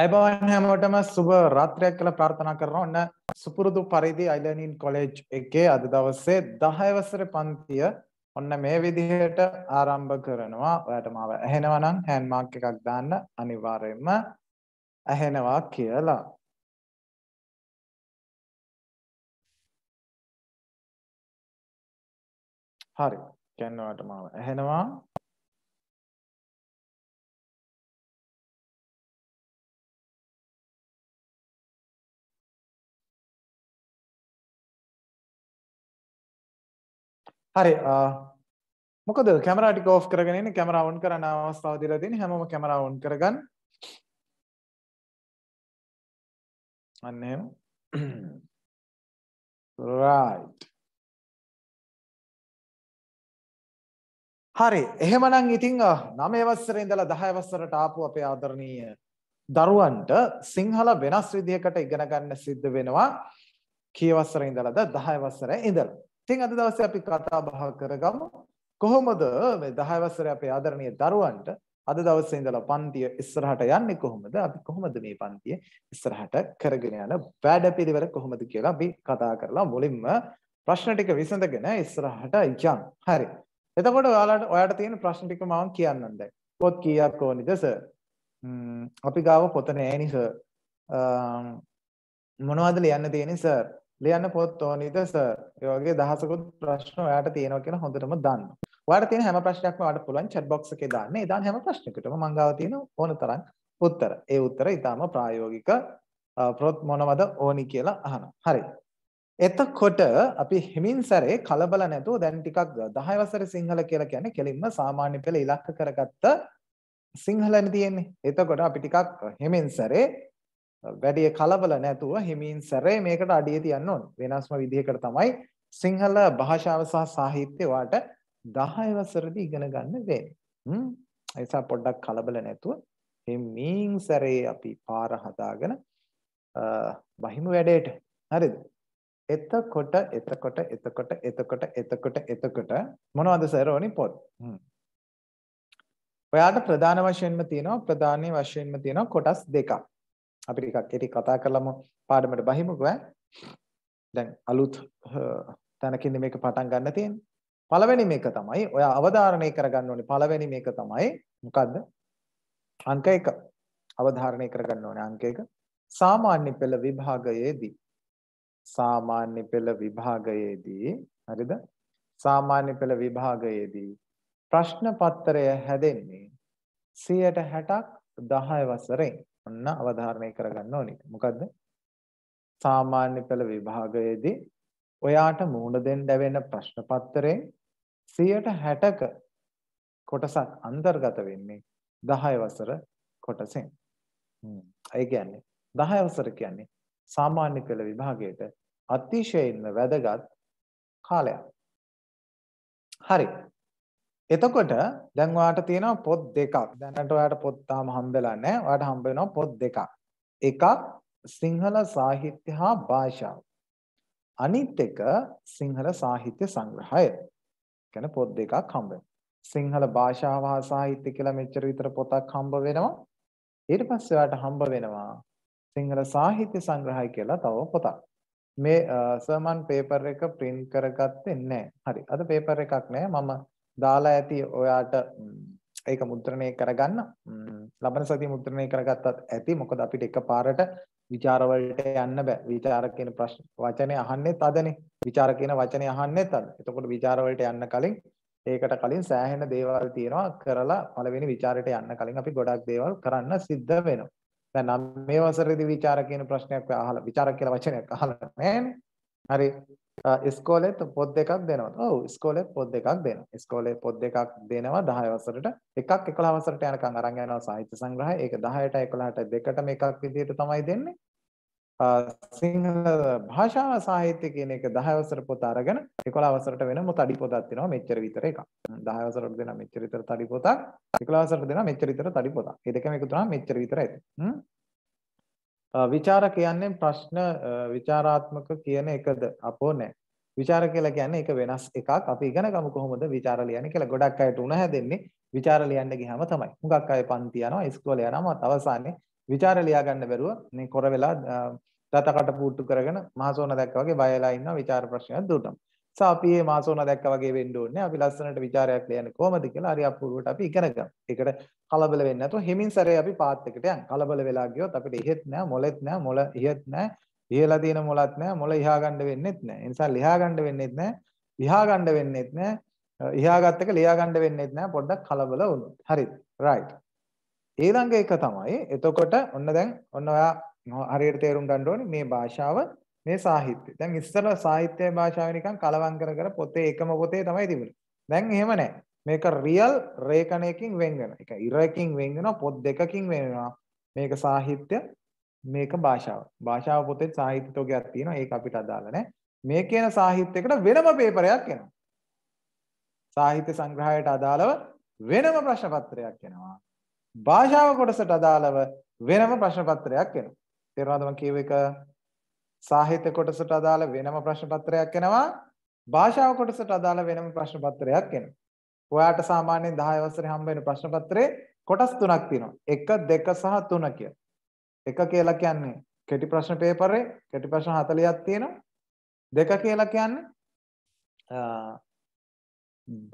අයබවන් හැමෝටම සුබ රාත්‍රයක් කියලා ප්‍රාර්ථනා කරනවා. ඔන්න සුපුරුදු පරිදි අයිලර්නින් කොලෙජ් එකේ අද දවසේ 10 වසරේ පන්තිය ඔන්න මේ විදිහට ආරම්භ කරනවා. ඔයාට මාව ඇහෙනවා නම් හෑන්ඩ් මාක් එකක් දාන්න අනිවාර්යයෙන්ම ඇහෙනවා කියලා. හරි. කියන්න ඔයාට මාව ඇහෙනවා. හරි මොකද කැමරා ටික ඕෆ් කරගෙන ඉන්න කැමරා ඔන් කරන්න අවස්ථාව දීලා තියෙන හැමෝම කැමරා ඔන් කරගන්න අන්න එහෙම right හරි එහෙමනම් ඉතින් 9 වසරේ ඉඳලා 10 වසරට ආපු අපේ ආදරණීය දරුවන්ට සිංහල වෙනස් විදිහකට ඉගෙන ගන්න සිද්ධ වෙනවා කී වසරේ ඉඳලාද 10 වසරේ ඉඳලා ඉතින් අද දවසේ අපි කතා බහ කරගමු කොහොමද මේ 10 වසරේ අපේ ආදරණීය දරුවන්ට අද දවසේ ඉඳලා පන්තිය ඉස්සරහට යන්නේ කොහොමද අපි කොහොමද මේ පන්තිය ඉස්සරහට කරගෙන යන වැඩපිළිවෙල කොහොමද කියලා අපි කතා කරලා මුලින්ම ප්‍රශ්න ටික විසඳගෙන ඉස්සරහට යන් හරි එතකොට ඔයාලට ඔයාට තියෙන ප්‍රශ්න ටික මම කියන්නම් දැන් පොත් කීයක් ඕනිද සර් අපි ගාව පොත නෑනේ සර් මොනවද ලියන්න තියෙන්නේ සර් ලියන්න පොත් ඕනිද සර්? ඒ වගේ දහසකුත් ප්‍රශ්න ඔයාට තියෙනවා කියලා හොඳටම දන්න. ඔයාට තියෙන හැම ප්‍රශ්නයක්ම ඔයාට පුළුවන් chat box එකේ දාන්න. ඒ දාන හැම ප්‍රශ්නයකටම මං ගාව තියෙන ඕන තරම් උත්තර. ඒ උත්තර ඊටාම ප්‍රායෝගික ප්‍රොත් මොනවද ඕනි කියලා අහනවා. හරි. එතකොට අපි හිමින් සැරේ කලබල නැතුව දැන් ටිකක් 10 වසරේ සිංහල කියලා කියන්නේ කෙලින්ම සාමාන්‍ය පෙළ ඉලක්ක කරගත්ත සිංහලනේ තියෙන්නේ. එතකොට අපි ටිකක් හිමින් සැරේ වැඩිය කලබල නැතුව හිමින් සැරේ මේකට අඩිය තියන්න ඕන. වෙනස්ම විදිහකට තමයි සිංහල භාෂාව සහ සාහිත්‍ය වාට 10 වසරේදී ඉගෙන ගන්න වෙන්නේ. නිසා පොඩ්ඩක් කලබල නැතුව හිමින් සැරේ අපි පාර හදාගෙන බහිමු වැඩේට. හරිද? එතකොට එතකොට එතකොට එතකොට එතකොට එතකොට මොනවද සර් ඕනි පොත්? ඔයාට ප්‍රධාන වශයෙන්ම තියෙනවා ප්‍රධානී වශයෙන්ම තියෙනවා කොටස් දෙකක්. අපි ටිකක් ඒක කතා කරලම පාඩමට බහිමුකෝ ඈ. දැන් අලුත් තැනකින් මේක පටන් ගන්න තියෙන්නේ. පළවෙනි මේක තමයි ඔය අවධාරණය කරගන්න ඕනේ. පළවෙනි මේක තමයි මොකද්ද? අංක 1. අවධාරණය කරගන්න ඕනේ අංක 1. සාමාන්‍ය පෙළ විභාගයේදී සාමාන්‍ය පෙළ විභාගයේදී හරිද? සාමාන්‍ය පෙළ විභාගයේදී ප්‍රශ්න පත්‍රය හැදෙන්නේ 160ක් 10 වසරෙන් ඔන්න අවධාරණය කරගන්න ඕනේ. මොකද්ද? සාමාන්‍ය පෙළ විභාගයේදී ඔයාට මුහුණ දෙන්න ලැබෙන ප්‍රශ්න පත්‍රයෙන් 160ක කොටසක් අන්තර්ගත වෙන්නේ 10 වසර කොටසෙන්. ඒ කියන්නේ 10 වසර කියන්නේ සාමාන්‍ය පෙළ විභාගයට අතිශයින්ම වැදගත් කාලයක්. හරි. එතකොට දැන් ඔයාට තියෙනවා පොත් දෙකක්. දැනට ඔයාට පොත් තාම හම්බෙලා නැහැ. ඔයාට හම්බ වෙනවා පොත් දෙකක්. එකක් සිංහල සාහිත්‍ය හා භාෂාව. අනිත් එක සිංහල සාහිත්‍ය සංග්‍රහය. කියන්නේ පොත් දෙකක් හම්බ සිංහල භාෂාව හා සාහිත්‍ය කියලා මෙච්චර විතර පොතක් හම්බ වෙනවා. ඊට පස්සේ ඔයාට හම්බ වෙනවා සිංහල සාහිත්‍ය සංග්‍රහය කියලා තව පොතක්. මේ සර්මන් පේපර් එක print කරගත්තේ නැහැ. හරි. අද පේපර් එකක් නැහැ. මම දාලා ඇති ඔයාට ඒක මුද්‍රණය කරගන්න ලබන සතිය මුද්‍රණය කරගත්තත් ඇති මොකද අපිට එකපාරට ਵਿਚාරවලට යන්න බෑ ਵਿਚාර කියන ප්‍රශ්න වචනේ අහන්නෙත් අදනේ ਵਿਚාර කියන වචනේ අහන්නෙත් අද එතකොට ਵਿਚාරවලට යන්න කලින් ඒකට කලින් සෑහෙන දේවල් තියෙනවා කරලා පළවෙනි ਵਿਚාරයට යන්න කලින් අපි ගොඩක් දේවල් කරන්න සිද්ධ වෙනවා දැන් නම් මේ වසරේදී ਵਿਚාර කියන ප්‍රශ්නයක් අහලා ਵਿਚාර කියලා වචනයක් අහලා නැහැනේ හරි ඉස්කෝලෙත් පොත් දෙකක් දෙනවා. ඔව් ඉස්කෝලෙත් පොත් දෙකක් දෙනවා. ඉස්කෝලේ පොත් දෙකක් දෙනවා 10 වසරට. එකක් 11 වසරට යනකම් අරන් යනවා සාහිත්‍ය සංග්‍රහය. ඒක 10ට 11ට දෙකටම එකක් විදිහට තමයි දෙන්නේ. සිංහල භාෂාව සාහිත්‍ය කියන එක 10 වසර පොත අරගෙන 11 වසරට වෙනම තඩි පොතක් තියෙනවා මෙච්චර විතර එකක්. 10 වසරට දෙනවා මෙච්චර විතර තඩි පොතක්. 11 වසරට දෙනවා මෙච්චර විතර තඩි පොතක්. මේ දෙකම එකතු වුණාම මෙච්චර විතර ඇති. හ්ම් විචාර කියන්නේ ප්‍රශ්න විචාරාත්මක කියන එකද අපෝ නැහැ. විචාර කියලා කියන්නේ ඒක වෙනස් එකක්. අපි ඉගෙන ගමු කොහොමද විචාර ලියන්නේ කියලා. ගොඩක් අයට උණ හැදෙන්නේ විචාර ලියන්න ගියාම තමයි. හුඟක් අය පන්ති යනවා, ඉස්කෝලේ යනවා, අවසානයේ විචාර ලියා ගන්න බැරුව මේ කොර වෙලා රතකට පුට්ටු කරගෙන මහසෝන දැක්ක වගේ බයලා ඉන්නවා විචාර ප්‍රශ්නයක් දුටම. නිසා අපි මේ මාසෝන දැක්ක වගේ වෙන්න ඕනේ. අපි ලස්සනට ਵਿਚාරයක් ලියන්නේ කොහොමද කියලා හරි අපූර්වට අපි ඉගෙන ගමු. ඒකට කලබල වෙන්නේ නැතුව හෙමින් සැරේ අපි පාත් එකට යන්න. කලබල වෙලා ගියොත් අපිට එහෙත් නැහැ, මොලෙත් නැහැ, මොල ඉහෙත් නැහැ. ඉහලා තියෙන මොලත් නැහැ, මොල ඉහා ගන්න වෙන්නේත් නැහැ. ඒ නිසා ලිහා ගන්න වෙන්නේත් නැහැ, විහා ගන්න වෙන්නේත් නැහැ. ඉහා ගත්ත එක ලියා ගන්න වෙන්නේත් නැහැ. පොඩ්ඩක් කලබල වුණොත්. හරිද? right. ඊළඟ එක තමයි එතකොට ඔන්න දැන් ඔන්න ඔයා හරියට තේරුම් ගන්න ඕනේ මේ භාෂාව මේ සාහිත්‍යය. දැන් ඉස්සර සාහිත්‍යය භාෂාව නිකන් කලවම් කර කර පොතේ එකම පොතේ තමයි තිබුණේ. දැන් එහෙම නැහැ. මේක රියල් රේඛණයකින් වෙන් වෙනවා. ඒක ඉරකින් වෙන් වෙනවා, පොත් දෙකකින් වෙන් වෙනවා. මේක සාහිත්‍ය, මේක භාෂාව. භාෂාව පොතේ සාහිත්‍ය තෝගයක් තියෙනවා. ඒක අපිට අදාළ නැහැ. මේ කියන සාහිත්‍යයකට වෙනම පේපරයක් එනවා. සාහිත්‍ය සංග්‍රහයට අදාළව වෙනම ප්‍රශ්න පත්‍රයක් එනවා. භාෂාව කොටසට අදාළව වෙනම ප්‍රශ්න පත්‍රයක් එනවා. තේරුණාද මම කියව එක? සාහිත්‍ය කොටසට අදාළ වෙනම ප්‍රශ්න පත්‍රයක් එනවා භාෂාව කොටසට අදාළ වෙනම ප්‍රශ්න පත්‍රයක් එනවා ඔයාට සාමාන්‍යයෙන් 10 වසරේ හම්බ වෙන ප්‍රශ්න පත්‍රේ කොටස් තුනක් තියෙනවා 1 2 සහ 3 කියලා එක කියලා කියන්නේ කෙටි ප්‍රශ්න පේපරේ කෙටි ප්‍රශ්න 40ක් තියෙනවා දෙක කියලා කියන්නේ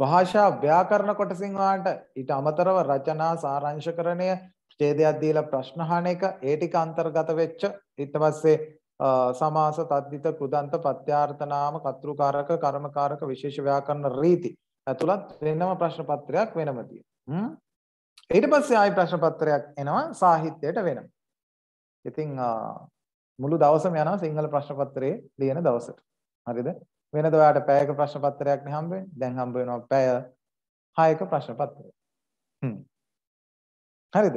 භාෂා ව්‍යාකරණ කොටසින් ඔයාලට ඊට අමතරව රචනා සාරාංශකරණය ඡේදයක් දීලා ප්‍රශ්න අහන එක ඒ ටික අන්තර්ගත වෙච්ච ඊට පස්සේ සමාස තද්දිත කෘදන්ත පත්‍යාර්ථනාම කතෘකාරක කර්මකාරක විශේෂ ව්‍යාකරණ රීති ඇතුළත් වෙනම ප්‍රශ්න පත්‍රයක් වෙනම තියෙනවා. ඊට පස්සේ ආයි ප්‍රශ්න පත්‍රයක් එනවා සාහිත්‍යයට වෙනම. ඉතින් මුළු දවසම යනවා සිංහල ප්‍රශ්න පත්‍රයේ ලියන දවසට. හරිද? වෙනද ඔයාලට පැයක ප්‍රශ්න පත්‍රයක් නේ හම්බ වෙන්නේ. දැන් හම්බ වෙනවා පැය 6ක ප්‍රශ්න පත්‍රය. හ්ම්. හරිද?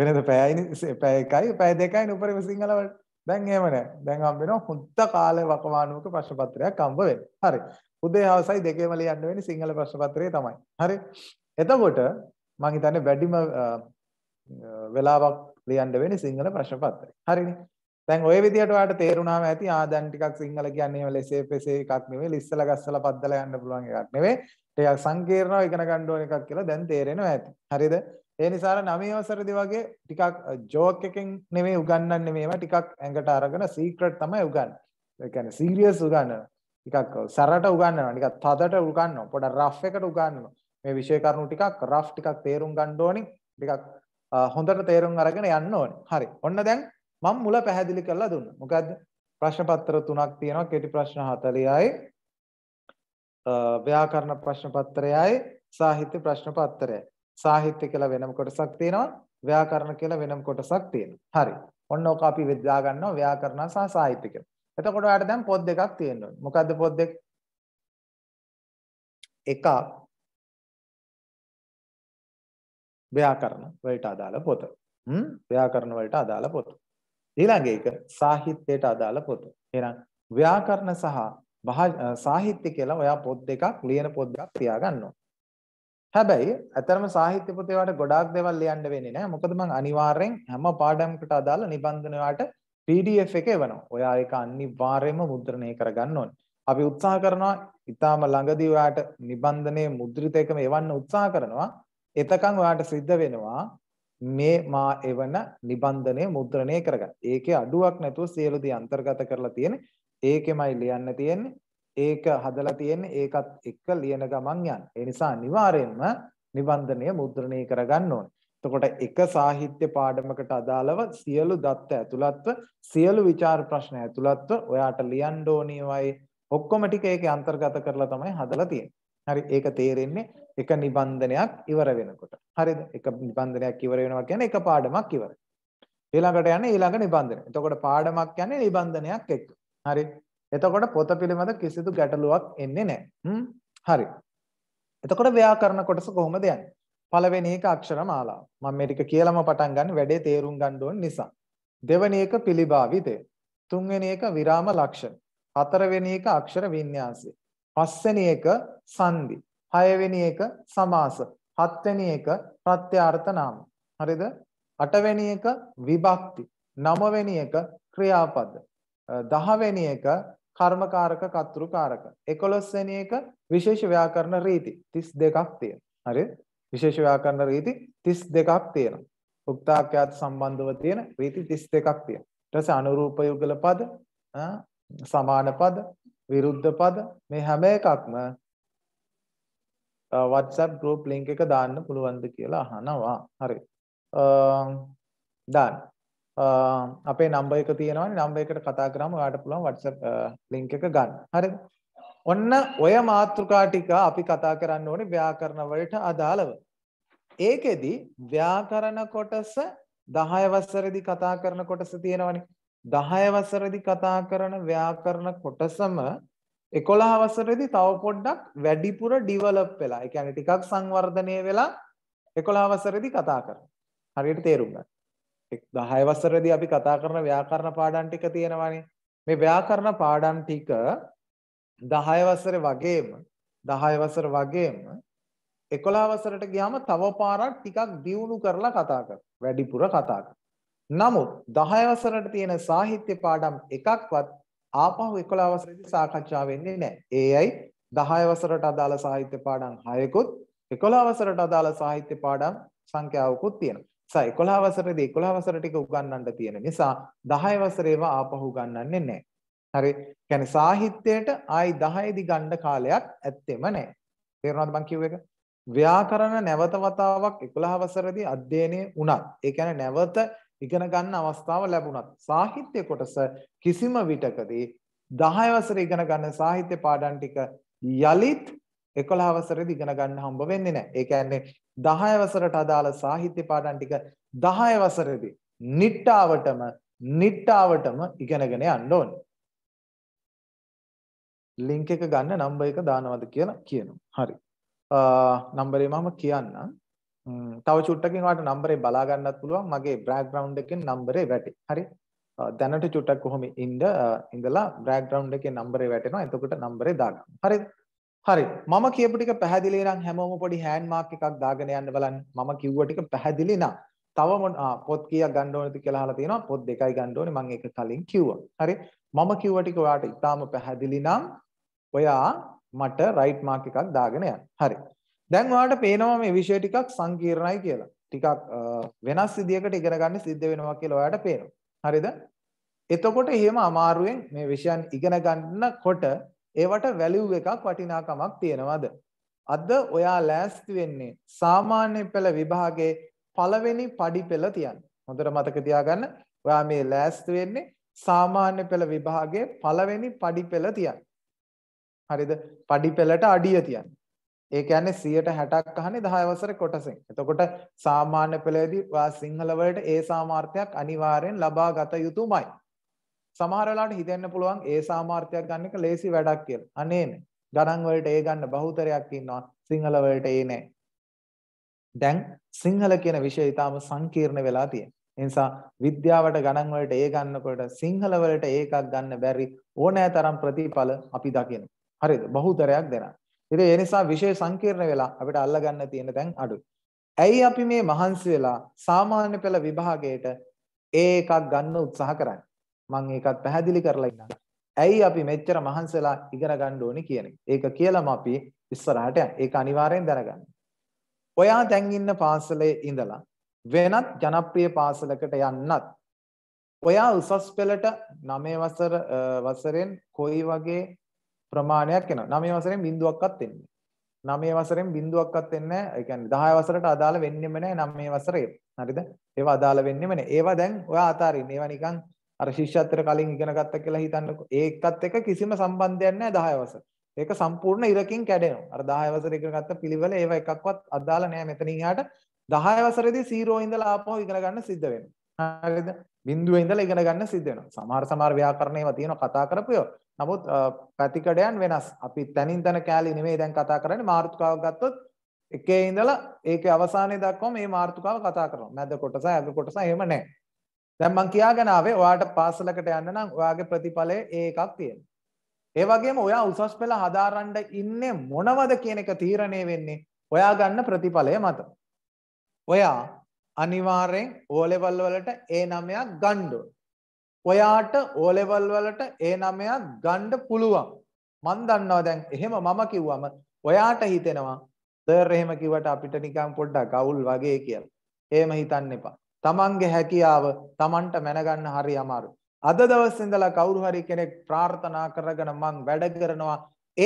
වෙනද පැයයි පැය එකයි පැය දෙකයි උඩරිම සිංහල වලට. දැන් එහෙම නැහැ. දැන් හම්බ වෙනවා හොඳ කාල වකවානුවක ප්‍රශ්න පත්‍රයක් හම්බ වෙනවා. හරි. උදේ හවසයි දෙකේම ලියන්න වෙන්නේ සිංහල ප්‍රශ්න පත්‍රයේ තමයි. හරි. එතකොට මම හිතන්නේ වැඩිම වෙලාවක් ලියන්න වෙන්නේ සිංහල ප්‍රශ්න පත්‍රය. හරිනේ. දැන් ওই විදිහට ඔයාලට තේරුණාම ඇති ආ දැන් ටිකක් සිංහල කියන්නේ එහෙම ලෙසේ පෙසේ එකක් නෙවෙයි ලිස්සලා ගස්සලා පද්දලා යන්න පුළුවන් එකක් නෙවෙයි. ටිකක් සංකීර්ණව ඉගෙන ගන්න ඕන එකක් කියලා දැන් තේරෙනවා ඇති. හරිද? ඒ නිසා අර 9 වසරේදී වගේ ටිකක් ජෝක් එකකින් නෙමෙයි උගන්වන්නේ මේවා ටිකක් ඇඟට අරගෙන සීක්‍රට් තමයි උගන්වන්නේ. ඒ කියන්නේ සීරියස් උගන්වනවා. ටිකක් සරට උගන්වනවා. ටිකක් තදට උගන්වනවා. පොඩක් රෆ් එකට උගන්වනවා. මේ විෂය කරුණු ටිකක් රෆ් ටිකක් තේරුම් ගන්න ඕනේ. ටිකක් හොඳට තේරුම් අරගෙන යන්න ඕනේ. හරි. ඔන්න දැන් මම මුල පැහැදිලි කරලා දුන්නා. මොකද්ද? ප්‍රශ්න පත්‍ර තුනක් තියෙනවා. කෙටි ප්‍රශ්න 40යි. ව්‍යාකරණ ප්‍රශ්න පත්‍රයයි සාහිත්‍ය ප්‍රශ්න පත්‍රයයි. සාහිත්‍ය කියලා වෙනම කොටසක් තියෙනවා. ව්‍යාකරණ කියලා වෙනම කොටසක් තියෙනවා. හරි. ඔන්න ඕක අපි විද්‍යා ගන්නවා ව්‍යාකරණ සහ සාහිත්‍ය කියලා. එතකොට ඔයාලට දැන් පොත් දෙකක් තියෙනවා. මොකද්ද පොත් දෙක? එකක් ව්‍යාකරණ වලට අදාළ පොත. හ්ම් ව්‍යාකරණ වලට අදාළ පොත. ඊළඟ එක සාහිත්‍යයට අදාළ පොත. එහෙනම් ව්‍යාකරණ සහ සාහිත්‍ය කියලා ඔයා පොත් දෙකක් ලියන පොත් දෙකක් තියාගන්නවා. හැබැයි ඇතරම සාහිත්‍ය පොතේ වට ගොඩාක් දේවල් ලියන්න වෙන්නේ නැහැ. මොකද මම අනිවාර්යෙන් හැම පාඩම්කට අදාළ නිබන්ධන වලට PDF එක එවනවා. ඔයා ඒක අනිවාර්යයෙන්ම මුද්‍රණය කරගන්න ඕනේ. අපි උත්සාහ කරනවා ඊටාම ළඟදී ඔයාට නිබන්ධනයේ මුද්‍රිත එකම එවන්න උත්සාහ කරනවා. එතකන් ඔයාට සිද්ධ වෙනවා මේ මා එවන නිබන්ධනය මුද්‍රණය කරගන්න. ඒකේ අඩුවක් නැතුව සියලු දේ අන්තර්ගත කරලා තියෙන්නේ. ඒකෙමයි ලියන්න තියෙන්නේ. ඒක හදලා තියෙන්නේ ඒකත් එක්ක ලියන ගමන් යන. ඒ නිසා අනිවාර්යයෙන්ම නිබන්ධනය මුද්‍රණය කරගන්න ඕනේ. එතකොට එක සාහිත්‍ය පාඩමකට අදාළව සියලු දත්ත ඇතුළත්ව සියලු વિચાર ප්‍රශ්න ඇතුළත්ව ඔයාට ලියන්න ඕනේවයි ඔක්කොම ටික ඒකේ අන්තර්ගත කරලා තමයි හදලා තියෙන්නේ. හරි ඒක තේරෙන්නේ එක නිබන්ධනයක් ඉවර වෙනකොට. හරිද? එක නිබන්ධනයක් ඉවර වෙනවා කියන්නේ එක පාඩමක් ඉවරයි. ඊළඟට යන්නේ ඊළඟ නිබන්ධනය. එතකොට පාඩමක් යන්නේ නිබන්ධනයක් එක්ක. හරි? එතකොට පොත පිළිබඳ කිසිදු ගැටලුවක් එන්නේ නැහැ. හරි. එතකොට ව්‍යාකරණ කොටස කොහොමද යන්නේ? පළවෙනි එක අක්ෂර මාලාව. මම මේ ටික කියලාම පටන් ගන්න වැඩේ තේරුම් ගන්න ඕන නිසා. දෙවෙනි එක පිළිභාවිතය. තුන්වෙනි එක විරාම ලක්ෂණ. හතරවෙනි එක අක්ෂර වින්‍යාසය. පස්වෙනි එක සංදි. හයවෙනි එක සමාස. හත්වෙනි එක ප්‍රත්‍යාර්ථ නාම. හරිද? අටවෙනි එක විභක්ති. නවවෙනි එක ක්‍රියාපද. දහවෙනි එක කර්මකාරක කතුරුකාරක 11 වෙනි එක විශේෂ ව්‍යාකරණ රීති 32ක් තියෙනවා හරි විශේෂ ව්‍යාකරණ රීති 32ක් තියෙනවා උක්තාක්‍යාත සම්බන්ධව තියෙන රීති 32ක් තියෙනවා ඊට පස්සේ අනුරූප යුගල පද සමාන පද විරුද්ධ පද මේ හැම එකක්ම WhatsApp group link එක දාන්න පුළුවන්ද කියලා අහනවා හරි දාන්න අපේ නම්බර් එක තියෙනවනේ නම්බර් එකට කතා කරාම ඔයාට පුළුවන් WhatsApp link එක ගන්න. හරිද? ඔන්න ඔය මාතෘකා ටික අපි කතා කරන්න ඕනේ ව්‍යාකරණ වලට අදාළව. ඒකෙදි ව්‍යාකරණ කොටස 10 වසරේදී කතා කරන කොටස තියෙනවනේ. 10 වසරේදී කතා කරන ව්‍යාකරණ කොටසම 11 වසරේදී තව පොඩ්ඩක් වැඩිපුර ඩිවලොප් වෙලා. ඒ කියන්නේ ටිකක් සංවර්ධනය වෙලා 11 වසරේදී කතා කරනවා. හරියට තේරුම් ගන්න. 10 වසරේදී අපි කතා කරන ව්‍යාකරණ පාඩම් ටික තියෙනවානේ. මේ ව්‍යාකරණ පාඩම් ටික 10 වසරේ වගේම 10 වසර වගේම 11 වසරට ගියාම තව පාරක් ටිකක් දියුණු කරලා කතා කරනවා. වැඩිපුර කතා කරනවා. නමුත් 10 වසරට තියෙන සාහිත්‍ය පාඩම් එකක්වත් ආපහු 11 වසරේදී සාකච්ඡා වෙන්නේ නැහැ. ඒයි 10 වසරට අදාළ සාහිත්‍ය පාඩම් 6කුත් 11 වසරට අදාළ සාහිත්‍ය පාඩම් සංඛ්‍යාවකුත් තියෙනවා. නිසා 11 වසරේදී 11 වසර ටික උගන්වන්න තියෙන නිසා 10 වසරේව ආපහු උගන්වන්නේ නැහැ. හරි. කියන්නේ සාහිත්‍යයට ආයි 10 දි ගන්න කාලයක් ඇත්තෙම නැහැ. තේරුණාද මං කිව්ව එක? ව්‍යාකරණ නැවත වතාවක් 11 වසරේදී අධ්‍යයනය වුණත්, ඒ කියන්නේ නැවත ඉගෙන ගන්න අවස්ථාව ලැබුණත් සාහිත්‍ය කොටස කිසිම විටකදී 10 වසරේ ඉගෙන ගන්න සාහිත්‍ය පාඩම් ටික යලිත් 11 වසරේදී ඉගෙන ගන්න හම්බ වෙන්නේ නැහැ. ඒ කියන්නේ 10 වසරට අදාළ සාහිත්‍ය පාඩම් ටික 10 වසරේදී නිට්ටාවටම නිට්ටාවටම ඉගෙනගෙන යන්න ඕනේ. ලින්ක් එක ගන්න නම්බර් එක දානවද කියලා කියනවා. හරි. නම්බරේ මම කියන්නම්. තව චුට්ටකින් ඔයාලට නම්බරේ බලා ගන්නත් පුළුවන්. මගේ බෑග්ග්‍රවුන්ඩ් එකෙන් නම්බරේ වැටේ. හරි. දැනට චුට්ටක් කොහොම ඉඳ ඉඳලා බෑග්ග්‍රවුන්ඩ් එකේ නම්බරේ වැටෙනවා. එතකොට නම්බරේ දාගන්න. හරිද? හරි මම කියපු ටික පැහැදිලි නම් හැමෝම පොඩි හෑන්ඩ් මාක් එකක් දාගෙන යන්න බලන්න මම කිව්ව ටික පැහැදිලි නම් තව මොන පොත් කීයක් ගන්න ඕනද කියලා අහලා තියෙනවා පොත් දෙකයි ගන්න ඕනේ මම ඒක කලින් කිව්වා හරි මම කිව්ව ටික ඔයාට ඉතාලම පැහැදිලි නම් ඔයා මට රයිට් මාක් එකක් දාගෙන යන්න හරි දැන් ඔයාට පේනවා මේ විෂය ටිකක් සංකීර්ණයි කියලා ටිකක් වෙනස් විදියකට ඉගෙන ගන්න සිද්ධ වෙනවා කියලා ඔයාට පේනවා හරිද එතකොට එහෙම අමාරුවෙන් මේ විෂයන් ඉගෙන ගන්නකොට ඒවට වැලියු එකක් වටිනාකමක් තියෙනවද? අද ඔයා ලෑස්ති වෙන්නේ සාමාන්‍ය පෙළ විභාගයේ පළවෙනි පඩි පෙළ තියන්න. හොඳට මතක තියාගන්න. ඔයා මේ ලෑස්ති වෙන්නේ සාමාන්‍ය පෙළ විභාගයේ පළවෙනි පඩි පෙළ තියන්න. හරිද? පඩි පෙළට අඩිය තියන්න. ඒ කියන්නේ 160ක් අහන්නේ 10 වසර කොටසෙන්. එතකොට සාමාන්‍ය පෙළේදී ඔයා සිංහල වලට ඒ සාමාර්ථයක් අනිවාර්යෙන් ලබා ගත යුතුමයි. සමහර වෙලාවට හිතෙන්න පුළුවන් ඒ සාමාර්ථයක් ගන්න එක ලේසි වැඩක් කියලා. අනේ නෑ. ගණන් වලට ඒ ගන්න බහුතරයක් ඉන්නවා. සිංහල වලට ඒ නෑ. දැන් සිංහල කියන විෂය ඊටාම සංකීර්ණ වෙලා තියෙනවා. එනිසා විද්‍යාවට ගණන් වලට ඒ ගන්නකොට සිංහල වලට ඒකක් ගන්න බැරි ඕනෑ තරම් ප්‍රතිඵල අපි දකින. හරිද? බහුතරයක් දෙනවා. ඉතින් ඒ නිසා විෂය සංකීර්ණ වෙලා අපිට අල්ලගන්න තියෙන දැන් අඩුයි. ඇයි අපි මේ මහන්සි වෙලා සාමාන්‍ය පෙළ විභාගයට ඒකක් ගන්න උත්සාහ කරන්නේ? මම ඒකත් පැහැදිලි කරලා ඉන්නම්. ඇයි අපි මෙච්චර මහන්සලා ඉගෙන ගන්න ඕනේ කියන එක. ඒක කියලාම අපි ඉස්සරහට යන්න. ඒක අනිවාර්යෙන් දැනගන්න. ඔයා දැන් ඉන්න පාසලේ ඉඳලා වෙනත් ජනප්‍රිය පාසලකට යන්නත් ඔයා උසස් පෙළට 9 වසර වසරෙන් කොයි වගේ ප්‍රමාණයක් එනවා 9 වසරෙන් බිඳුවක්වත් එන්නේ 9 වසරෙන් බිඳුවක්වත් එන්නේ නැහැ. ඒ කියන්නේ 10 වසරට අදාළ වෙන්නෙම නැහැ 9 වසරේ. හරිද? ඒවා අදාළ වෙන්නෙම නැහැ. ඒවා දැන් ඔයා අතාරින්න. ඒවා නිකන් අර ශිෂ්‍යත්වයට කලින් ඉගෙන ගත්තා කියලා හිතන්නකො. ඒකත් එක්ක කිසිම සම්බන්ධයක් නැහැ 10 අවසර. ඒක සම්පූර්ණ ඉරකින් කැඩෙනවා. අර 10 අවසර ඉගෙන ගත්ත පිළිවෙල ඒව එකක්වත් අදාළ නැහැ මෙතනින් එහාට. 10 අවසරේදී 0 ඉඳලා ආපහු ඉගෙන ගන්න සිද්ධ වෙනවා. හරිද? බිඳුවේ ඉඳලා ඉගෙන ගන්න සිද්ධ වෙනවා. සමහර සමහර ව්‍යාකරණ ඒවා තියෙනවා කතා කරපු ඒවා. නමුත් පැතිකඩයන් වෙනස්. අපි තනින් තන කෑලි නෙමෙයි දැන් කතා කරන්නේ මාතෘකාවක් ගත්තොත් එකේ ඉඳලා ඒකේ අවසානයේ දක්වා මේ මාතෘකාව කතා කරනවා. මැද කොටස, අග කොටස එහෙම නැහැ. දැන් මං කියාගෙන ආවේ ඔයාට පාසලකට යන්න නම් ඔයාගේ ප්‍රතිඵලය ඒ එකක් තියෙනවා. ඒ වගේම ඔයා උසස් පෙළ හදාරන්න ඉන්නේ මොනවද කියන එක තීරණය වෙන්නේ ඔයා ගන්න ප්‍රතිඵලය මත. ඔයා අනිවාර්යෙන් O level වලට A 9ක් ගන්න ඕන. ඔයාට O level වලට A 9ක් ගන්න පුළුවන්. මන් දන්නවා දැන් එහෙම මම කිව්වම ඔයාට හිතෙනවා සර් එහෙම කිව්වට අපිට නිකන් පොඩ්ඩක් අවුල් වගේ කියලා. එහෙම හිතන්න එපා. තමන්ගේ හැකියාව තමන්ට මැනගන්න හරි අමාරු. අද දවස් ඉඳලා කවුරු හරි කෙනෙක් ප්‍රාර්ථනා කරගෙන මං වැඩ කරනවා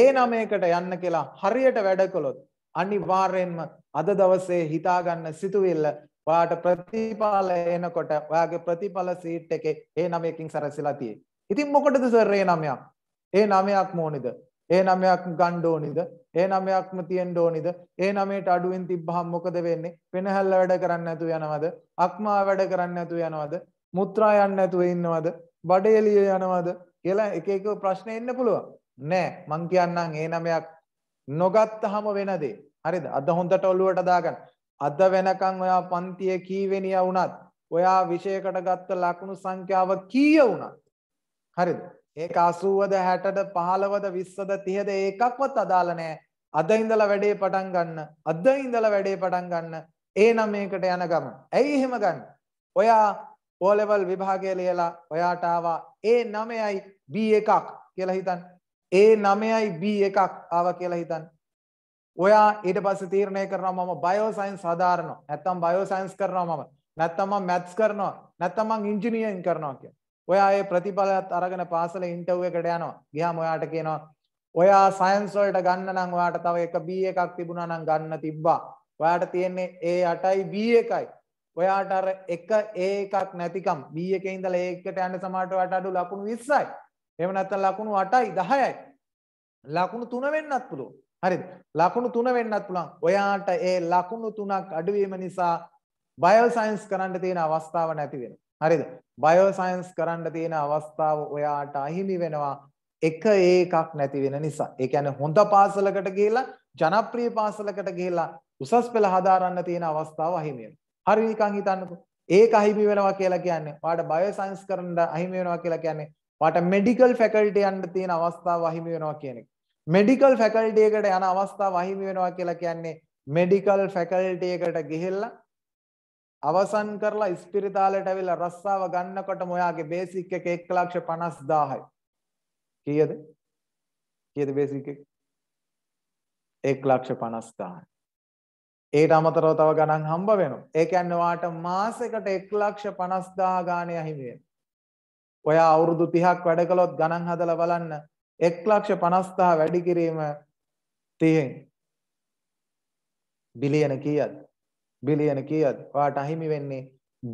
ඒ නමයකට යන්න කියලා හරියට වැඩ කළොත් අනිවාර්යෙන්ම අද දවසේ හිතාගන්න සිතුවිල්ල ඔයාට ප්‍රතිඵල එනකොට ඔයාගේ ප්‍රතිඵල සීට් එකේ ඒ නමයකින් සැරසලා තියෙයි. ඉතින් මොකටද සර් ඒ නමයක්? ඒ නමයක් මොනිද? ඒ නමයක් ගන්න ඕනිද? ඒ නමයක්ම තියෙන්න ඕනිද? ඒ නමයට අඩුවෙන් තිබ්බහම මොකද වෙන්නේ? වෙනහැල්ල වැඩ කරන්නේ නැතුව යනවද? අක්මා වැඩ කරන්නේ නැතුව යනවද? මුත්‍රා යන්නේ නැතුව ඉන්නවද? බඩේලිය යනවද? කියලා එක එක ප්‍රශ්න එන්න පුළුවන්. නෑ මං කියන්නම් ඒ නමයක් නොගත්තාම වෙන දේ. හරිද? අද හොඳට ඔළුවට දාගන්න. අද වෙනකන් ඔයා පන්තියේ කීවෙනියා වුණත් ඔයා විෂයකට ගත්ත ලකුණු සංඛ්‍යාව කීය වුණත් හරිද? ඒක 80ද 60ද 15ද 20ද 30ද ඒකක්වත් අදාළ නැහැ. අද ඉඳලා වැඩේ පටන් ගන්න. අද ඉඳලා වැඩේ පටන් ගන්න. එහෙනම් මේකට යන ගම. ඇයි එහෙම ගන්න? ඔයා O level විභාගය ලියලා ඔයාට ආවා A9යි B1ක් කියලා හිතන්න. A9යි B1ක් ආවා කියලා හිතන්න. ඔයා ඊට පස්සේ තීරණය කරනවා මම බයෝ සයන්ස් හදාරනවා. නැත්තම් බයෝ සයන්ස් කරනවා මම. නැත්තම් මම මැත්ස් කරනවා. නැත්තම් මම ඉංජිනේරින් කරනවා කියලා. ඔයා ඒ ප්‍රතිඵලත් අරගෙන පාසල ඉන්ටර්වයු එකට යනවා. ගියාම ඔයාට කියනවා ඔයා සයන්ස් වලට ගන්න නම් ඔයාට තව එක B එකක් තිබුණා නම් ගන්න තිබ්බා. ඔයාට තියෙන්නේ A8යි B එකයි. ඔයාට අර එක A එකක් නැතිකම් B එකේ ඉඳලා A එකට යන්න සමහරට ඔයාට අඩු ලකුණු 20යි. එහෙම නැත්නම් ලකුණු 8යි 10යි. ලකුණු 3 වෙන්නත් පුළුවන්. හරිද? ලකුණු 3 වෙන්නත් පුළුවන්. ඔයාට ඒ ලකුණු 3ක් අඩු නිසා බයෝ සයන්ස් කරන්න තියෙන අවස්ථාව නැති වෙනවා. හරිද? බයෝ සයන්ස් කරන්න තියෙන අවස්ථාව ඔයාට අහිමි වෙනවා එක ඒකක් නැති වෙන නිසා. ඒ කියන්නේ හොඳ පාසලකට ගිහිලා ජනප්‍රිය පාසලකට ගිහිලා උසස් පෙළ හදාරන්න තියෙන අවස්ථාව අහිමි වෙනවා. හරි නිකන් හිතන්නකෝ. ඒක අහිමි වෙනවා කියලා කියන්නේ ඔයාට බයෝ සයන්ස් කරන්න අහිමි වෙනවා කියලා කියන්නේ ඔයාට මෙඩිකල් ෆැකල්ටි යන්න තියෙන අවස්ථාව අහිමි වෙනවා කියන එක. මෙඩිකල් ෆැකල්ටි එකට යන අවස්ථාව අහිමි වෙනවා කියලා කියන්නේ මෙඩිකල් ෆැකල්ටි එකට ගිහිල්ලා අවසන් කරලා ඉස්පිරිතාලයට ඇවිල්ලා රස්සාව ගන්නකොට ඔයාගේ බේසික් එක 150000යි. කීයද? කීයද බේසික් එක? 150000යි. ඒට අමතරව තව ගණන් හම්බ වෙනවා. ඒ කියන්නේ ඔයාට මාසෙකට 150000 ගානේ අහිමි වෙනවා. ඔයා අවුරුදු 30ක් වැඩ කළොත් ගණන් හදලා බලන්න 150000 වැඩි කිරීම 30 බිලියන කීයද? බිලියන කීයද? ඔයාට අහිමි වෙන්නේ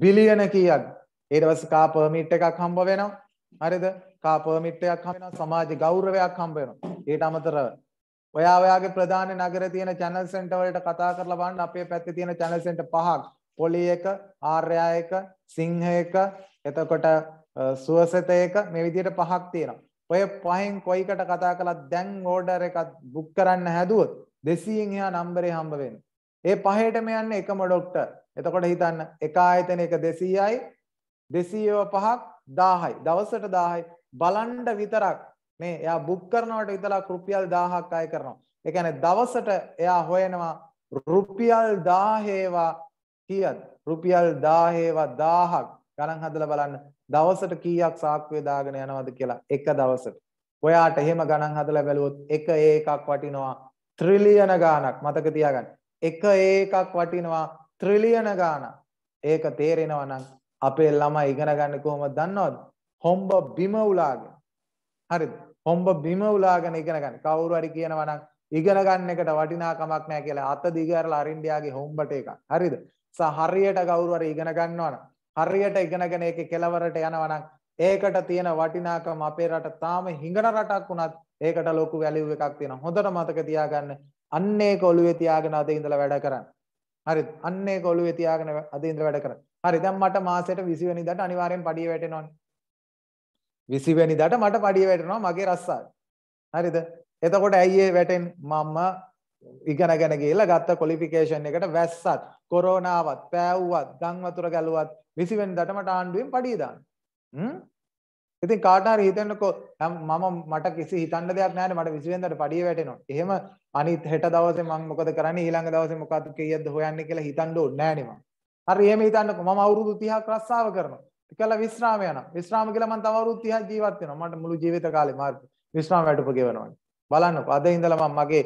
බිලියන කීයද? ඊට පස්සේ කා පර්මිට් එකක් හම්බ වෙනවා. හරිද? කා පර්මිට් එකක් හම්බ වෙනවා. සමාජ ගෞරවයක් හම්බ වෙනවා. ඊට අමතරව ඔයා ඔයාගේ ප්‍රධාන නගරේ තියෙන channel center වලට කතා කරලා බලන්න අපේ පැත්තේ තියෙන channel center පහක්. පොලි එක, ආර්යා එක, සිංහ එක, එතකොට සුවසත එක මේ විදිහට පහක් තියෙනවා. ඔය පහෙන් කොයිකට කතා කළත් දැන් ඕඩර් එකක් බුක් කරන්න හැදුවොත් 200න් එහා නම්බරේ හම්බ වෙනවා. ඒ පහේටම යන්නේ එකම ડોක්ටර්. එතකොට හිතන්න එක ආයතනයක 200යි 205ක් 1000යි. දවසට 1000යි. බලන්න විතරක් මේ එයා බුක් කරනවට විතරක් රුපියල් 1000ක් අය කරනවා. ඒ කියන්නේ දවසට එයා හොයනවා රුපියල් 1000වා කීයද? රුපියල් 1000වා 1000ක් ගණන් හදලා බලන්න දවසට කීයක් සාක්කුවේ දාගෙන යනවද කියලා එක දවසට. ඔයාට එහෙම ගණන් හදලා බැලුවොත් එක ඒ එකක් වටිනවා ට්‍රිලියන ගාණක් මතක තියාගන්න. එක ඒකක් වටිනවා ත්‍රිලියන ගාණක්. ඒක තේරෙනවා නම් අපේ ළමයි ඉගෙන ගන්න කොහොමද දන්නවද? හොම්බ බිම උලාගෙන. හරිද? හොම්බ බිම උලාගෙන ඉගෙන ගන්න. කවුරු හරි කියනවා නම් ඉගෙන ගන්න එකට වටිනාකමක් නැහැ කියලා අත දිගහැරලා අරින්ඩියාගේ හොම්බට එකක්. හරිද? සහ හරියට කවුරු හරි ඉගෙන ගන්නවා නම් හරියට ඉගෙනගෙන ඒකේ කෙලවරට යනවා නම් ඒකට තියෙන වටිනාකම අපේ රට තාම හිඟන රටක් වුණත් ඒකට ලොකු වැලිව් එකක් තියෙනවා. හොඳට මතක තියාගන්න අන්න ඒක ඔළුවේ තියාගෙන අද ඉඳලා වැඩ කරන්න. හරි. අන්න ඒක ඔළුවේ තියාගෙන අද ඉඳලා වැඩ කරන්න. හරි. දැන් මට මාසෙට 20 වෙනිදාට අනිවාර්යෙන් පඩිය වැටෙනවනේ. 20 වෙනිදාට මට පඩිය වැටෙනවා මගේ රස්සාව. හරිද? එතකොට ඇයි ඒ වැටෙන්නේ? මම ඉගෙනගෙන ගිහිල්ලා ගත්ත ක්වොලිෆිකේෂන් එකට වැස්සත් කොරෝනාවත් පෑවුවත් ගම් වතුර ගැලුවත් 20 වෙනිදාට මට ආණ්ඩුවෙන් පඩිය දාන්න. හ්ම් ඉතින් කාට හරි හිතන්නකෝ මම මට කිසි හිතන්න දෙයක් නැහැ මට 20 වෙනිදාට පඩිය වැටෙනවා. එහෙම අනිත් හෙට දවසේ මම මොකද කරන්නේ ඊළඟ දවසේ මොකද කීයක්ද හොයන්නේ කියලා හිතන්න ඕනේ නැහනේ මම. හරි එහෙම හිතන්නකෝ මම අවුරුදු 30ක් රස්සාව කරනවා. කියලා විශ්‍රාම යනවා. විශ්‍රාම කියලා මම තව අවුරුදු 30ක් ජීවත් වෙනවා. මට මුළු ජීවිත කාලේ මාර්ග විශ්‍රාම වැටුප ගෙවනවා. බලන්නකෝ අද ඉඳලා මම මගේ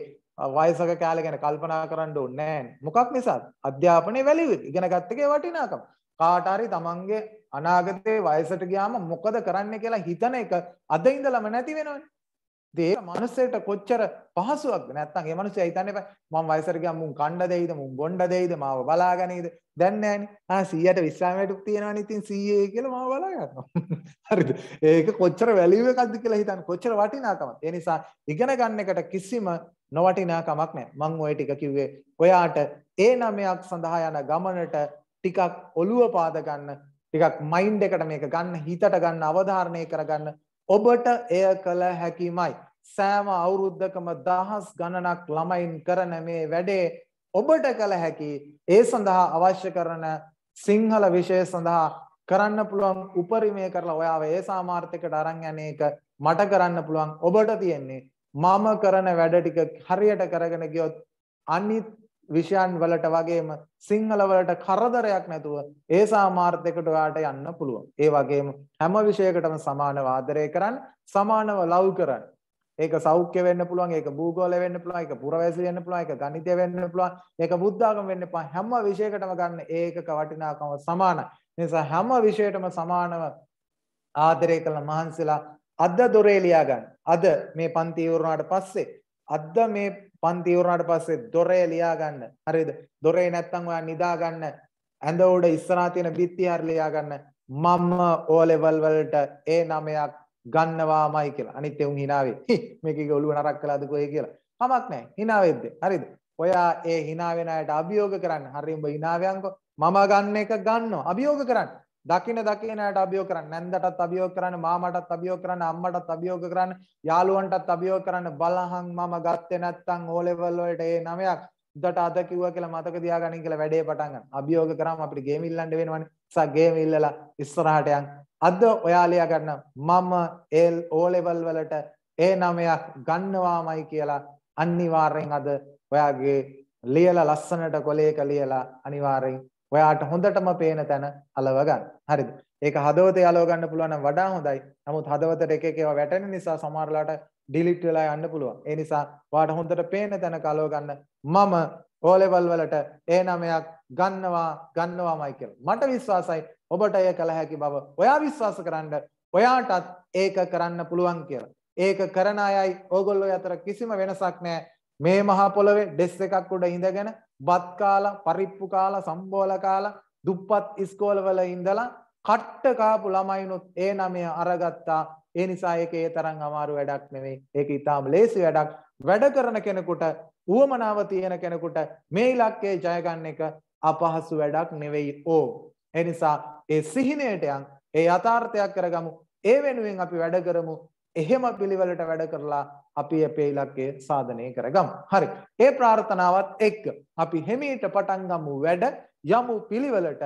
වයසක කාලේ ගැන කල්පනා කරන්න ඕනේ නැහැ. මොකක් නිසාද? අධ්‍යාපනයේ වැලියු එක ඉගෙන ගත්ත එකේ වටිනාකම. කාට හරි තමන්ගේ අනාගතේ වයසට ගියාම මොකද කරන්න කියලා හිතන එක අද ඉඳලම නැති වෙනවනේ. ඉතින් ඒක මනුස්සයට කොච්චර පහසුවක්ද නැත්නම් ඒ මනුස්සයා හිතන්නේ මම වයසට ගියාම මුන් කණ්ඩ දෙයිද මුන් බොණ්ඩ දෙයිද මාව බලාගනේද දැන් නැහනේ. ආ 100ට විශ්‍රාමයට තියෙනවනේ ඉතින් 100 කියලා මාව බලා ගන්නවා. හරිද? ඒක කොච්චර වැලියු එකක්ද කියලා හිතන්නේ කොච්චර වටිනාකමක්ද. ඒ නිසා ඉගෙන ගන්න එකට කිසිම නොවටිනාකමක් නැහැ. මම ওই ටික කිව්වේ ඔයාට ඒ නමයක් සඳහා යන ගමනට ටිකක් ඔළුව පාද ගන්න ටිකක් මයින්ඩ් එකට මේක ගන්න හිතට ගන්න අවධාරණය කරගන්න ඔබට එය කළ හැකිමයි සෑම අවුරුද්දකම දහස් ගණනක් ළමයින් කරන මේ වැඩේ ඔබට කළ හැකි ඒ සඳහා අවශ්‍ය කරන සිංහල විෂය සඳහා කරන්න පුළුවන් උපරිමය කරලා ඔයාව ඒ සාමාර්ථයකට අරන් යන එක මට කරන්න පුළුවන් ඔබට තියෙන්නේ මම කරන වැඩ ටික හරියට කරගෙන ගියොත් අනිත් විෂයන් වලට වගේම සිංහල වලට කරදරයක් නැතුව ඒ සාමාර්ථයකට ඔයාට යන්න පුළුවන්. ඒ වගේම හැම විෂයකටම සමානව ආදරය කරන්න, සමානව ලව් කරන්න. ඒක සෞඛ්‍ය වෙන්න පුළුවන්, ඒක භූගෝලය වෙන්න පුළුවන්, ඒක පුරවැසිය වෙන්න පුළුවන්, ඒක ගණිතය වෙන්න පුළුවන්, ඒක බුද්ධාගම වෙන්න පුළුවන්. හැම විෂයකටම ගන්න ඒකක වටිනාකම සමානයි. නිසා හැම විෂයකටම සමානව ආදරය කළ මහන්සිලා අද දොරේ ලියා ගන්න. අද මේ පන්ති ඉවර වුණාට පස්සේ අද මේ පන්ති ඉවරනාට පස්සේ දොරේ ලියා ගන්න. හරිද? දොරේ නැත්තම් ඔයා නිදා ගන්න. ඇඳ උඩ ඉස්සරහා තියෙන බිත්තිය හරි ලියා ගන්න. මම O level වලට A 9ක් ගන්නවාමයි කියලා. අනිත් එවුන් hinaවේ. මේකේ ඔළුව නරක් කළාද කොහේ කියලා. කමක් නැහැ. hinaවෙද්ද. හරිද? ඔයා ඒ hina වෙන අයට අභියෝග කරන්න. හරි උඹ hina වෙන්කො. මම ගන්න එක ගන්නවා. අභියෝග කරන්න. දකින දකිනට අභියෝග කරන්න නැන්දටත් අභියෝග කරන්න මාමටත් අභියෝග කරන්න අම්මටත් අභියෝග කරන්න යාළුවන්ටත් අභියෝග කරන්න බලහන් මම ගත්තේ නැත්තම් ඕ ලෙවල් වලට ඒ නමයක් උදට අද කිව්වා කියලා මතක තියාගනින් කියලා වැඩේ පටන් ගන්න. අභියෝග කරාම අපිට ගේම් ඉල්ලන්න වෙනවනේ. සා ගේම් ඉල්ලලා ඉස්සරහට යන්. අද ඔයා ලියා ගන්න මම එල් ඕ ලෙවල් වලට ඒ නමයක් ගන්නවාමයි කියලා අනිවාර්යෙන් අද ඔයාගේ ලියලා ලස්සනට කොලේක ලියලා අනිවාර්යෙන් ඔයාට හොඳටම පේන තැන අලව ගන්න. හරිද? ඒක හදවතේ අලව ගන්න පුළුවන් නම් වඩා හොඳයි. නමුත් හදවතට එක එක ඒවා වැටෙන නිසා සමහරලාට ඩිලීට් වෙලා යන්න පුළුවන්. ඒ නිසා ඔයාට හොඳට පේන තැන කලව ගන්න. මම ඕ ලෙවල් වලට ඒ නමයක් ගන්නවා ගන්නවාමයි කියලා. මට විශ්වාසයි ඔබට එය කළ හැකි බව. ඔයා විශ්වාස කරන්න ඔයාටත් ඒක කරන්න පුළුවන් කියලා. ඒක කරන අයයි ඕගොල්ලෝ අතර කිසිම වෙනසක් නැහැ. මේ මහා පොළවේ ඩෙස් එකක් උඩ ඉඳගෙන බත් කාලා පරිප්පු කාලා සම්බෝල කාලා දුප්පත් ඉස්කෝලවල ඉඳලා කට්ට කාපු ළමයිනුත් ඒ නමය අරගත්තා ඒ නිසා ඒක ඒ තරම් අමාරු වැඩක් නෙවෙයි ඒක ඊටාම ලේසි වැඩක් වැඩ කරන කෙනෙකුට ඌමනාව තියෙන කෙනෙකුට මේ ඉලක්කය ජය ගන්න එක අපහසු වැඩක් නෙවෙයි ඕ ඒ නිසා ඒ සිහිනයට යන් ඒ යථාර්ථයක් කරගමු ඒ වෙනුවෙන් අපි වැඩ කරමු එහෙම පිළිවෙලට වැඩ කරලා අපි අපේ ඉලක්කය සාධනය කරගමු. හරි. ඒ ප්‍රාර්ථනාවත් එක්ක අපි හිමීට පටන් ගමු වැඩ යමු පිළිවෙලට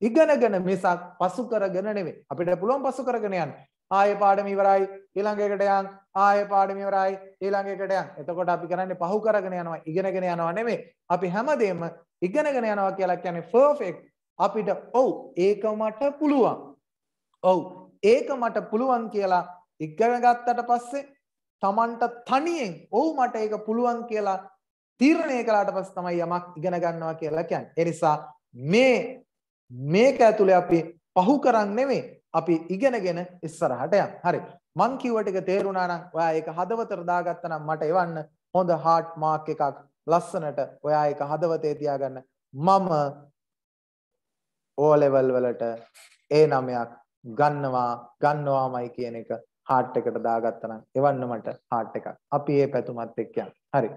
ඉගෙනගෙන මිසක් පසු කරගෙන නෙමෙයි. අපිට පුළුවන් පසු කරගෙන යන්න. ආයේ පාඩම ඉවරයි ඊළඟ එකට යන් ආයේ පාඩම ඉවරයි ඊළඟ එකට යන් එතකොට අපි කරන්නේ පහු කරගෙන යනවා ඉගෙනගෙන යනවා නෙමෙයි අපි හැමදේම ඉගෙනගෙන යනවා කියලා කියන්නේ perfect අපිට ඔව් ඒක මට පුළුවන් ඔව් ඒක මට පුළුවන් කියලා ඉගෙන ගත්තට පස්සේ Tamanට තනියෙන් ඔව් මට ඒක පුළුවන් කියලා තීරණය කළාට පස්සේ තමයි යමක් ඉගෙන ගන්නවා කියලා කියන්නේ. ඒ නිසා මේ මේක ඇතුලේ අපි පහු කරන්නේ නෙමෙයි. අපි ඉගෙනගෙන ඉස්සරහට යන්න. හරි. මං කිව්ව ටික තේරුණා නම් ඔයා ඒක හදවතට දාගත්තා නම් මට එවන්න හොඳ හાર્ට් මාක් එකක් ලස්සනට ඔයා ඒක හදවතේ තියාගන්න. මම ඕ ලෙවල් වලට ඒ නමයක් ගන්නවා ගන්නවාමයි කියන එක හાર્ට් එකට දාගත්තනම් එවන්න මට හાર્ට් එකක්. අපි ඒ පැතුමත් එක්ක යන්න. හරි.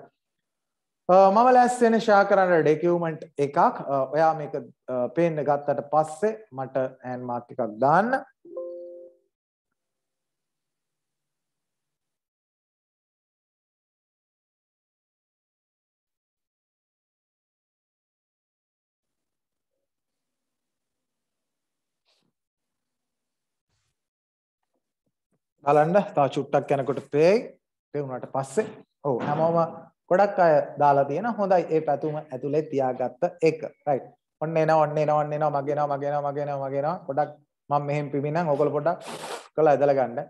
මම ලැස්සෙන ෂා කරන්න ඩෙකියුමන්ට් එකක් ඔයා මේක පේන්න ගත්තට පස්සේ මට හෑන්ඩ් මාක් එකක් දාන්න බලන්න තව චුට්ටක් යනකොට පේ පෙවුනට පස්සේ ඔව් හැමෝම ගොඩක් අය දාලා තියෙන හොඳයි ඒ පැතුම ඇතුලේ තියාගත්ත එක රයිට් ඔන්න එනවා ඔන්න එනවා ඔන්න එනවා මගේ එනවා මගේ එනවා මගේ එනවා මගේ එනවා ගොඩක් මම මෙහෙම පිපිනම් ඔයගොල්ලෝ පොඩක් කළා ඇදලා ගන්න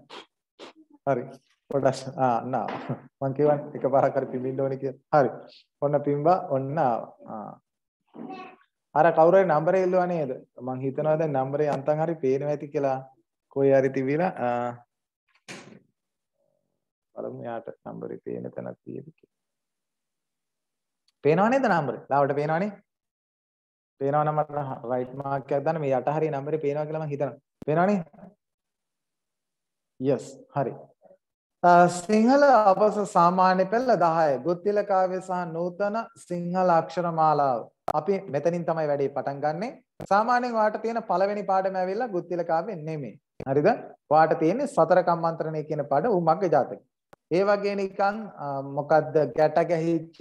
හරි පොඩක් ආ නාව මං කියවන එකපාරක් හරි පිඹින්න ඕනේ කියලා හරි ඔන්න පිඹා ඔන්න ආවා අර කවුරු හරි නම්බරේ ඉල්ලුවා නේද මං හිතනවා දැන් නම්බරේ අන්තම් හරි පේනවා ඇති කියලා කොහේ හරි තිබිලා බලමු යාට නම්බරේ පේන තැනක් තියෙද කියලා. පේනව නේද නම්බරේ? ලාවට පේනවනේ. පේනව නම් මට රයිට් මාක් එකක් දාන්න මේ යට හරිය නම්බරේ පේනවා කියලා මම හිතනවා. පේනවනේ? yes හරි. සිංහල අපස සාමාන්‍ය පෙළ 10. ගුත්තිල කාව්‍ය සහ නූතන සිංහල අක්ෂර මාලාව. අපි මෙතනින් තමයි වැඩේ පටන් ගන්නෙ. සාමාන්‍යයෙන් ඔයාට තියෙන පළවෙනි පාඩම ඇවිල්ලා ගුත්තිල කාව්‍ය නෙමෙයි. හරිද? ඔයාට තියෙන්නේ සතර කම්මන්ත්‍රණය කියන පාඩම උමග්ග ජාතකේ. ඒ වගේ නිකන් මොකද්ද ගැට ගැහිච්ච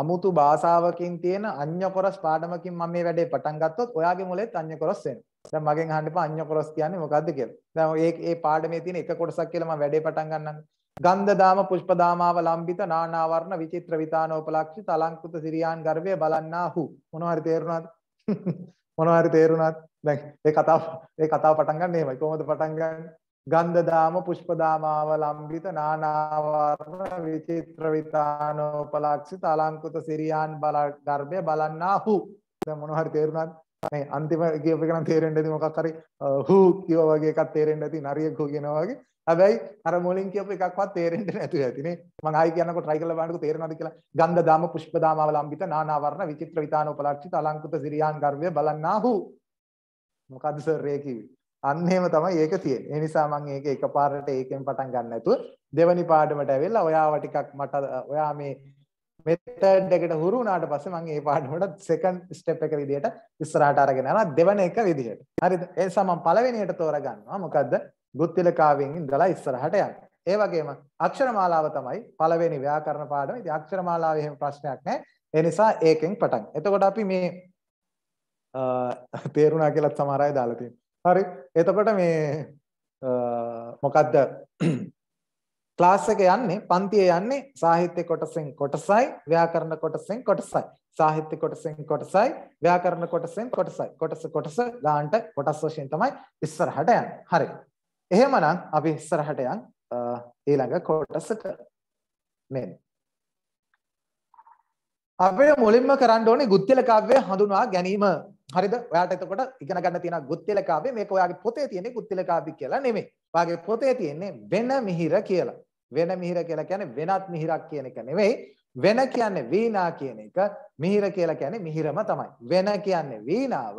අමුතු භාෂාවකින් තියෙන අඤ්ඤකොරස් පාඩමකින් මම මේ වැඩේ පටන් ගත්තොත් ඔයාගේ මොලේත් අඤ්ඤකොරස් වෙනවා. දැන් මගෙන් අහන්න එපා අඤ්ඤකොරස් කියන්නේ මොකද්ද කියලා. දැන් ඒ ඒ පාඩමේ තියෙන එක කොටසක් කියලා මම වැඩේ පටන් ගන්නම්. ගන්ධදාම පුෂ්පදාමාව ලම්බිත නානාවර්ණ විචිත්‍ර විතානෝපලක්ෂිත අලංකృత සිරියාන් ගර්භය බලන්නාහු මොනවා හරි තේරුණාද මොනවා හරි තේරුණාද දැන් මේ කතාව මේ කතාව පටන් ගන්න එහෙමයි කොහොමද පටන් ගන්න ගන්ධදාම පුෂ්පදාමාව ලම්බිත නානාවර්ණ විචිත්‍ර විතානෝපලක්ෂිත අලංකృత සිරියාන් බල ගර්භය බලන්නාහු දැන් මොනවා හරි තේරුණාද මේ අන්තිම කියප එක නම් තේරෙන්නේ නැති මොකක් හරි හූ කියවා වගේ එකක් තේරෙන්නේ නැති නරියෙක් හෝ කියනවා වගේ හැබැයි අර මුලින් කියපු එකක්වත් තේරෙන්න නැතුව ඇතිනේ. මම ආයි කියනකොට try කරලා බලන්නකො තේරෙනවද කියලා. ගන්ධ දාම පුෂ්ප දාමාව ලම්බිත නානා වර්ණ විචිත්‍ර විතාන උපලක්ෂිත අලංකృత සිරියාන් ගර්වය බලන්නාහු. මොකද්ද සර් ඒ කිව්වේ? අන්න එහෙම තමයි ඒක තියෙන්නේ. ඒ නිසා මම මේක එකපාරට ඒකෙන් පටන් ගන්න නැතුව දෙවනි පාඩමට ඇවිල්ලා ඔයාව ටිකක් මට ඔයා මේ මෙතඩ් එකට හුරු වුණාට පස්සේ මම මේ පාඩමට සෙකන්ඩ් ස්ටෙප් එක විදිහට ඉස්සරහට අරගෙන යනවා දෙවන එක විදිහට. හරිද? ඒ නිසා මම පළවෙනියට තෝරගන්නවා. මොකද්ද? ගුත්තිලකාවෙන් ඉඳලා ඉස්සරහට යන්න. ඒ වගේම අක්ෂරමාලාව තමයි පළවෙනි ව්‍යාකරණ පාඩම. ඉතින් අක්ෂරමාලාවේ එහෙම ප්‍රශ්නයක් නැහැ. ඒ නිසා ඒකෙන් පටන්. එතකොට අපි මේ තේරුණා කියලා සමහර අය දාලා තියෙනවා. හරි. එතකොට මේ මොකද්ද ක්ලාස් එක යන්නේ පන්තියේ යන්නේ සාහිත්‍ය කොටසෙන් කොටසයි ව්‍යාකරණ කොටසෙන් කොටසයි සාහිත්‍ය කොටසෙන් කොටසයි ව්‍යාකරණ කොටසෙන් කොටසයි කොටස කොටස ගාන්ට කොටස් වශයෙන් තමයි ඉස්සරහට යන්නේ. හරි. එහෙමනම් අපි ඉස්සරහට යන් ඊළඟ කොටසට නේද? අපේ මුලින්ම කරන්න ඕනේ ගුත්තිල කාව්‍ය හඳුනා ගැනීම. හරිද? ඔයාට එතකොට ඉගෙන ගන්න තියෙන ගුත්තිල කාව්‍ය මේක ඔයාගේ පොතේ තියෙන ගුත්තිල කාව්‍ය කියලා නෙමෙයි. ඔයාගේ පොතේ තියෙන්නේ වෙන මිහිර කියලා. වෙන මිහිර කියලා කියන්නේ වෙනත් මිහිරක් කියන එක නෙමෙයි. වෙන කියන්නේ වීණා කියන එක. මිහිර කියලා කියන්නේ මිහිරම තමයි. වෙන කියන්නේ වීණාව.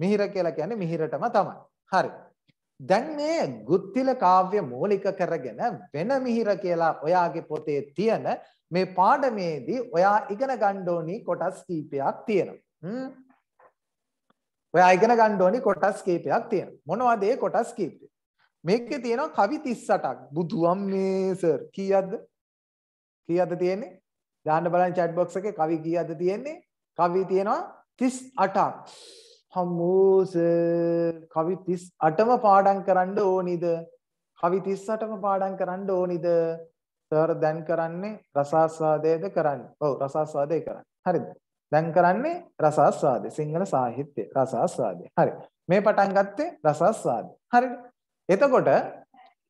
මිහිර කියලා කියන්නේ මිහිරටම තමයි. හරි. දැන් මේ ගුත්තිල කාව්‍ය මූලික කරගෙන වෙන මිහිර කියලා ඔයාගේ පොතේ තියෙන මේ පාඩමේදී ඔයා ඉගෙන ගන්න ඕනි කොටස් කීපයක් තියෙනවා. ඔයා ඉගෙන ගන්න ඕනි කොටස් කීපයක් තියෙනවා. මොනවද ඒ කොටස් කීපය? මේකේ තියෙනවා කවි 38ක්. බුදුම් මේ සර් කීයද? කීයද තියෙන්නේ? දාන්න බලන්න chat box එකේ කවි කීයද තියෙන්නේ? කවි තියෙනවා 38ක්. හම්මෝස කවි 38ම පාඩම් කරන්න ඕනිද? කවි 38ම පාඩම් කරන්න ඕනිද? සර් දැන් කරන්නේ රසාස්වාදයේද කරන්නේ. ඔව් රසාස්වාදයේ කරන්නේ. හරිද? දැන් කරන්නේ රසාස්වාදය. සිංහල සාහිත්‍ය රසාස්වාදය. හරි. මේ පටන් ගත්තේ රසාස්වාදය. හරිද? එතකොට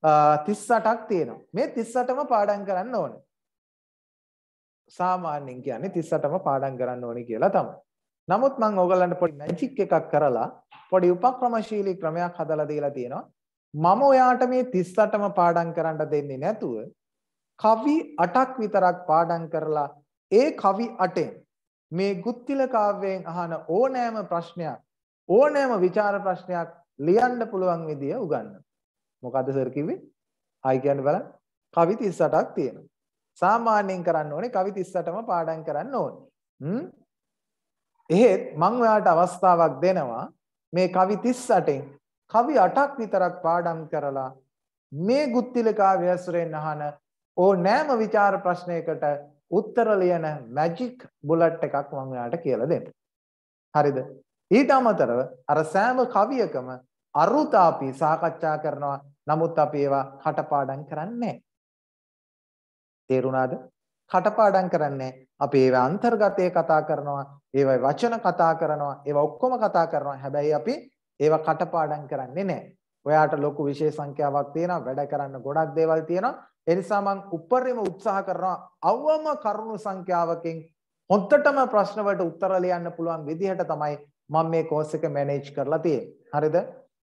38ක් තියෙනවා. මේ 38ම පාඩම් කරන්න ඕනේ. සාමාන්‍යයෙන් කියන්නේ 38ම පාඩම් කරන්න ඕනේ කියලා තමයි. නමුත් මම ඕගලන්ට පොඩි මැජික් එකක් කරලා පොඩි උපක්‍රමශීලී ක්‍රමයක් හදලා දීලා තියෙනවා. මම ඔයාට මේ 38ම පාඩම් කරන්න දෙන්නේ නැතුව කවි 8ක් විතරක් පාඩම් කරලා ඒ කවි 8ෙන් මේ ගුත්තිල කාව්‍යයෙන් අහන ඕනෑම ප්‍රශ්නයක් ඕනෑම විචාර ප්‍රශ්නයක් ලියන්න පුළුවන් විදිය උගන්වනවා. මොකද්ද සර් කිව්වේ? ආයි කියන්න බලන්න. කවි 38ක් තියෙනවා. සාමාන්‍යයෙන් කරන්න ඕනේ කවි 38ම පාඩම් කරන්න ඕනේ. හ්ම් එහෙත් මං ඔයාට අවස්ථාවක් දෙනවා මේ කවි 38න් කවි 8ක් විතරක් පාඩම් කරලා මේ ගුත්තිල කාව්‍ය ඇසුරෙන් අහන ඕ නෑම વિચાર ප්‍රශ්නයකට උත්තර ලියන මැජික් බුලට් එකක් මම ඔයාලට කියලා දෙන්න. හරිද? ඊට අමතරව අර සෑම කවියකම අරුත අපි සාකච්ඡා කරනවා. නමුත් අපි ඒවා කටපාඩම් කරන්නේ නැහැ. තේරුණාද? කටපාඩම් කරන්නේ අපි ඒව අන්තර්ගතයේ කතා කරනවා ඒව වචන කතා කරනවා ඒව ඔක්කොම කතා කරනවා හැබැයි අපි ඒව කටපාඩම් කරන්නේ නැහැ ඔයාට ලොකු විශේෂ සංඛ්‍යාවක් තියෙනවා වැඩ කරන්න ගොඩක් දේවල් තියෙනවා ඒ නිසා මම උපරිම උත්සාහ කරනවා අවම කරුණු සංඛ්‍යාවකින් හොද්දටම ප්‍රශ්න වලට උත්තර ලියන්න පුළුවන් විදිහට තමයි මම මේ කෝස් එක මැනේජ් කරලා තියෙන්නේ හරිද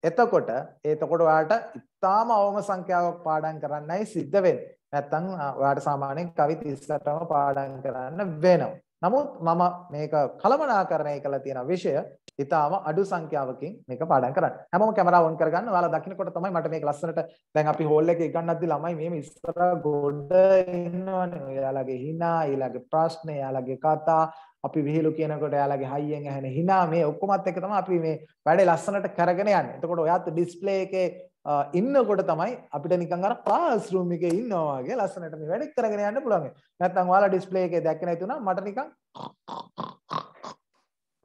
එතකොට එතකොට ඔයාට ඉතාම අවම සංඛ්‍යාවක් පාඩම් කරන්නයි සිද්ධ වෙන්නේ නැත්තම් ඔයාට සාමාන්‍යයෙන් කවි 38ම පාඩම් කරන්න වෙනවා. නමුත් මම මේක කලමනාකරණය කළා තියෙන විෂය ඉතාලම අඩු සංඛ්‍යාවකින් මේක පාඩම් කරන්න. හැමෝම කැමරාව ඔන් කරගන්න. ඔයාලා දකින්නකොට තමයි මට මේක ලස්සනට දැන් අපි හෝල් එකේ ඉගන්නද්දි ළමයි මෙහෙම ඉස්සර ගොඩ ඉන්නවනේ. ඔයාලගේ hina, ඊළඟ ප්‍රශ්න, යාලගේ කතා, අපි විහිළු කියනකොට යාලගේ හයියෙන් ඇහෙන hina මේ ඔක්කොමත් එක තමයි අපි මේ වැඩේ ලස්සනට කරගෙන යන්නේ. එතකොට ඔයාත් ඩිස්ප්ලේ එකේ ඉන්නකොට තමයි අපිට නිකන් අර classroom එකේ ඉන්නවා වගේ ලස්සනට මේ වැඩේ කරගෙන යන්න පුළුවන්. නැත්නම් ඔයාලා display එකේ දැක්කේ නැති වුණා මට නිකන්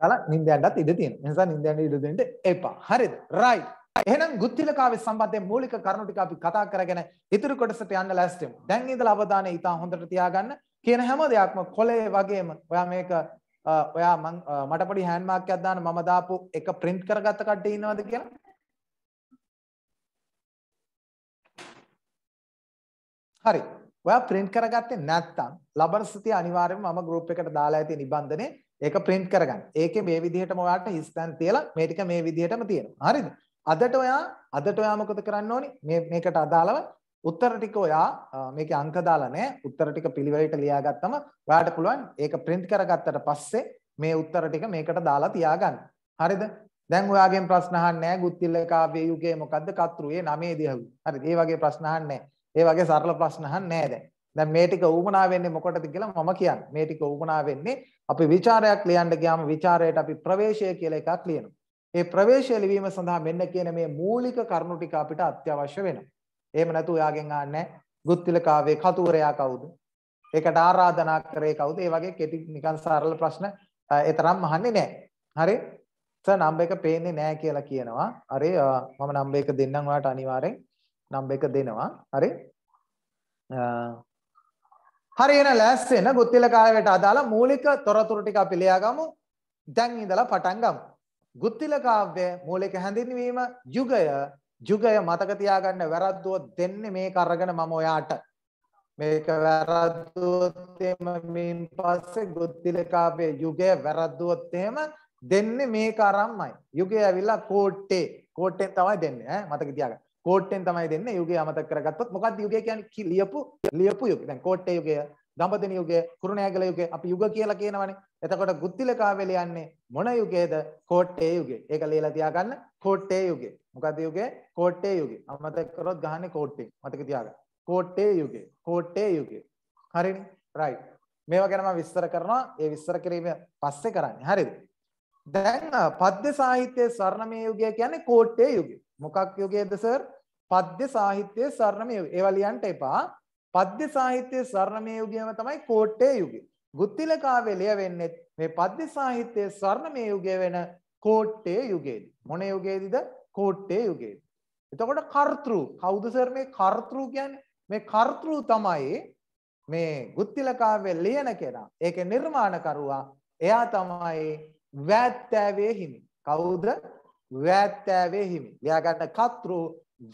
කල නින්දයන්ටත් ඉඩ තියෙනවා. ඒ නිසා නින්දයන්ට ඉඩ දෙන්න එපා. හරිද? right. එහෙනම් ගුත්තිලකාවේ සම්බන්ධයෙන් මූලික කරුණු ටික අපි කතා කරගෙන ඉතුරු කොටසට යන්න ලෑස්ති වෙමු. දැන් ඉඳලා අවධානය ඉතා හොඳට තියාගන්න. කියන හැම දෙයක්ම කොලේ වගේම ඔයා මේක ඔයා මට පොඩි හෑන්ඩ් මාක් එකක් දාන්න මම දාපු එක print කරගත්ත කට්ටිය ඉන්නවද කියලා? හරි. ඔයා print කරගත්තේ නැත්නම් ලබන සතිය අනිවාර්යයෙන්ම මම group එකට දාලා ඇති නිබන්ධනේ ඒක print කරගන්න. ඒකේ මේ විදිහටම ඔයාලට හිස්තන් තියලා මේ ටික මේ විදිහටම තියෙනවා. හරිද? අදට ඔයා අදට ඔයා මොකද කරන්න ඕනි? මේ මේකට අදාළව උත්තර ටික ඔයා මේකේ අංක දාලා නැහැ. උත්තර ටික පිළිවෙලට ලියාගත්තම ඔයාට පුළුවන් ඒක print කරගත්තට පස්සේ මේ උත්තර ටික මේකට දාලා තියාගන්න. හරිද? දැන් ඔයාගෙන් ප්‍රශ්න අහන්නේ නැහැ. ගුත්තිල්ල කාව්‍ය යුගයේ මොකද්ද? කතෘයේ නමේ දිහවි. හරිද? ඒ වගේ ප්‍රශ්න අහන්නේ නැහැ. ඒ වගේ සරල ප්‍රශ්න අහන්නේ නැහැ දැන්. මේ ටික ඌමනා වෙන්නේ මොකටද කියලා මම කියන්නේ. මේ ටික ඌමනා වෙන්නේ අපි ਵਿਚාරයක් ලියන්න ගියාම ਵਿਚාරයට අපි ප්‍රවේශය කියලා එකක් ලියනවා. ඒ ප්‍රවේශය ලිවීම සඳහා මෙන්න කියන මේ මූලික කරුණු ටික අපිට අත්‍යවශ්‍ය වෙනවා. එහෙම නැතු ඔයාගෙන් ආන්නේ ගුත්තිලකාවේ කතුවරයා කවුද? ඒකට ආරාධනා කරේ කවුද? ඒ වගේ කෙටි නිකන් සරල ප්‍රශ්න ඒ තරම් අහන්නේ නැහැ. හරි? සර් නම්බර් එක පේන්නේ නැහැ කියලා කියනවා. හරි මම නම්බර් එක දෙන්නම් ඔයාලට අනිවාර්යෙන්. නම්බර් එක දෙනවා. හරි? හරි එහෙනම් ලෑස්ති වෙන ගුත්තිල කාලයට අදාළ මූලික තොරතුරු ටික අපි ලියා ගමු. දැන් ඉඳලා පටන් ගමු. ගුත්තිල කාව්‍ය මූලික හැඳින්වීම යුගය යුගය මතක තියාගන්න වැරද්දුව දෙන්නේ මේක අරගෙන මම ඔයාට. මේක වැරද්දුවොත් එහෙම මින් පස්සේ ගුත්තිල කාව්‍ය යුගය වැරද්දුවොත් එහෙම දෙන්නේ මේක අරම්මයි. යුගය ඇවිල්ලා කෝට්ටේ කෝට්ටෙන් තමයි දෙන්නේ ඈ මතක තියාගන්න. කෝට්ටෙන් තමයි දෙන්නේ යුගය අමතක කරගත්තොත් මොකක්ද යුගය කියන්නේ ලියපු ලියපු යුගය දැන් කෝට්ටේ යුගය දඹදෙන යුගය කුරුණෑගල යුගය අපි යුග කියලා කියනවනේ එතකොට ගුත්තිල කාවේල යන්නේ මොන යුගයේද කෝට්ටේ යුගය ඒක ලියලා තියාගන්න කෝට්ටේ යුගය මොකක්ද යුගය කෝට්ටේ යුගය අමතක කරොත් ගහන්නේ කෝට්ටේ මතක තියාගන්න කෝට්ටේ යුගය කෝට්ටේ යුගය හරිනේ රයිට් මේවා ගැන මම විස්තර කරනවා ඒ විස්තර කිරීම පස්සේ කරන්නේ හරිද දැන් පද්‍ය සාහිත්‍යයේ ස්වර්ණමය යුගය කියන්නේ කෝට්ටේ යුගය මොකක් යුගයේද සර්? පද්‍ය සාහිත්‍යයේ ස්වර්ණමය යුගය. ඒවා ලියන්න එපා. පද්‍ය සාහිත්‍යයේ ස්වර්ණමය යුගයම තමයි කෝට්ටේ යුගය. ගුත්තිලකාවේ ලියවෙන්නේ මේ පද්‍ය සාහිත්‍යයේ ස්වර්ණමය යුගය වෙන කෝට්ටේ යුගයේදී. මොන යුගයේදීද? කෝට්ටේ යුගයේදී. එතකොට කර්තෘ කවුද සර් මේ කර්තෘ කියන්නේ? මේ කර්තෘ තමයි මේ ගුත්තිලකාවේ ලියන කෙනා. ඒකේ නිර්මාණකරුවා එයා තමයි වැත්තෑවේ හිමි. කවුද? වැත්තෑවේ හිමි. ලියා ගන්න කතෘ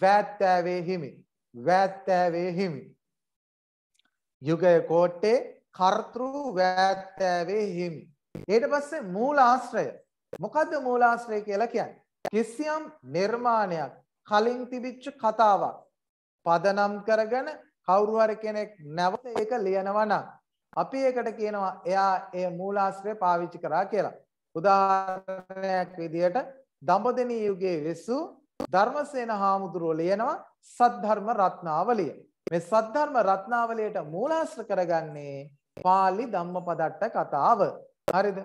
වැත්තෑවේ හිමි. වැත්තෑවේ හිමි. යුගය කෝට්ටේ කර්තෘ වැත්තෑවේ හිමි. ඊට පස්සේ මූලාශ්‍රය. මොකද්ද මූලාශ්‍රය කියලා කියන්නේ? කිසියම් නිර්මාණයක් කලින් තිබිච්ච කතාවක් පදනම් කරගෙන කවුරු හරි කෙනෙක් නැවත ඒක ලියනවා නම් අපි ඒකට කියනවා එයා ඒ මූලාශ්‍රය පාවිච්චි කරා කියලා. උදාහරණයක් විදියට දඹදෙනී යුගයේ වෙසු ධර්මසේන හාමුදුරුව ලියනවා සද්ධර්ම රත්නාවලිය. මේ සද්ධර්ම රත්නාවලියට මූලාශ්‍ර කරගන්නේ පාලි ධම්මපදට්ට කතාව. හරිද?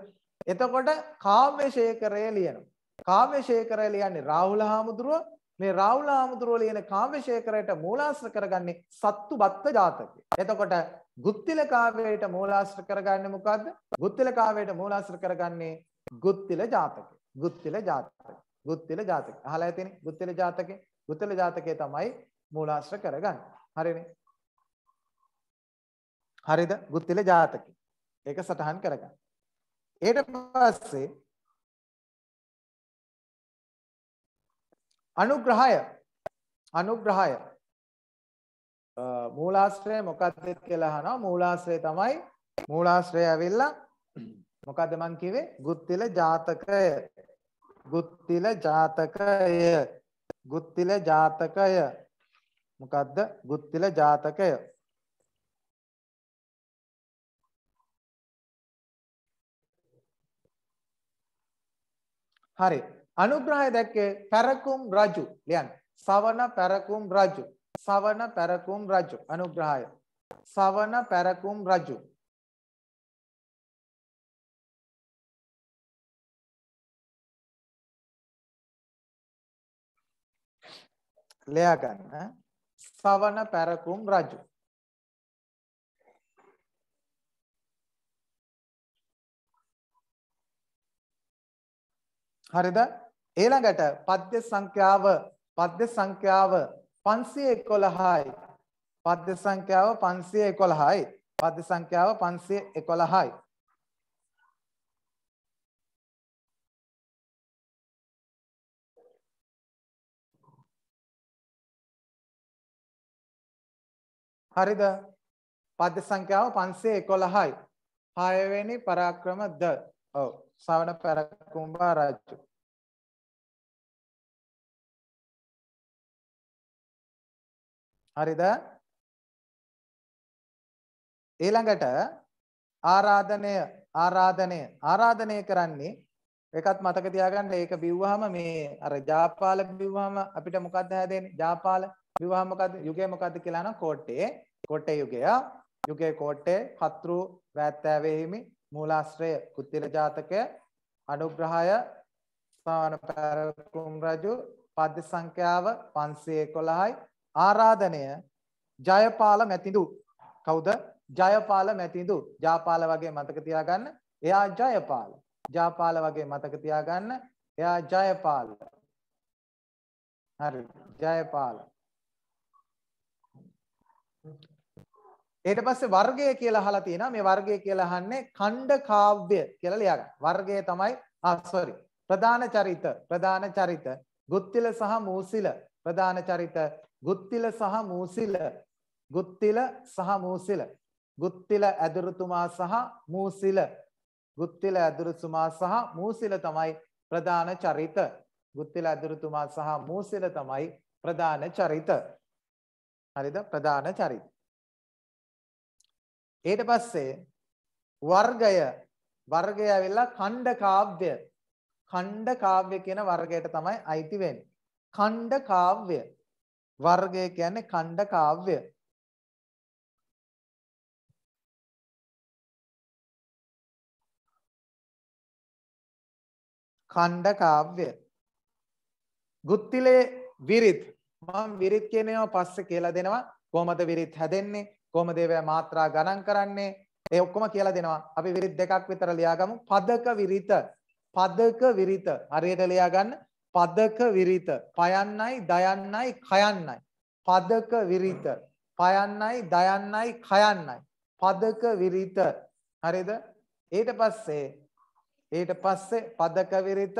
එතකොට කාව්‍යශේකරය ලියනවා. කාව්‍යශේකරය ලියන්නේ රාහුල හාමුදුරුව. මේ රාහුල හාමුදුරුව ලියන කාව්‍යශේකරයට මූලාශ්‍ර කරගන්නේ සත්තු බත්ත ජාතකය. එතකොට ගුත්තිල කාව්‍යයට මූලාශ්‍ර කරගන්නේ මොකද්ද? ගුත්තිල කාව්‍යයට මූලාශ්‍ර කරගන්නේ ගුත්තිල ජාතකය. ගුත්තිල ජාතක. ගුත්තිල ජාතක. අහලා ඇතිනේ ගුත්තිල ජාතකේ. ගුත්තිල ජාතකේ තමයි මූලාශ්‍ර කරගන්නේ. හරිනේ. හරිද? ගුත්තිල ජාතකේ. ඒක සටහන් කරගන්න. ඊට පස්සේ අනුග්‍රහය අනුග්‍රහය මූලාශ්‍රය මොකක්ද කියලා අහනවා මූලාශ්‍රය තමයි මූලාශ්‍රය ඇවිල්ලා මොකද මං කිවේ ගුත්තිල ජාතකය ගුත්තිල ජාතකය ගුත්තිල ජාතකය මොකද්ද ගුත්තිල ජාතකය හරි අනුග්‍රහය දැක්කේ පැරකුම් රජු ලියන්න සවන පැරකුම් රජු සවන පැරකුම් රජු අනුග්‍රහය සවන පැරකුම් රජු ලෙයා ගන්න සවන පැරකුම් රජු හරිද ඊළඟට පද්‍ය සංඛ්‍යාව පද්‍ය සංඛ්‍යාව 511යි පද්‍ය සංඛ්‍යාව 511යි පද්‍ය සංඛ්‍යාව 511යි හරිද පද්‍ය සංඛ්‍යාව 511යි. 6 වෙනි පරාක්‍රම ද. ඔව්. ශ්‍රවණ පරකුම්බා රාජ්‍ය. හරිද? ඊළඟට ආරාධනය ආරාධනය ආරාධනය කරන්නේ එකත් මතක තියාගන්න ඒක බිව්වහම මේ අර ජාපාල බිව්වහම අපිට මොකක්ද හැදෙන්නේ? ජාපාල විවාහ මොකද්ද? යුගය මොකද්ද කියලා නම් කෝට්ටේ කෝට්ටේ යුගය. යුගයේ කෝට්ටේ හත්රු වැත්තෑවේ හිමි මූලාශ්‍රය කුත්තිල ජාතකය අනුග්‍රහය ස්ථාන පැරකුම් රජු පද්‍ය සංඛ්‍යාව 511යි ආරාධනය ජයපාල මැතිඳු කවුද ජයපාල මැතිඳු ජාපාල වගේ මතක තියාගන්න එයා ජයපාල ජාපාල වගේ මතක තියාගන්න එයා ජයපාල හරි ජයපාල ඊට පස්සේ වර්ගය කියලා අහලා තියෙනවා. මේ වර්ගය කියලා අහන්නේ ඛණ්ඩ කාව්‍ය කියලා ලියාගන්න. වර්ගය තමයි ආ sorry. ප්‍රධාන චරිත, ප්‍රධාන චරිත, ගුත්තිල සහ මූසිල, ප්‍රධාන චරිත, ගුත්තිල සහ මූසිල, ගුත්තිල සහ මූසිල. ගුත්තිල ඇදුරුතුමා සහ මූසිල ගුත්තිල ඇදුරුතුමා සහ මූසිල තමයි ප්‍රධාන චරිත ගුත්තිල ඇදුරුතුමා සහ මූසිල තමයි ප්‍රධාන චරිත හරිද ප්‍රධාන චරිත ඊට පස්සේ වර්ගය වර්ගය වෙලා ඛණ්ඩ කාව්‍ය ඛණ්ඩ කාව්‍ය කියන වර්ගයට තමයි අයිති වෙන්නේ ඛණ්ඩ කාව්‍ය වර්ගය කියන්නේ ඛණ්ඩ කාව්‍ය ඛණ්ඩ කාව්‍ය ගුත්තිලේ විරිත් මම විරිත් කියන ඒවා පස්සේ කියලා දෙනවා කොහොමද විරිත් හැදෙන්නේ කොහොමද ඒවා මාත්‍රා ගණන් කරන්නේ ඒ ඔක්කොම කියලා දෙනවා අපි විරිත් දෙකක් විතර ලියාගමු පදක විරිත පදක විරිත හරියට ලියාගන්න පදක විරිත පයන්නයි දයන්නයි කයන්නයි පදක විරිත පයන්නයි දයන්නයි කයන්නයි පදක විරිත හරිද ඊට පස්සේ ඊට පස්සේ පදක විරිත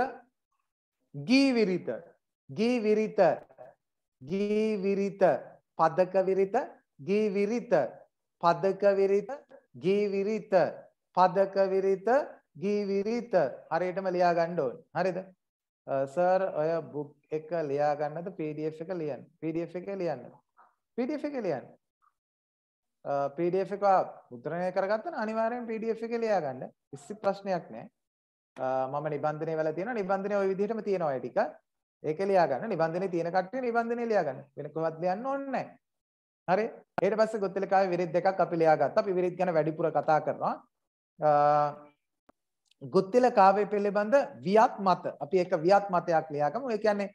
ගී විරිත ගී විරිත ගී විරිත පදක විරිත ගී විරිත පදක විරිත ගී විරිත පදක විරිත ගී විරිත හරියටම ලියා ගන්න ඕනේ. හරිද? සර් ඔය බුක් එක ලියා ගන්නද PDF එක ලියන්න. PDF එකේ ලියන්න. PDF එකේ ලියන්න. PDF එක මුද්‍රණය කරගත්තා නම් අනිවාර්යෙන් PDF එකේ ලියා ගන්න. කිසි ප්‍රශ්නයක් නැහැ. මම නිබන්ධනය වල තියෙනවා නිබන්ධනය ওই විදිහටම තියෙනවා ඒ ටික. ඒක ලියා ගන්න. නිබන්ධනේ තියෙන කට්ටිය නිබන්ධනේ ලියා ගන්න. වෙන කොහොමවත් ලියන්න ඕනේ නැහැ. හරි ඊට පස්සේ ගොත්තිලකාවේ විරිත් දෙකක් අපි ලියාගත්තා. අපි විරිත් ගැන වැඩිපුර කතා කරනවා. ගොත්තිලකාවේ පිළිබඳ වියත් මත අපි එක වියත් මතයක් ලියාගමු. ඒ කියන්නේ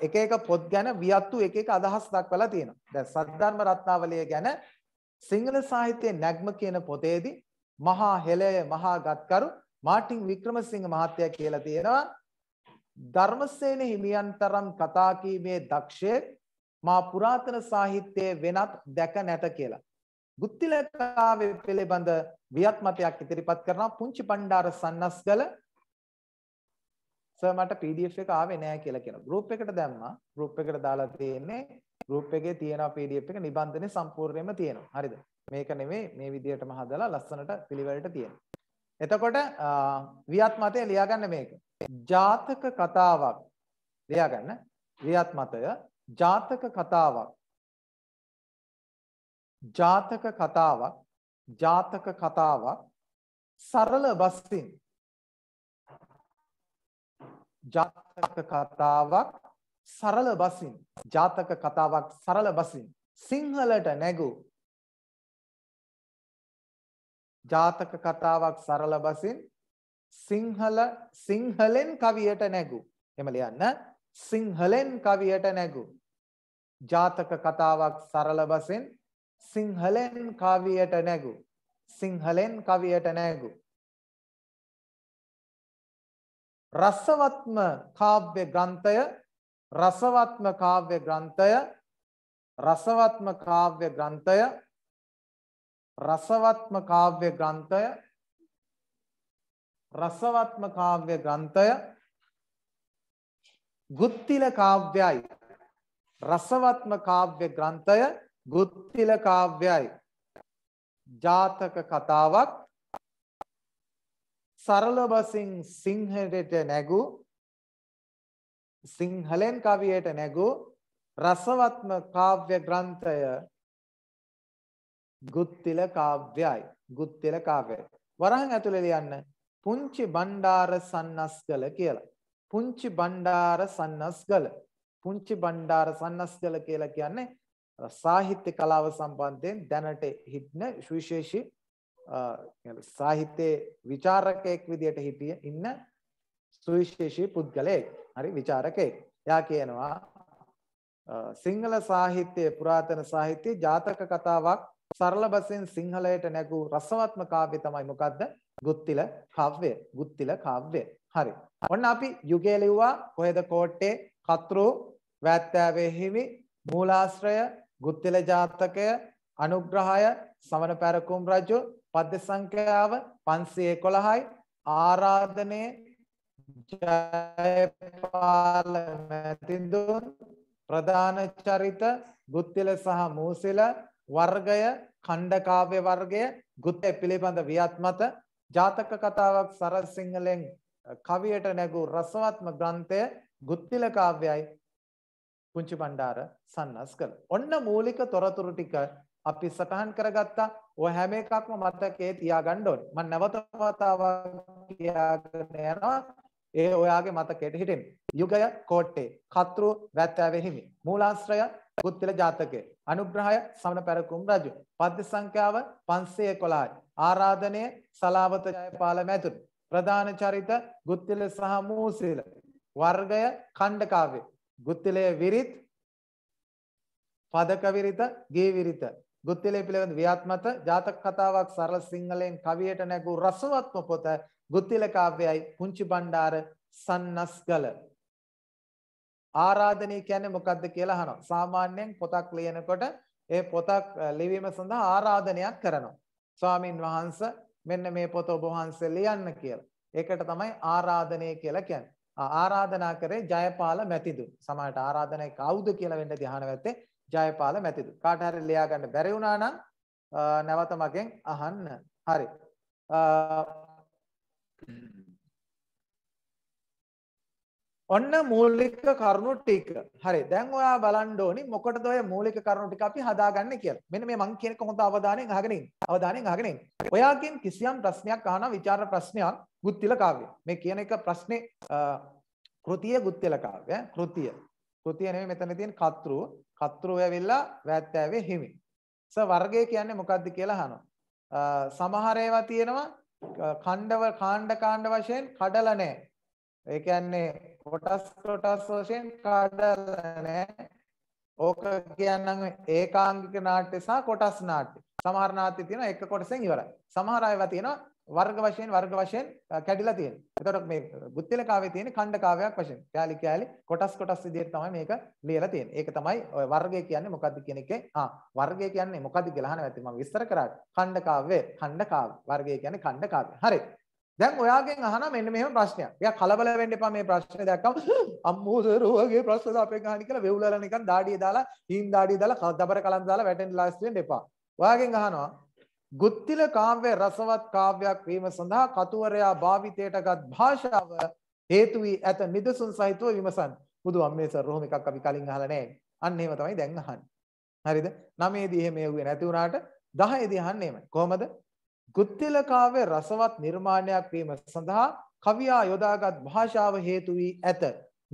එක එක පොත් ගැන වියත්තු එක එක අදහස් දක්වලා තියෙනවා. දැන් සද්ධර්ම රත්නාවලිය ගැන සිංහල සාහිත්‍යයේ නැග්ම කියන පොතේදී මහා හෙළය මහා ගත්කරු මාටින් වික්‍රමසිංහ මහත්තයා කියලා තියෙනවා. ධර්මසේන හිමියන් තරම් කතා කීමේ දක්ෂයෙක් මා පුරාතන සාහිත්‍යයේ වෙනත් දැක නැත කියලා. ගුත්තිලකාවේ පිළිබඳ වියත්මතයක් ඉදිරිපත් කරන පුංචි පණ්ඩාර සන්නස්ගල සර් මට PDF එක ආවේ නැහැ කියලා කියනවා. group එකට දැම්මා. group එකට දාලා තියෙන්නේ group එකේ තියෙන PDF එක නිබන්ධනේ සම්පූර්ණයෙන්ම තියෙනවා. හරිද? මේක නෙමෙයි මේ විදියටම හදලා ලස්සනට පිළිවෙලට තියෙනවා. එතකොට වියත්මතය ලියාගන්න මේක. ජාතක කතාවක් ලියාගන්න වියත්මතය ජාතක කතාවක් ජාතක කතාවක් ජාතක කතාවක් සරල බස්සින් ජාතක කතාවක් සරල බසින් ජාතක කතාවක් සරල බසින් සිංහලට නැගූ ජාතක කතාවක් සරල බසින් සිංහල සිංහලෙන් කවියට නැගූ එම ලියන්න සිංහලෙන් කවියට නැගූ ජාතක කතාවක් සරල වශයෙන් සිංහලෙන් කවියට නැගු සිංහලෙන් කවියට නැගු රසවත්ම කාව්‍ය ග්‍රන්ථය රසවත්ම කාව්‍ය ග්‍රන්ථය රසවත්ම කාව්‍ය ග්‍රන්ථය රසවත්ම කාව්‍ය ග්‍රන්ථය රසවත්ම කාව්‍ය ග්‍රන්ථය ගුත්තිල කාව්‍යයි රසවත්ම කාව්‍ය ග්‍රන්ථය ගුත්තිල කාව්‍යයි. ජාතක කතාවක් සරල බසින් සිංහලට නැගූ සිංහලෙන් කවියට නැගූ රසවත්ම කාව්‍ය ග්‍රන්ථය ගුත්තිල කාව්‍යයි. ගුත්තිල කාව්‍යය. වරහන් ඇතුළේ ලියන්න පුංචි බණ්ඩාර සන්නස්ගල කියලා. පුංචි බණ්ඩාර සන්නස්ගල පුංචි බණ්ඩාර සන්නස්ගල කියලා කියන්නේ සාහිත්‍ය කලාව සම්බන්ධයෙන් දැනට හිටින සුවිශේෂී සාහිත්‍යයේ ਵਿਚාරකයෙක් විදියට හිටිය ඉන්න සුවිශේෂී පුද්ගලයෙක්. හරි ਵਿਚාරකයෙක්. එයා කියනවා සිංහල සාහිත්‍යයේ පුරාතන සාහිත්‍යයේ ජාතක කතාවක් සරල බසින් සිංහලයට නැගූ රසවත්ම කාව්‍ය තමයි මොකද්ද? ගුත්තිල කාව්‍ය. ගුත්තිල කාව්‍ය. හරි. ඔන්න අපි යුගය ලිව්වා කොහෙද කෝට්ටේ හතුරු වැත්තෑවේ හිමි මූලාශ්‍රය ගුත්තිල ජාතකය අනුග්‍රහය සමන පැරකුම් රජු පද්‍ය සංඛ්‍යාව පන්සිය කොළහයි ආරාධනය ජයපාල මැතිදුන් ප්‍රධාන චරිත ගුත්තිල සහ මූසිල වර්ගය කණ්ඩකාව්‍ය වර්ගය ගුත්තය පිළිබඳ ව්‍යත්මත ජාතක කතාවක් සරසිංහලෙන් කවියට නැගූ රසවත්ම ග්‍රන්ථය ගුත්තිල කාව්‍යයි පුංචි බණ්ඩාර සන්නස් කළ. ඔන්න මූලික තොරතුරු ටික අපි සටහන් කරගත්තා. ඔය හැම එකක්ම මතකේ තියාගන්න ඕනේ. මම නැවත වතාවක් කියාගෙන යනවා. ඒ ඔයාගේ මතකයට හිටින්න. යුගය කෝට්ටේ, කතරු වැත්තෑවේ හිමි. මූලාශ්‍රය ගුත්තිල ජාතකය. අනුග්‍රහය සමන පැරකුම් රජු. පද්‍ය සංඛ්‍යාව 511යි. ආරාධනය සලාවත ජයපාල මැතුරු. ප්‍රධාන චරිත ගුත්තිල සහ මූසිල. වර්ගය ඛණ්ඩකාව්‍ය. ගුත්තිලය විරිත් පදක විරිත ගේ විරිත ගුත්තිලය පිළිබඳ ව්‍යාත්මත ජාතක කතාවක් සරල සිංහලෙන් කවියට නැගූ රසවත්ම පොත ගුත්තිල කාව්‍යයයි පුංචි බණ්ඩාර සන්නස්ගල ආරාධනය කියන්නේ මොකද්ද කියලා අහනවා සාමාන්‍යයෙන් පොතක් ලියනකොට ඒ පොතක් ලිවීම සඳහා ආරාධනයක් කරනවා ස්වාමින් වහන්සේ මෙන්න මේ පොත ඔබ වහන්සේ ලියන්න කියලා ඒකට තමයි ආරාධනය කියලා කියන්නේ ආරාධනා කරේ ජයපාල මැතිදු. සමහරට ආරාධනායි කවුද කියලා වෙන්න ධ්‍යාන වැත්තේ ජයපාල මැතිදු. කාට හරි ලියා ගන්න බැරි වුණා නම් නැවත මගෙන් අහන්න. හරි. ඔන්න මූලික කරුණු ටික. හරි. දැන් ඔයා බලන්න ඕනි මොකටද ඔය මූලික කරුණු ටික අපි හදාගන්නේ කියලා. මෙන්න මේ මං කියන එක හොඳ අවධානයෙන් අහගෙන ඉන්න. අවධානයෙන් අහගෙන ඉන්න. ඔයාගෙන් කිසියම් ප්‍රශ්නයක් අහනවා විචාර ප්‍රශ්නයක් ගුත්තිල කාව්‍ය. මේ කියන එක ප්‍රශ්නේ කෘතිය ගුත්තිල කාව්‍ය. කෘතිය. කෘතිය නෙමෙයි මෙතන තියෙන කතෘ. කතෘ ඇවිල්ලා වැත්තෑවේ හිමි. ස වර්ගය කියන්නේ මොකද්ද කියලා අහනවා. සමහර ඒවා තියෙනවා ඛණ්ඩව කාණ්ඩ කාණ්ඩ වශයෙන් කඩලා නැහැ. ඒ කියන්නේ කොටස් කොටස් වශයෙන් කඩලා නැහැ. ඕක කියන්නම් ඒකාංගික නාට්‍ය සහ කොටස් නාට්‍ය. සමහර නාට්‍ය තියෙනවා එක කොටසෙන් ඉවරයි. සමහර අයවා තියෙනවා වර්ග වශයෙන් වර්ග වශයෙන් කැඩිලා තියෙනවා. ඒතකොට මේ බුද්ධිල කාව්‍යයේ තියෙන ඛණ්ඩ කාව්‍යයක් වශයෙන් කෑලි කෑලි කොටස් කොටස් විදිහට තමයි මේක ලියලා තියෙන්නේ. ඒක තමයි ඔය වර්ගය කියන්නේ මොකද්ද කියන එකේ ආ වර්ගය කියන්නේ මොකද්ද කියලා අහනවා ඇති මම විස්තර කරාට. ඛණ්ඩ කාව්‍ය ඛණ්ඩ කාව්‍ය වර්ගය කියන්නේ ඛණ්ඩ කාව්‍ය. හරි. දැන් ඔයාගෙන් අහන මෙන්න මෙහෙම ප්‍රශ්නයක්. එයා කලබල වෙන්න එපා මේ ප්‍රශ්නේ දැක්කම අම්මෝ සර් ඔයගේ ප්‍රශ්න අපෙන් අහන්න කියලා වෙවුලලා නිකන් දාඩිය දාලා හීන් දාඩිය දාලා දබර කලන් දාලා වැටෙන්න ලාස්ට් වෙන්න එපා. ඔයාගෙන් අහනවා ගුත්තිල කාව්‍ය රසවත් කාව්‍යයක් වීම සඳහා කතුවරයා භාවිතයටගත් භාෂාව හේතු වී ඇත නිදසුන් සහිතව විමසන්න. බුදුන් මේ සර් ඔහොම එකක් අපි කලින් අහලා නැහැ. අන්න එහෙම තමයි දැන් අහන්නේ. හරිද? 9 දී එහෙම යුවේ නැති වුණාට 10 දී අහන්නේ එහෙමයි. කොහමද? ගුත්තිලකාව්‍ය රසවත් නිර්මාණයක් වීම සඳහා කවියා යොදාගත් භාෂාව හේතු වී ඇත.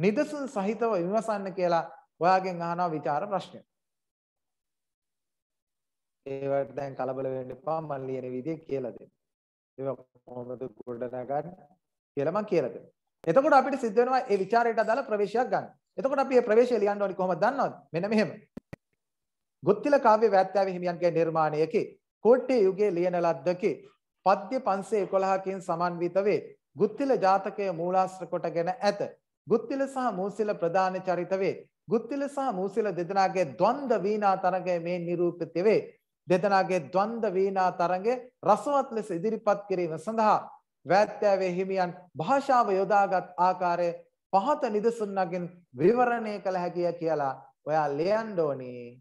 නිදසුන් සහිතව විමසන්න කියලා ඔයාගෙන් අහනවා විචාර ප්‍රශ්න. ඒවට දැන් කලබල වෙන්න එපා මම ලියන විදිය කියලා දෙන්න. ඒක කොහොමද ගොඩනගන්න කියලා මම කියලා දෙන්න. එතකොට අපිට සිද්ධ වෙනවා ඒ ਵਿਚාරයට අදාළ ප්‍රවේශයක් ගන්න. එතකොට අපි මේ ප්‍රවේශය ලියන්න ඕනි කොහොමද දන්නවද? මෙන්න මෙහෙම. ගොත්තිල කාව්‍ය වැත්‍යාවේ හිමියන්ගේ නිර්මාණයකේ කෝට්ටේ යුගයේ ලියන ලද්දකි. පද්‍ය 511කින් සමන්විත වේ. ගුත්තිල ජාතකය මූලාශ්‍ර කොටගෙන ඇත. ගුත්තිල සහ මූසිල ප්‍රධාන චරිත වේ. ගුත්තිල සහ මූසිල දෙදෙනාගේ ද්වන්ද වීණා තරගය මේ නිරූපිත වේ. දෙදෙනාගේ ද්වන්ද වීණා තරඟය රසවත් ලෙස ඉදිරිපත් කිරීම සඳහා වැත්‍යවේ හිමියන් භාෂාව යොදාගත් ආකාරය පහත නිදසුන්නකින් විවරණය කළ හැකිය කියලා ඔයා ලියන්න ඕනේ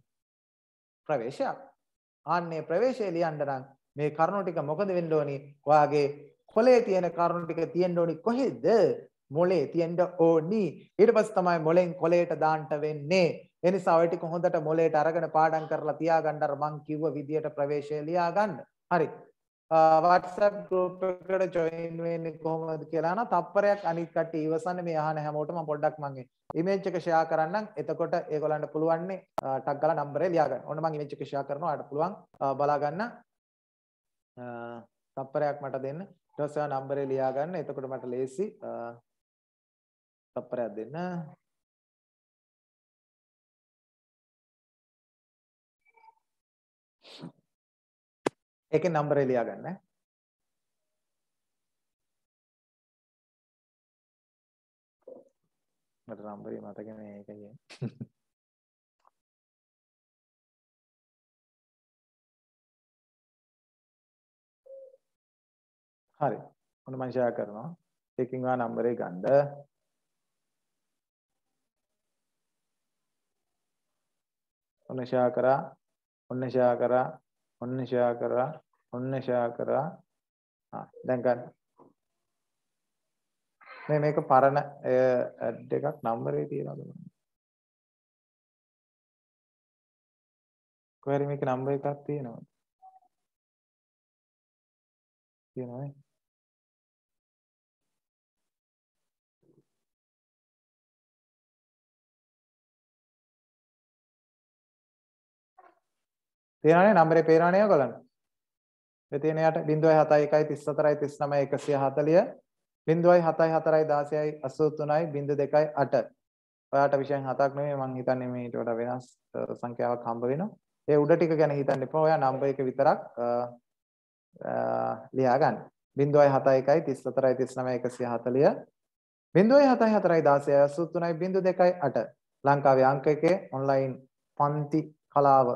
ප්‍රවේශයක් ආන්නේ ප්‍රවේශය ලියන්න නම් මේ කරුණු ටික මොකද වෙන්න ඕනි? ඔයාගේ කොලේ තියෙන කරුණු ටික තියෙන්න ඕනි කොහෙද? මොලේ තියෙන්න ඕනි. ඊට පස්සේ තමයි මොලෙන් කොලේට දාන්න වෙන්නේ. ඒ නිසා ඔය ටික හොඳට මොලේට අරගෙන පාඩම් කරලා තියාගන්න අර මං කිව්ව විදියට ප්‍රවේශය ලියා ගන්න. හරි. WhatsApp group එකට join වෙන්නේ කොහොමද කියලා නම් තප්පරයක් අනිත් කට්ටිය ඉවසන්න මේ අහන හැමෝටම පොඩ්ඩක් මගේ image එක share කරන්නම්. එතකොට ඒගොල්ලන්ට පුළුවන් නේ tag ගාලා number එක ලියා ගන්න. ඔන්න මම image එක share කරනවා. ඔයාලට පුළුවන් බලා ගන්න. තප්පරයක් මට දෙන්න. ඊට පස්සේ number එක ලියා ගන්න. එතකොට මට ලේසි තප්පරයක් දෙන්න. ඒකේ නම්බරේ ලියා ගන්න ඈ. මට නම්බරේ මතක නෑ ඒක කියන්නේ. හරි. ඔන්න මම ෂෙයා කරනවා. ඒකෙන් ඔයා නම්බරේ ගන්න. ඔන්න ෂෙයා කරා. ඔන්න ෂෙයා කරා. ඔන්න ෂෙයා කරා. ඔන්න ෂෙයා කරා. ආ දැන් ගන්න. මේ මේක පරණ ඇඩ් එකක් නම්බරේ තියනවද මම? කොහරි මේක නම්බර් එකක් තියෙනවද? තියෙනවනේ. තේරෙනවනේ නම්බරේ පේරවනේ ඔයගොල්ලන්ට. මෙතන යට 0.71 34 39 140 0.74 16 83.8 ඔයාට විෂයන් හතක් නෙමෙයි මම හිතන්නේ මේ ඊට වඩා වෙනස් සංඛ්‍යාවක් හම්බ වෙනවා. ඒ උඩ ටික ගැන හිතන්න එපා. ඔයා නම්බර් එක විතරක් ලියා ගන්න. 0.71 34 39 140 0.74 16 83.8 ලංකාවේ අංක එකේ ඔන්ලයින් පන්ති කලාව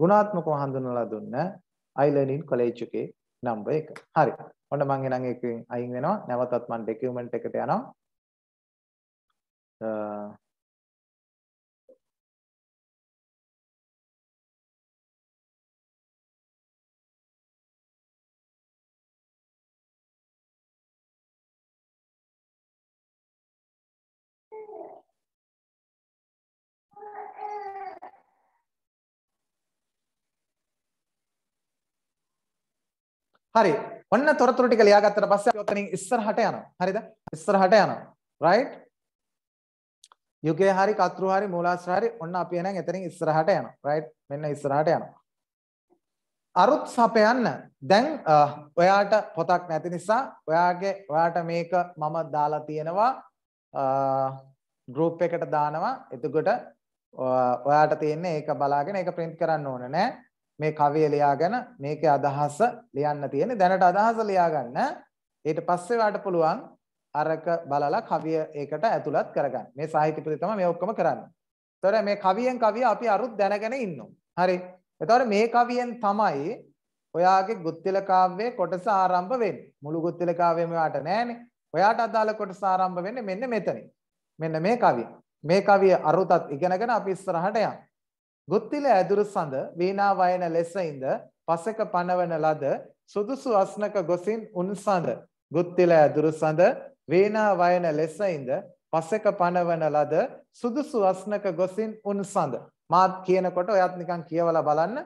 ගුණාත්මකව හඳුන්වලා දුන්න I learn in college එකේ නම්බර් එක. හරි. ඔන්න මම එනං එකෙන් අයින් වෙනවා. නැවතත් මම ඩොකියුමන්ට් එකට යනවා. Uh, හරි. ඔන්න තොරතුරු ටික ලියාගත්තට පස්සේ අපි ඔතනින් ඉස්සරහට යනවා. හරිද? ඉස්සරහට යනවා. right? යුගය හරි කතරු හරි මූලාශ්‍ර හරි ඔන්න අපි එනන් එතනින් ඉස්සරහට යනවා. right? මෙන්න ඉස්සරහට යනවා. අරුත් සපයන්න දැන් ඔයාට පොතක් නැති නිසා ඔයාගේ ඔයාට මේක මම දාලා තියෙනවා ගෲප් එකට දානවා එතකොට ඔයාට තියෙන්නේ ඒක බලාගෙන ඒක print කරන්න ඕන නෑ මේ කවිය ලියාගෙන මේකේ අදහස ලියන්න තියෙන්නේ. දැනට අදහස ලියාගන්න. ඊට පස්සේ වාට පුළුවන් අරක බලලා කවිය ඒකට ඇතුළත් කරගන්න. මේ සාහිත්‍යපති තමයි මේ ඔක්කොම කරන්නේ. ඒතොර මේ කවියෙන් කවිය අපි අරුත් දැනගෙන ඉන්නවා. හරි. ඒතොර මේ කවියෙන් තමයි ඔයාගේ ගුත්තිල කාව්‍යයේ කොටස ආරම්භ වෙන්නේ. මුළු ගුත්තිල කාව්‍යම වාට නෑනේ. ඔයාට අදාළ කොටස ආරම්භ වෙන්නේ මෙන්න මෙතනින්. මෙන්න මේ කවිය. මේ කවිය අරුතත් ඉගෙනගෙන අපි ඉස්සරහට යමු. ගොත්තිල ඇදුරු සඳ වීණා වයන ලෙසින්ද පසක පනවන ලද සුදුසු අස්නක ගොසින් උන් සඳ ගොත්තිල ඇදුරු සඳ වීණා වයන ලෙසින්ද පසක පනවන ලද සුදුසු අස්නක ගොසින් උන් සඳ මාත් කියනකොට ඔයත් නිකන් කියවලා බලන්න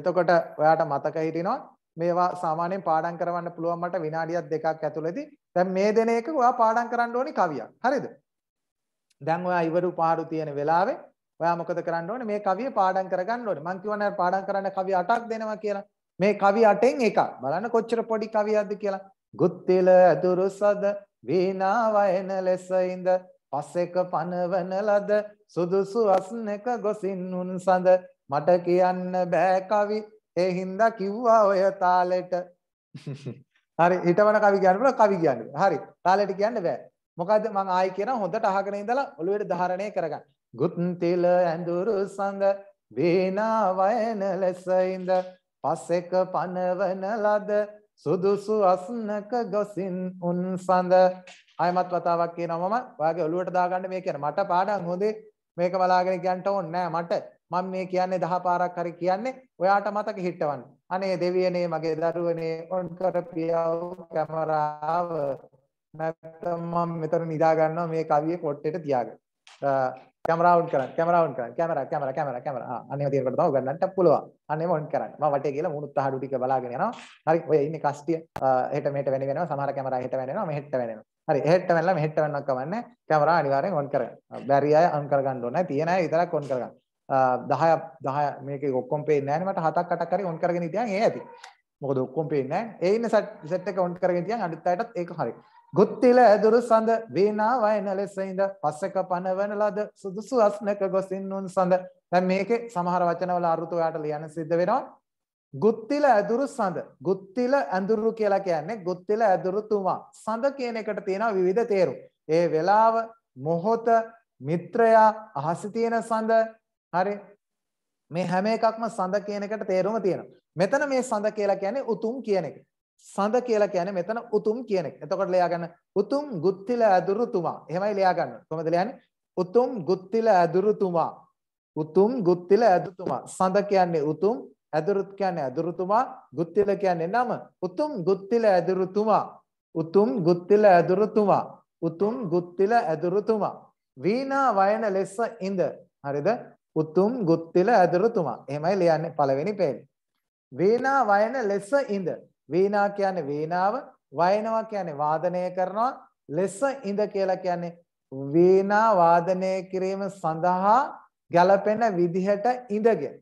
එතකොට ඔයාට මතක හිටිනවා මේවා සාමාන්‍යයෙන් පාඩම් කරවන්න පුළුවන් මට විනාඩියක් දෙකක් ඇතුළතදී දැන් මේ දෙන එක ඔයා පාඩම් කරන්න ඕනි කවියක් හරිද දැන් ඔයා ඉවරු පාඩු තියෙන වෙලාවේ ඔයා මොකද කරන්න ඕනේ මේ කවිය පාඩම් කරගන්න ඕනේ. මං කිව්වනේ පාඩම් කරන්න කවි 8ක් දෙනවා කියලා. මේ කවි 8න් එකක්. බලන්න කොච්චර පොඩි කවියක්ද කියලා. ගුත්තිල ඇතුරු සද වීණා වයන ලෙස ඉඳ පස්සෙක පනවන ලද සුදුසු අස්නක ගොසින් උන් සඳ මට කියන්න බෑ කවි ඒ හින්දා කිව්වා ඔය තාලෙට හරි හිටවන කවි කියන්න බෑ කවි කියන්න හරි තාලෙට කියන්න බෑ මොකද මං ආයි කියන හොඳට අහගෙන ඉඳලා ඔළුවේ ධාරණය කරගන්න ගුත්තිල ඇඳුරු සඳ වේනා වයන ලෙසයිඳ පස්සෙක පනවන ලද සුදුසු අස්නක ගොසින් උන් සඳ අයමත් වතාවක් කියනවා මම ඔයාගේ ඔළුවට දාගන්න මේ කියන්නේ මට පාඩම් හොඳේ මේක බලාගෙන කියන්න ඕනේ නෑ මට මම මේ කියන්නේ දහ පාරක් හරි කියන්නේ ඔයාට මතක හිටවන්න අනේ දෙවියනේ මගේ දරුවනේ ඔන් කරපියව කැමරාව නැත්තම් මම මෙතන නිදා ගන්නවා මේ කවිය පොට්ටේට තියාගෙන කැමරාවන් කරන්න කැමරාවන් කරන්න කැමරා කැමරා කැමරා කැමරා ආ අන්න එහෙම තියෙනකොට තමයි උගන්නන්නට පුළුවන් අන්න එහෙම ඔන් කරන්න මම වටේ කියලා මූණුත් අහඩු ටික බලාගෙන යනවා හරි ඔය ඉන්නේ කස්ටිය එහෙට මෙහෙට වෙන වෙනවා සමහර කැමරා එහෙට වෙනවා මෙහෙට වෙනවා හරි එහෙට වෙනලා මෙහෙට වෙනවා කමන්නේ කැමරා අනිවාර්යෙන් ඔන් කරගන්න බැරි අය අන් කරගන්න ඕනේ තියෙන අය විතරක් ඔන් කරගන්න 10 10 මේකේ ඔක්කොම පේන්නේ නැහැ නේ මට හතක් අටක් හරි ඔන් කරගෙන ඉතියන් ඒ ඇති මොකද ඔක්කොම පේන්නේ නැහැ ඒ ඉන්න සෙට් එක ඔන් කරගෙන ඉතියන් අනිත් අයටත් ඒක හරි ගොත්තිල ඇදුරු සඳ වේනා වයන ලෙස ඉඳ පස්සක පනවන ලද සුදුසු අස්නක ගොසින් උන් සඳ දැන් මේකේ සමහර වචනවල අරුත ඔයාට ලියන්න සිද්ධ වෙනවා ගුත්තිල ඇදුරු සඳ ගුත්තිල ඇඳුරු කියලා කියන්නේ ගුත්තිල ඇදුරු තුමා සඳ කියන එකට තියෙනවා විවිධ තේරුම් ඒ වෙලාව මොහොත මිත්‍රයා අහස තියෙන සඳ හරි මේ හැම එකක්ම සඳ කියන එකට තේරුම තියෙනවා මෙතන මේ සඳ කියලා කියන්නේ උතුම් කියන එක සඳ කියලා කියන්නේ මෙතන උතුම් කියන එක. එතකොට ලියා ගන්න උතුම් ගුත්තිල ඇදුරුතුමා. එහෙමයි ලියා ගන්න. කොහමද ලියන්නේ? උතුම් ගුත්තිල ඇදුරුතුමා. උතුම් ගුත්තිල ඇදුරුතුමා. සඳ කියන්නේ උතුම්, ඇදුරුත් කියන්නේ ඇදුරුතුමා, ගුත්තිල කියන්නේ නම. උතුම් ගුත්තිල ඇදුරුතුමා. උතුම් ගුත්තිල ඇදුරුතුමා. උතුම් ගුත්තිල ඇදුරුතුමා. වීණා වයන ලෙස ඉඳ. හරිද? උතුම් ගුත්තිල ඇදුරුතුමා. එහෙමයි ලියන්නේ පළවෙනි පේලේ. වීණා වයන ලෙස ඉඳ වීණා කියන්නේ වීණාව, වයනවා කියන්නේ වාදනය කරනවා. ලෙස ඉඳ කියලා කියන්නේ වීණා වාදනය කිරීම සඳහා ගැළපෙන විදිහට ඉඳගෙන.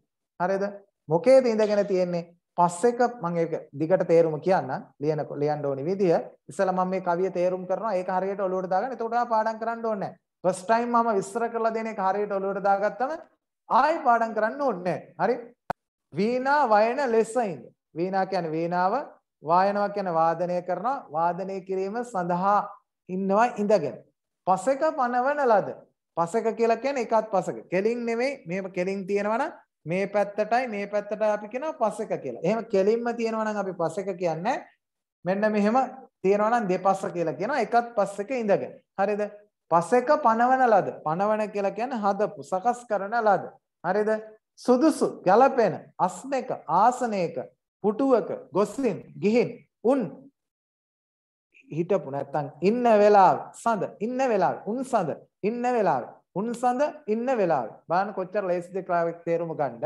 හරිද? මොකේද ඉඳගෙන තියෙන්නේ? පස්සෙක මම ඒක දිගට තේරුම කියන්නම්. ලියන ලියන්න ඕනි විදිය. ඉස්සලා මම මේ කවිය තේරුම් කරනවා. ඒක හරියට ඔළුවට දාගන්න. එතකොට ආ පාඩම් කරන්න ඕනේ නැහැ. ෆස්ට් ටයිම් මම විස්තර කරලා දෙන එක හරියට ඔළුවට දාගත්තම ආයෙ පාඩම් කරන්න ඕනේ නැහැ. හරි? වීණා වයන ලෙස ඉඳ. වේනා කියන්නේ වේනාව වායනවා කියන්නේ වාදනය කරනවා වාදනය කිරීම සඳහා ඉන්නවා ඉඳගෙන පසෙක පනවන ලද පසෙක කියලා කියන්නේ එකත් පසෙක කෙලින් නෙමෙයි මේ කෙලින් තියෙනවා මේ පැත්තටයි මේ පැත්තටයි අපි කියනවා පසෙක කියලා. එහෙම කෙලින්ම තියෙනවා නම් අපි පසෙක කියන්නේ මෙන්න මෙහෙම තියෙනවා නම් දෙපස කියලා කියනවා එකත් පසෙක ඉඳගෙන. හරිද? පසෙක පනවන ලද. පනවන කියලා කියන්නේ හදපු සකස් කරන ලද. හරිද? සුදුසු ගැළපෙන අස්නක ආසනයක පුටුවක ගොස්සින් ගිහින් උන් හිටපු නැත්තම් ඉන්න වෙලාව සඳ ඉන්න වෙලාව උන් සඳ ඉන්න වෙලාව උන් සඳ ඉන්න වෙලාව බලන්න කොච්චර ලේසිද කියලා තේරුම ගන්න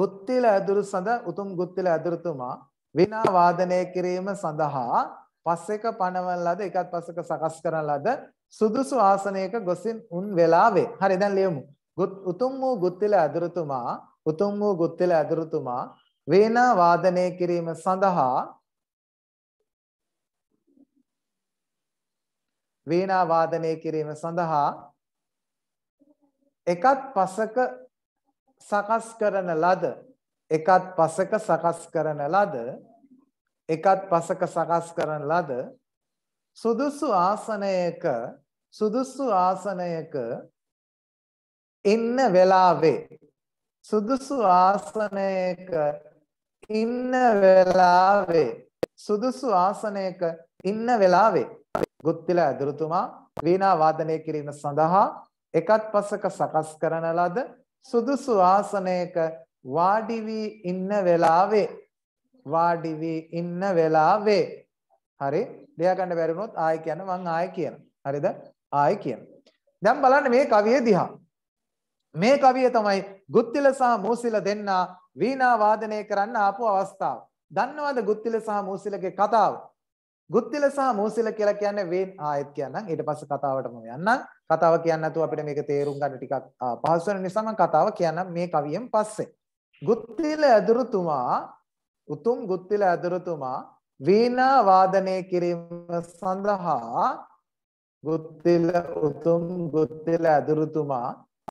ගොත්තිල ඇදුරු සඳ උතුම් ගොත්තිල ඇදුරුතුමා විනා වාදනය කිරීම සඳහා පස්සෙක පනවන ලද එකත් පස්සෙක සකස් කරන ලද සුදුසු ආසනයක ගොසින් උන් වෙලාවේ හරි දැන් ලියමු උතුම් වූ ගොත්තිල ඇදුරුතුමා උතුම් වූ ගොත්තිල ඇදුරුතුමා වේණා වාදනය කිරීම සඳහා වේණා වාදනය කිරීම සඳහා එකත් පසක සකස් කරන ලද එකත් පසක සකස් කරන ලද එකත් පසක සකස් කරන ලද සුදුසු ආසනයක සුදුසු ආසනයක ඉන්න වෙලාවේ සුදුසු ආසනයක ඉන්න වෙලාවේ සුදුසු ආසනයක ඉන්න වෙලාවේ ගුත්තිල ඇදුරුතුමා වීණා වාදනය කිරීම සඳහා එකත් පසක සකස් කරන ලද සුදුසු ආසනයක වාඩි වී ඉන්න වෙලාවේ වාඩි වී ඉන්න වෙලාවේ හරි දෙයා ගන්න බැරි වුණොත් ආයෙ කියන්න මං ආයෙ කියන හරිද ආයෙ කියන දැන් බලන්න මේ කවිය දිහා මේ කවිය තමයි ගුත්තිල සහ මෝසිල දෙන්නා වීණා වාදනය කරන්න ආපු අවස්ථාව. දන්නවද ගුත්තිල සහ මූසිලගේ කතාව? ගුත්තිල සහ මූසිල කියලා කියන්නේ වේන් ආයෙත් කියන්නම්. ඊට පස්සේ කතාවටම යන්නම්. කතාව කියන්න නැතුව අපිට මේක තේරුම් ගන්න ටිකක් පහසු වෙන නිසා මම කතාව කියන්නම් මේ කවියෙන් පස්සේ. ගුත්තිල ඇදුරුතුමා උතුම් ගුත්තිල ඇදුරුතුමා වීණා වාදනය කිරීම සඳහා ගුත්තිල උතුම් ගුත්තිල ඇදුරුතුමා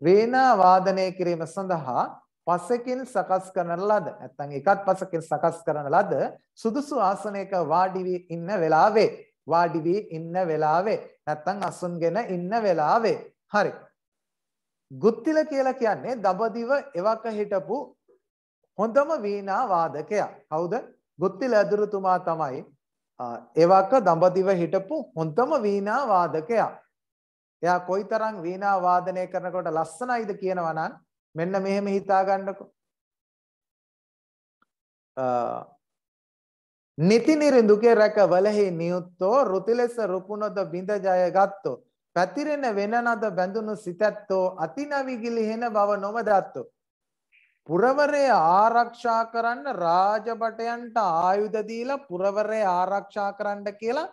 වීණා වාදනය කිරීම සඳහා පසකින් සකස් කරන ලද නැත්නම් එකත් පසකින් සකස් කරන ලද සුදුසු ආසනයක වාඩි වී ඉන්න වෙලාවේ වාඩි වී ඉන්න වෙලාවේ නැත්නම් අසුන්ගෙන ඉන්න වෙලාවේ හරි ගුත්තිල කියලා කියන්නේ දබදිව එවක හිටපු හොඳම වීණා වාදකයා කවුද ගුත්තිල අඳුරුතුමා තමයි එවක දඹදිව හිටපු හොඳම වීණා වාදකයා එයා කොයිතරම් වීණා වාදනය කරනකොට ලස්සනයිද කියනවා නම් මෙන්න මෙහෙම හිතා ගන්නකො. නිති නිරිඳුකේ රැක වලහි නියුත්තෝ රුති ලෙස රුපුනොද බිඳ ජය ගත්තෝ. පැතිරෙන වෙන නද බැඳුණු සිතැත්තෝ අතිනවි ගිලිහෙන බව නොමදත්තෝ. පුරවරය ආරක්ෂා කරන්න රාජබටයන්ට ආයුධ දීලා පුරවරය ආරක්ෂා කරන්න කියලා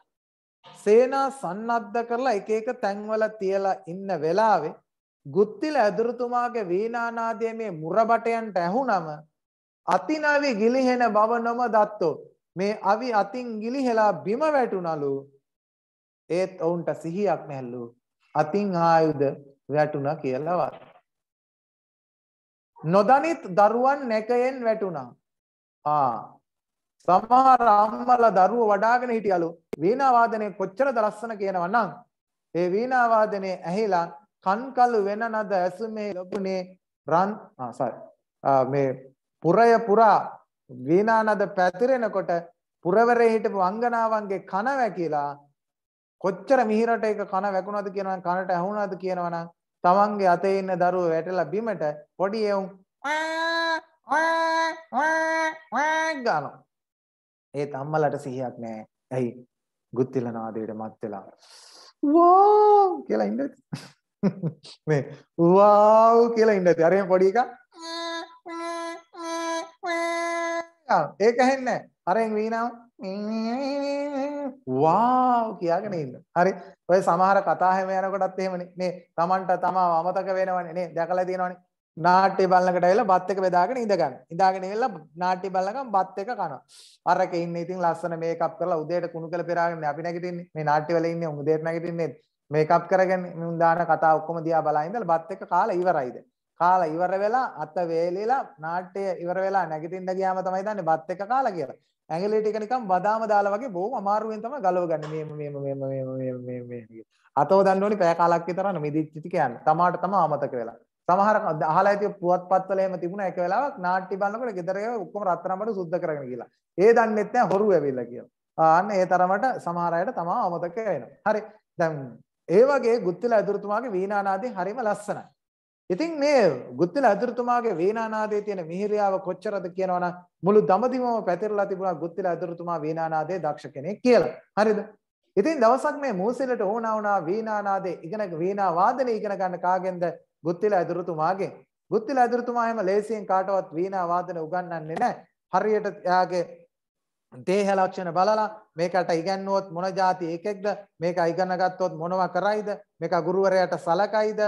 සේනා සන්නද්ධ කරලා එක එක තැන්වල තියලා ඉන්න වෙලාවේ ගුත්තිල ඇදුරුතුමාගේ වීණානාදය මේ මුරබටයන්ට ඇහුනම අතිනවි ගිලිහෙන බව නොමදත්තෝ මේ අවි අතින් ගිලිහෙලා බිම වැටුණලු ඒත් ඔවුන්ට සිහියක් නැල්ලු අතින් ආයුධ වැටුණා කියලාවත් නොදනිත් දරුවන් නැකයෙන් වැටුණා ආ සමහර අම්මලා දරුවෝ වඩාගෙන හිටියලු වීණා වාදනය කොච්චරද ලස්සන කියනවා නම් ඒ වීණා වාදනය ඇහිලා කන්කලු වෙන නද ඇසුමේ ලැබුණේ රන් මේ පුරය පුරා වීණානද පැතිරෙනකොට පුරවරේ හිටපු වංගනාවන්ගේ කන වැකිලා කොච්චර මිහිරට ඒක කන වැකුණාද කියනවා කනට ඇහුණාද කියනවා නම් තමන්ගේ අතේ ඉන්න දරුවෝ වැටලා බිමට පොඩි එවුන් ගානවා ඒ තම්මලට සිහියක් නෑ ඇයි ගුත්තිල නාදයට මත් වෙලා වෝ කියලා ඉන්න මේ වාව් කියලා ඉන්න ඇති. අරේම පොඩි එකක් ඒක ඇහෙන්නේ නැහැ. අරෙන් වීණාව වාව් කියාගෙන ඉන්න. හරි. ඔය සමහර කතා හැම යනකොටත් එහෙමනේ. මේ Tamanට තමාව අමතක වෙනවනේ. නේ දැකලා තියෙනවනේ. නාට්‍ය බලනකට ඇවිල්ලා බත් එක බෙදාගෙන ඉඳ ගන්න. ඉඳාගෙන ඉවිල්ලා නාට්‍ය බලනකම් බත් එක කනවා. අරක ඉන්නේ ඉතින් ලස්සන මේකප් කරලා උදේට කුණු කළ පෙරාගෙන අපි නැගිටින්නේ. මේ නාට්‍ය වල ඉන්නේ උදේට නැගිටින්නේ. මේකප් කරගෙන මුන් දාන කතා ඔක්කොම දිහා බලා ඉඳලා බත් එක කාලා ඉවරයිද කාලා ඉවර වෙලා අත වේලිලා නාට්‍ය ඉවර වෙලා නැගිටින්න ගියාම තමයි දන්නේ බත් එක කාලා කියලා ඇඟිලි ටික නිකන් බදාම දාලා වගේ බොහොම අමාරුවෙන් තමයි ගලවගන්නේ මේ මේ මේ මේ මේ මේ මේ අතෝ දන්න ඕනි පැය කාලක් විතරන මිදිච්ච ටික යන තමාට තම අමතක වෙලා සමහර අහලා ඇති පුවත්පත්වල එහෙම තිබුණා එක වෙලාවක් නාට්‍ය බලනකොට ගෙදර ගිහ ඔක්කොම රත්තරන්බඩ සුද්ධ කරගෙන ගිහලා. ඒ දන්නෙත් නැහැ හොරු ඇවිල්ලා කියලා. ආන්න ඒ තරමට සමහර අයට තමා අමතක වෙනවා. හරි. දැන් ඒ වගේ ගුත්තිල ඇදුරුතුමාගේ වීණානාදේ හරිම ලස්සනයි. ඉතින් මේ ගුත්තිල ඇදුරුතුමාගේ වීණානාදේ තියෙන මිහිරියාව කොච්චරද කියනවනම් මුළු දඹදිවම පැතිරලා තිබුණා ගුත්තිල ඇදුරුතුමා වීණානාදේ දක්ෂ කෙනෙක් කියලා. හරිද? ඉතින් දවසක් මේ මූසෙලට ඕනා වුණා වීණානාදේ ඉගෙන වීණා වාදනය ඉගෙන ගන්න කාගෙන්ද ගුත්තිල ඇදුරුතුමාගෙන්. ගුත්තිල ඇදුරුතුමා එහෙම ලේසියෙන් කාටවත් වීණා වාදන උගන්වන්නේ නැහැ. හරියට එයාගේ දේහ ලක්ෂණ බලලා මේකට ඉගැන්නුවොත් මොන જાති එකෙක්ද මේක ඉගෙන ගත්තොත් මොනවා කරයිද මේක ගුරුවරයාට සලකයිද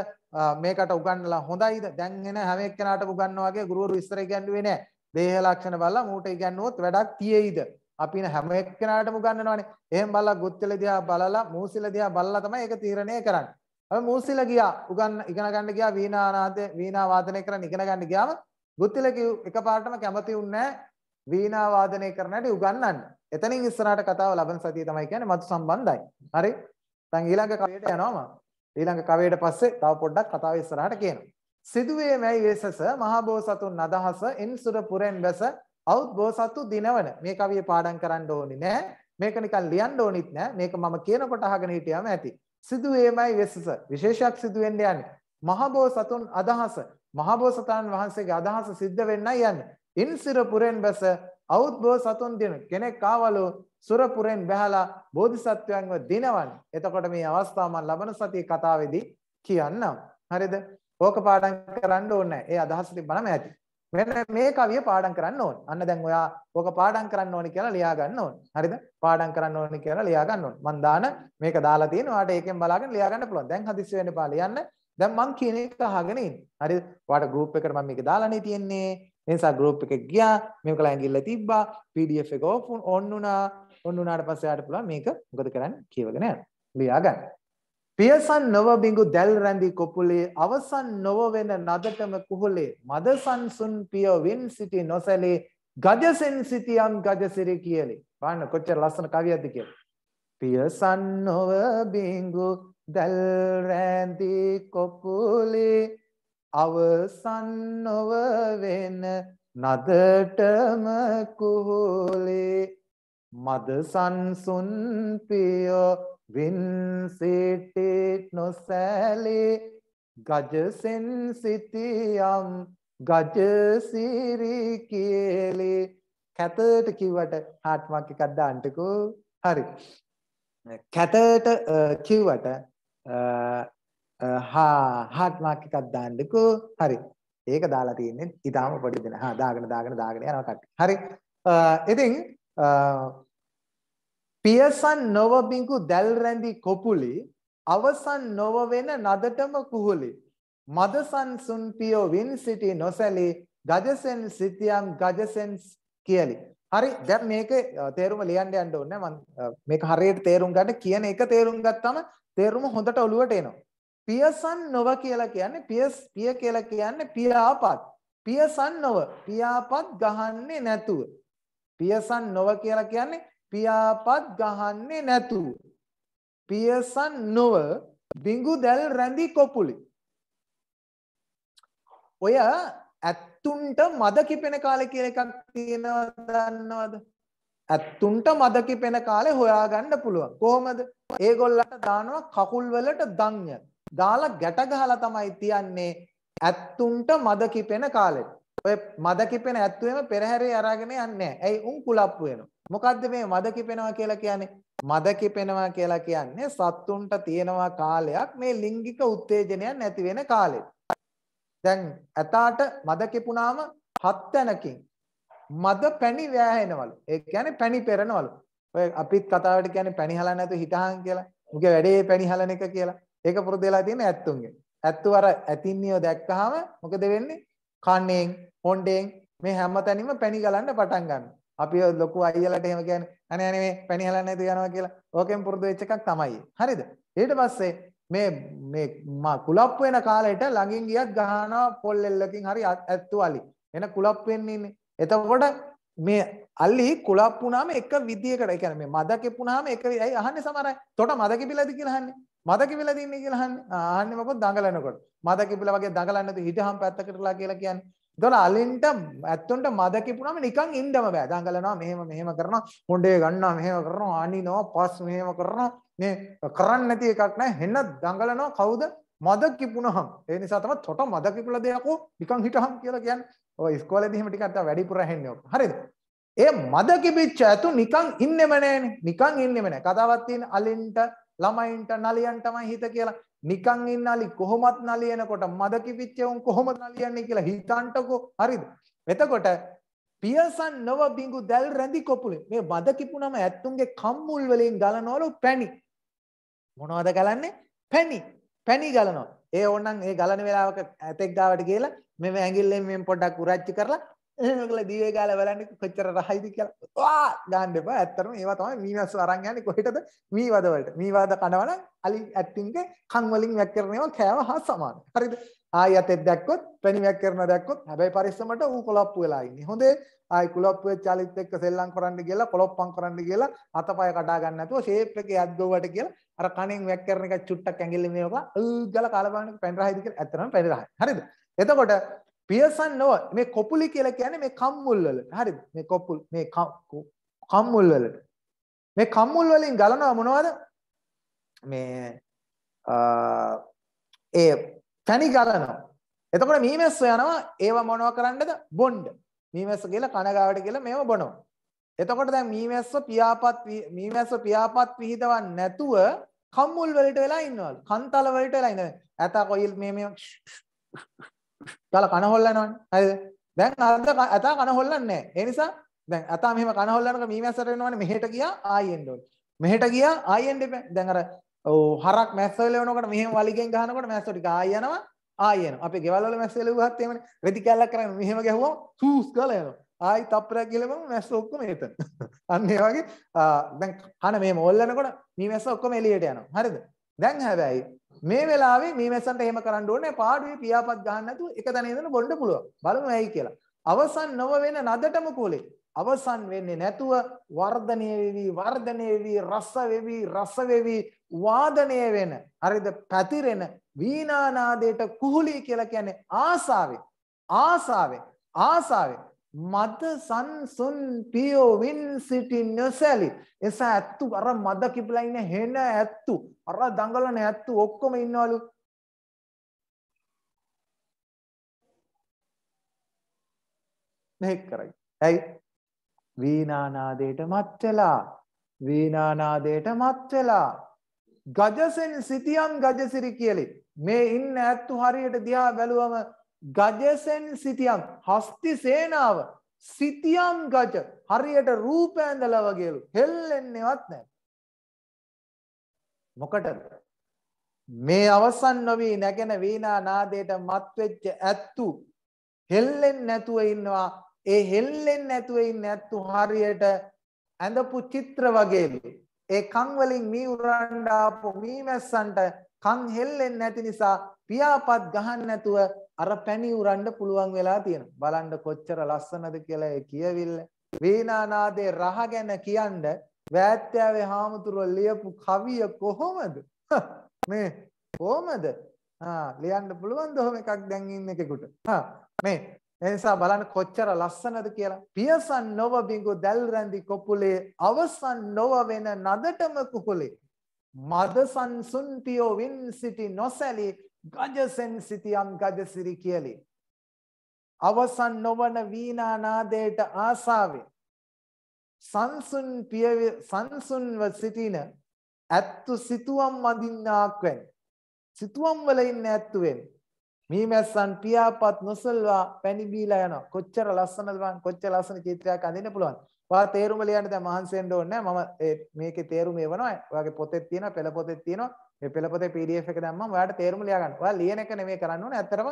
මේකට උගන්වලා හොඳයිද දැන් එන හැම එක්කෙනාටම උගන්වන වගේ ගුරුවරු ඉස්සර ඉගැන්වුවේ නෑ දේහ ලක්ෂණ බලලා මූට ඉගැන්නුවොත් වැඩක් තියෙයිද අපි න හැම එක්කෙනාටම උගන්වනවානේ එහෙම බලලා ගුත්තිල දිහා බලලා මූසිල දිහා බලලා තමයි ඒක තීරණය කරන්නේ අපි මූසිල ගියා උගන් ඉගෙන ගන්න ගියා වීණානාද වීණා වාදනය කරන්න ඉගෙන ගන්න ගියාම ගුත්තිල කිව් එකපාරටම කැමති වුණේ නෑ වීණා වාදනය කරන හැටි උගන්වන්න. එතනින් ඉස්සරහට කතාව ලබන සතිය තමයි කියන්නේ මතු සම්බන්ධයි. හරි? දැන් ඊළඟ කවයට යනවා මම. ඊළඟ කවයට පස්සේ තව පොඩ්ඩක් කතාව ඉස්සරහට කියනවා. සිදුවේ මැයි වෙසස මහා බෝසතුන් අදහස එන්සුර පුරෙන් බැස අවුත් බෝසතු දිනවන. මේ කවිය පාඩම් කරන්න ඕනේ නෑ. මේක නිකන් ලියන්න ඕනෙත් නෑ. මේක මම කියනකොට අහගෙන හිටියාම ඇති. සිදුවේ මැයි වෙසස විශේෂයක් සිදු වෙන්න යන්නේ. මහා බෝසතුන් අදහස මහා බෝසතාණන් වහන්සේගේ අදහස සිද්ධ වෙන්නයි යන්නේ. ඉන්සිර පුරෙන් බැස අවුද්බෝ සතුන් දිනු කෙනෙක් ආවලු සුරපුරෙන් බැහැලා බෝධිසත්වයන්ව දිනවන්නේ. එතකොට මේ අවස්ථාව මම ලබන සතියේ කතාවේදී කියන්නම්. හරිද? ඕක පාඩම් කරන්න ඕනේ ඒ අදහස තිබ්බනම ඇති. මෙන්න මේ කවිය පාඩම් කරන්න ඕනේ. අන්න දැන් ඔයා ඕක පාඩම් කරන්න ඕනේ කියලා ලියා ගන්න ඕනේ. හරිද? පාඩම් කරන්න ඕනේ කියලා ලියා ගන්න ඕනේ. මම දාන මේක දාලා තියෙනවා. ඔයාට ඒකෙන් බලාගෙන ලියා ගන්න පුළුවන්. දැන් හදිස්සි වෙන්න එපා ලියන්න. දැන් මං කියන එක අහගෙන ඉන්න. හරිද? ඔයාට ගෲප් එකට මම මේක දාලානේ තියෙන්නේ. ඒ නිසා group එකේ ගියා මේක ලැඟිල්ල තිබ්බා PDF එක open on වුණා on වුණාට පස්සේ යාට පුළුවන් මේක මොකද කරන්නේ කියවගෙන යන්න ලියා ගන්න පියසන් නොව බිඟු දැල් රැඳි කොපුලේ අවසන් නොව වෙන නදටම කුහුලේ මදසන්සුන් පිය වින් සිටි නොසැලේ ගජසෙන් සිටියම් ගජසිරි කියලේ බලන්න කොච්චර ලස්සන කවියක්ද කියලා පියසන් නොව බිඟු දැල් රැඳි කොපුලේ අවසන් නොව වෙන නදටම කුහුලේ මද සංසුන් පියෝ වින්සිටි නොසැලේ ගජසෙන් සිටියම් ගජසිරි කියලේ කැතට කිව්වට හાર્ට් මාක් එකක් දාන්නකෝ හරි කැතට කිව්වට හා හાર્ට් මාක් එකක් දාන්නකෝ. හරි. ඒක දාලා තියෙන්නේ ඊටාම පොඩි දෙන. හා දාගෙන දාගෙන දාගෙන යනවා කට්ටිය. හරි. ඉතින් පියසන් නොව බිඟු දැල් රැඳි කොපුලි අවසන් නොව වෙන නදටම කුහුලි. මදසන් සුන් පියෝ වින් සිටි නොසැලී ගජසෙන් සිටියම් ගජසෙන් කියලි. හරි දැන් මේක තේරුම ලියන්න යන්න ඕනේ මම මේක හරියට තේරුම් ගන්න කියන එක තේරුම් ගත්තම තේරුම හොඳට ඔලුවට එනවා. පියසන් නොව කියලා කියන්නේ පියස් පිය කියලා කියන්නේ පියාපත්. පියසන් නොව පියාපත් ගහන්නේ නැතුව. පියසන් නොව කියලා කියන්නේ පියාපත් ගහන්නේ නැතුව. පියසන් නොව බිඟු දැල් රැඳි කොපුලි. ඔය ඇත්තුන්ට මද කිපෙන කාලේ කියලා එකක් තියෙනවා දන්නවද? ඇත්තුන්ට මද කිපෙන කාලේ හොයාගන්න පුළුවන්. කොහොමද? ඒගොල්ලන්ට දානවා කකුල් වලට දඤ්ඤ. දාලා ගැට ගහලා තමයි තියන්නේ ඇත්තුන්ට මද කිපෙන කාලෙට. ඔය මද කිපෙන ඇත්තුවෙම පෙරහැරේ අරගෙන යන්නේ ඇයි උන් කුලප්පු වෙනවා. මොකද්ද මේ මද කිපෙනවා කියලා කියන්නේ? මද කිපෙනවා කියලා කියන්නේ සත්තුන්ට තියෙනවා කාලයක් මේ ලිංගික උත්තේජනයක් නැති වෙන කාලෙට. දැන් ඇතාට මද කිපුණාම හත් තැනකින් මද පැණි වෑහෙනවලු. ඒ කියන්නේ පැණි පෙරනවලු. ඔය අපිත් කතාවට කියන්නේ පැණි හලන්නේ නැතුව හිටහන් කියලා. උගේ වැඩේ පැණි හලන එක කියලා. ඒක පුරුදු වෙලා තියෙන්නේ ඇත්තුන්ගෙන්. ඇත්තු අර ඇතින්නියෝ දැක්කහම මොකද වෙන්නේ? කණ්ණෙන්, හොණ්ඩෙන් මේ හැම තැනින්ම පැණි ගලන්න පටන් ගන්නවා. අපි ලොකු අයියලට එහෙම කියන්නේ අනේ අනේ මේ පැණි හලන්න නැතුව යනවා කියලා. ඕකෙන් පුරුදු වෙච්ච එකක් තමයි. හරිද? ඊට පස්සේ මේ මේ මා කුලප්පු වෙන කාලෙට ළඟින් ගියත් ගහනවා පොල්ලෙල්ලකින් හරි ඇත්තු අලි. එන කුලප්පු වෙන්නේ ඉන්නේ. එතකොට මේ අලි කුලප්පු වුණාම එක විදියකට ඒ කියන්නේ මේ මද කෙපුණාම එක ඇයි අහන්නේ සමහර අය. තොට මද කෙපිලාද කියලා අහන්නේ. මද කිපිලා තින්නේ කියලා අහන්නේ. ආන්නේ මොකද දඟලනකොට. මද කිපිලා වගේ දඟලන්නේ නැතු හිටහම් පැත්තකටලා කියලා කියන්නේ. එතකොට අලින්ට ඇත්තොන්ට මද කිපුණාම නිකන් ඉන්නම බෑ. දඟලනවා මෙහෙම මෙහෙම කරනවා, හොඬේ ගන්නවා මෙහෙම කරනවා, අනිනවා, පස් මෙහෙම කරනවා. මේ කරන්නේ නැති එකක් නෑ. හෙන්න දඟලනවා කවුද? මද කිපුණාම. ඒ නිසා තමයි තොට මද කිපිලා දෙයක්ෝ නිකන් හිටහම් කියලා කියන්නේ. ඔය ඉස්කෝලේදී එහෙම ටිකක් තමයි වැඩිපුර ඇහෙන්නේ. හරිද? ඒ මද කිපිච්ච ඇතු නිකන් ඉන්නෙම නෑනේ. නිකන් ඉන්නෙම නෑ. කතාවක් තියෙන අලින්ට ළමයින්ට නලියන් තමයි හිත කියලා නිකන් ඉන්න අලි කොහොමත් නලියනකොට මද කිපිච්ච උන් කොහොමද නලියන්නේ කියලා හිතන්ටකෝ හරිද එතකොට පියසන් නව බිඟු දැල් රැඳි කොපුලේ මේ මද කිපුනම ඇත්තුන්ගේ කම්මුල් වලින් ගලනවලු පැණි මොනවද ගලන්නේ පැණි පැණි ගලනවා ඒ ඕනනම් ඒ ගලන වෙලාවක ඇතෙක් ගාවට ගිහලා මෙමෙ ඇඟිල්ලෙන් මෙම් පොඩ්ඩක් උරච්චි කරලා එහෙමකල දිවේ ගාලා බලන්න කොච්චර රහයිද කියලා. වා ගන්න එපා. ඇත්තටම ඒවා තමයි මීමස්සු අරන් යන්නේ කොහෙටද? මීවද වලට. මීවද කනවන අලි ඇට්ටින්ගේ කන් වලින් වැක්කරන ඒවා කෑව හා සමාන. හරිද? ආයි අතෙක් දැක්කොත් පැණිමක් කරන දැක්කොත් හැබැයි පරිස්සමට ඌ කොලොප්පු වෙලා ඉන්නේ. හොඳේ. ආයි කොලොප්පු වෙච්ච අලිත් එක්ක සෙල්ලම් කරන්න කියලා කොලොප්පම් කරන්න කියලා අතපය කඩා ගන්න නැතුව ෂේප් එකේ ඇද්දොවට කියලා අර කණෙන් වැක්කරන එක චුට්ටක් ඇඟිල්ල මේක ඌ ගාලා කාලා බලන්න පැණි රහයිද කියලා. ඇත්තටම පැණි රහයි. හරිද? එතකොට පියසන් නොව මේ කොපුලි කියලා කියන්නේ මේ කම්මුල් වලට. හරිද? මේ කොපුල් මේ කම්මුල් වලට. මේ කම්මුල් වලින් ගලනවා මොනවද? මේ ඒ පැණි ගලනවා. එතකොට මීමැස්ස යනවා ඒව මොනව කරන්නද? බොණ්ඩ. මීමැස්ස කියලා කනගාවට කියලා මේව බොනවා. එතකොට දැන් මීමැස්ස පියාපත් මීමැස්ස පියාපත් පිහිටවන්නේ නැතුව කම්මුල් වලට වෙලා ඉන්නවලු. කන්තල වලට වෙලා ඉන්න. ඇතා කොයිල් මේ මේ කාලා කන හොල්ලනවනේ. හරිද? දැන් අද අතා කන හොල්ලන්නේ නැහැ. ඒ නිසා දැන් අතා මෙහෙම කන හොල්ලනකොට මීමැස්සට වෙනවනේ මෙහෙට ගියා ආයි එන්න ඕනේ. මෙහෙට ගියා ආයි එන්න එපා. දැන් අර හරක් මැස්ස වල වෙනකොට මෙහෙම වලිගෙන් ගහනකොට මැස්සෝ ටික ආයි යනවා. ආයි යනවා. අපේ ගෙවල් වල මැස්ස එලුවාත් එහෙමනේ. රෙදි කැල්ලක් කරගෙන මෙහෙම ගැහුවම සූස් ගාලා යනවා. ආයි තප්පරයක් ගිලවම මැස්ස ඔක්කොම එතන. අන්න ඒ වගේ දැන් කන මෙහෙම හොල්ලනකොට මීමැස්ස ඔක්කොම එළියට යනවා. හරිද? දැන් හැබැයි මේ වෙලාවේ මේ මැස්සන්ට එහෙම කරන්න ඕනේ පාඩුවේ පියාපත් ගන්න නැතුව එක තැන ඉඳන් බොන්න පුළුවන්. බලමු ඇයි කියලා. අවසන් නොව වෙන නදටම කුලේ. අවසන් වෙන්නේ නැතුව වර්ධනය වෙවි වර්ධනය වෙවි රස වෙවි රස වෙවි වාදනය වෙන. හරිද? පැතිරෙන වීණානාදයට කුහුලී කියලා කියන්නේ ආසාවෙන්. ආසාවෙන්. ආසාවෙන්. මද සංසුන් පියෝවින් සිටින් නොසැලි එස ඇත්තු අර මද කිපලා ඉන්න හෙන ඇත්තු අර දඟලන ඇත්තු ඔක්කොම ඉන්නවලු මෙහෙ කරයි ඇයි වීණානාදයට මත් වෙලා වීණානාදයට මත් වෙලා ගජසෙන් සිටියම් ගජසිරි කියලි මේ ඉන්න ඇත්තු හරියට දිහා බැලුවම ගජසෙන් සිටියම් හස්ති සේනාව සිටියම් ගජ හරියට රූප ඇඳලා වගේලු හෙල්ලෙන්නේවත් නැහැ මොකටද මේ අවසන් නොවි නැගෙන වීණා නාදයට මත්වෙච්ච ඇත්තු හෙල්ලෙන්නේ නැතුව ඉන්නවා ඒ හෙල්ලෙන්නේ නැතුව ඉන්නේ ඇත්තු හරියට ඇඳපු චිත්‍ර වගේලු ඒ කන් වලින් මී උරන්ඩාපු මී මැස්සන්ට කන් හෙල්ලෙන්නේ නැති නිසා පියාපත් ගහන්න නැතුව අර පැණි උරන්න පුළුවන් වෙලා තියෙනවා. බලන්න කොච්චර ලස්සනද කියලා ඒ කියවිල්ල. වේනානාදේ රහ ගැන කියන්න වෑත්‍යාවේ හාමුදුරුවෝ ලියපු කවිය කොහොමද? මේ කොහොමද? ආ ලියන්න පුළුවන් දොහම එකක් දැන් ඉන්න එකෙකුට. හා මේ එනිසා බලන්න කොච්චර ලස්සනද කියලා. පියසන් නොව බිඟු දැල් රැඳි කොපුලේ අවසන් නොව වෙන නදටම කුකුලේ. මද සංසුන්තියෝ වින් සිටි නොසැලී ගජසෙන් සිටියම් ගජසිරි කියලි. අවසන් නොවන වීණා නාදයට ආසාවෙන් සංසුන් පියව සංසුන්ව සිටින ඇත්තු සිතුවම් මදින්නාක් වෙන්. සිතුවම් වල ඉන්න ඇත්තු වෙන්. මේ මැස්සන් පියාපත් නොසල්වා පැණි බීලා යනවා. කොච්චර ලස්සනද බං කොච්චර ලස්සන චිත්‍රයක් අඳින්න පුළුවන්. ඔයාලා තේරුම ලියන්න දැන් මහන්සි වෙන්න ඕනේ නැහැ. මම මේකේ තේරුම එවනවා. ඔයාගේ පොතේ තියෙනවා, පෙළ පොතේ තියෙනවා. මේ පෙළපොතේ PDF එක දැම්මම ඔයාලට තේරුම ලියා ගන්න. ඔයාලා ලියන එක නෙමෙයි කරන්න ඕනේ. ඇත්තටම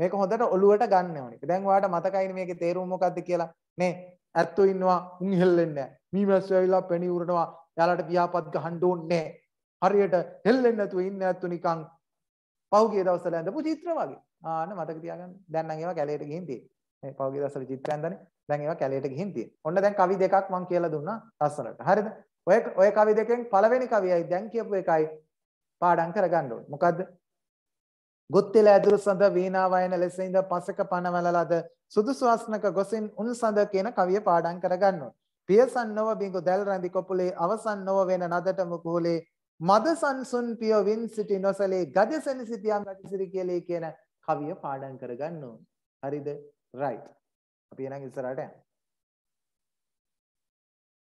මේක හොඳට ඔළුවට ගන්න ඕනේ. දැන් ඔයාලට මතකයිනේ මේකේ තේරුම මොකක්ද කියලා. නේ ඇත්තෝ ඉන්නවා උන් හෙල්ලෙන්නේ නැහැ. මීමැස්සෝ ඇවිල්ලා පෙණි උරනවා. යාලට පියාපත් ගහන්න ඕනේ හරියට හෙල්ලෙන්නේ නැතුව ඉන්න ඇත්තෝ නිකන් පහුගිය දවස්වල ඇඳපු චිත්‍ර වගේ. ආන්න මතක තියාගන්න. දැන් නම් ඒවා කැලේට ගිහින් තියෙන්නේ. මේ පහුගිය දවස්වල චිත්‍ර ඇඳන්නේ. දැන් ඒවා කැලේට ගිහින් තියෙන්නේ. ඔන්න දැන් කවි දෙකක් මම කියලා දුන්නා ලස්සනට. හරිද? ඔය ඔය කවි දෙකෙන් පළවෙනි කවියයි දැන් කියපු එකයි පාඩම් කරගන්න ඕනේ. මොකද්ද? ගොත්තෙල ඇදුරු සඳ වීණා වයන ලෙස ඉඳ පසක පනවලලද සුදුසු අස්නක ගොසින් උන් සඳ කියන කවිය පාඩම් කරගන්න ඕනේ. පියසන් නොව බිඟු දැල් රැඳි කොපුලේ අවසන් නොව වෙන නදට මුකුලේ මද සංසුන් පිය වින් සිටි නොසලේ ගදසන සිටියම් රැකිසිරි කියලේ කියන කවිය පාඩම් කරගන්න ඕනේ. හරිද? right. අපි එහෙනම් ඉස්සරහට යමු.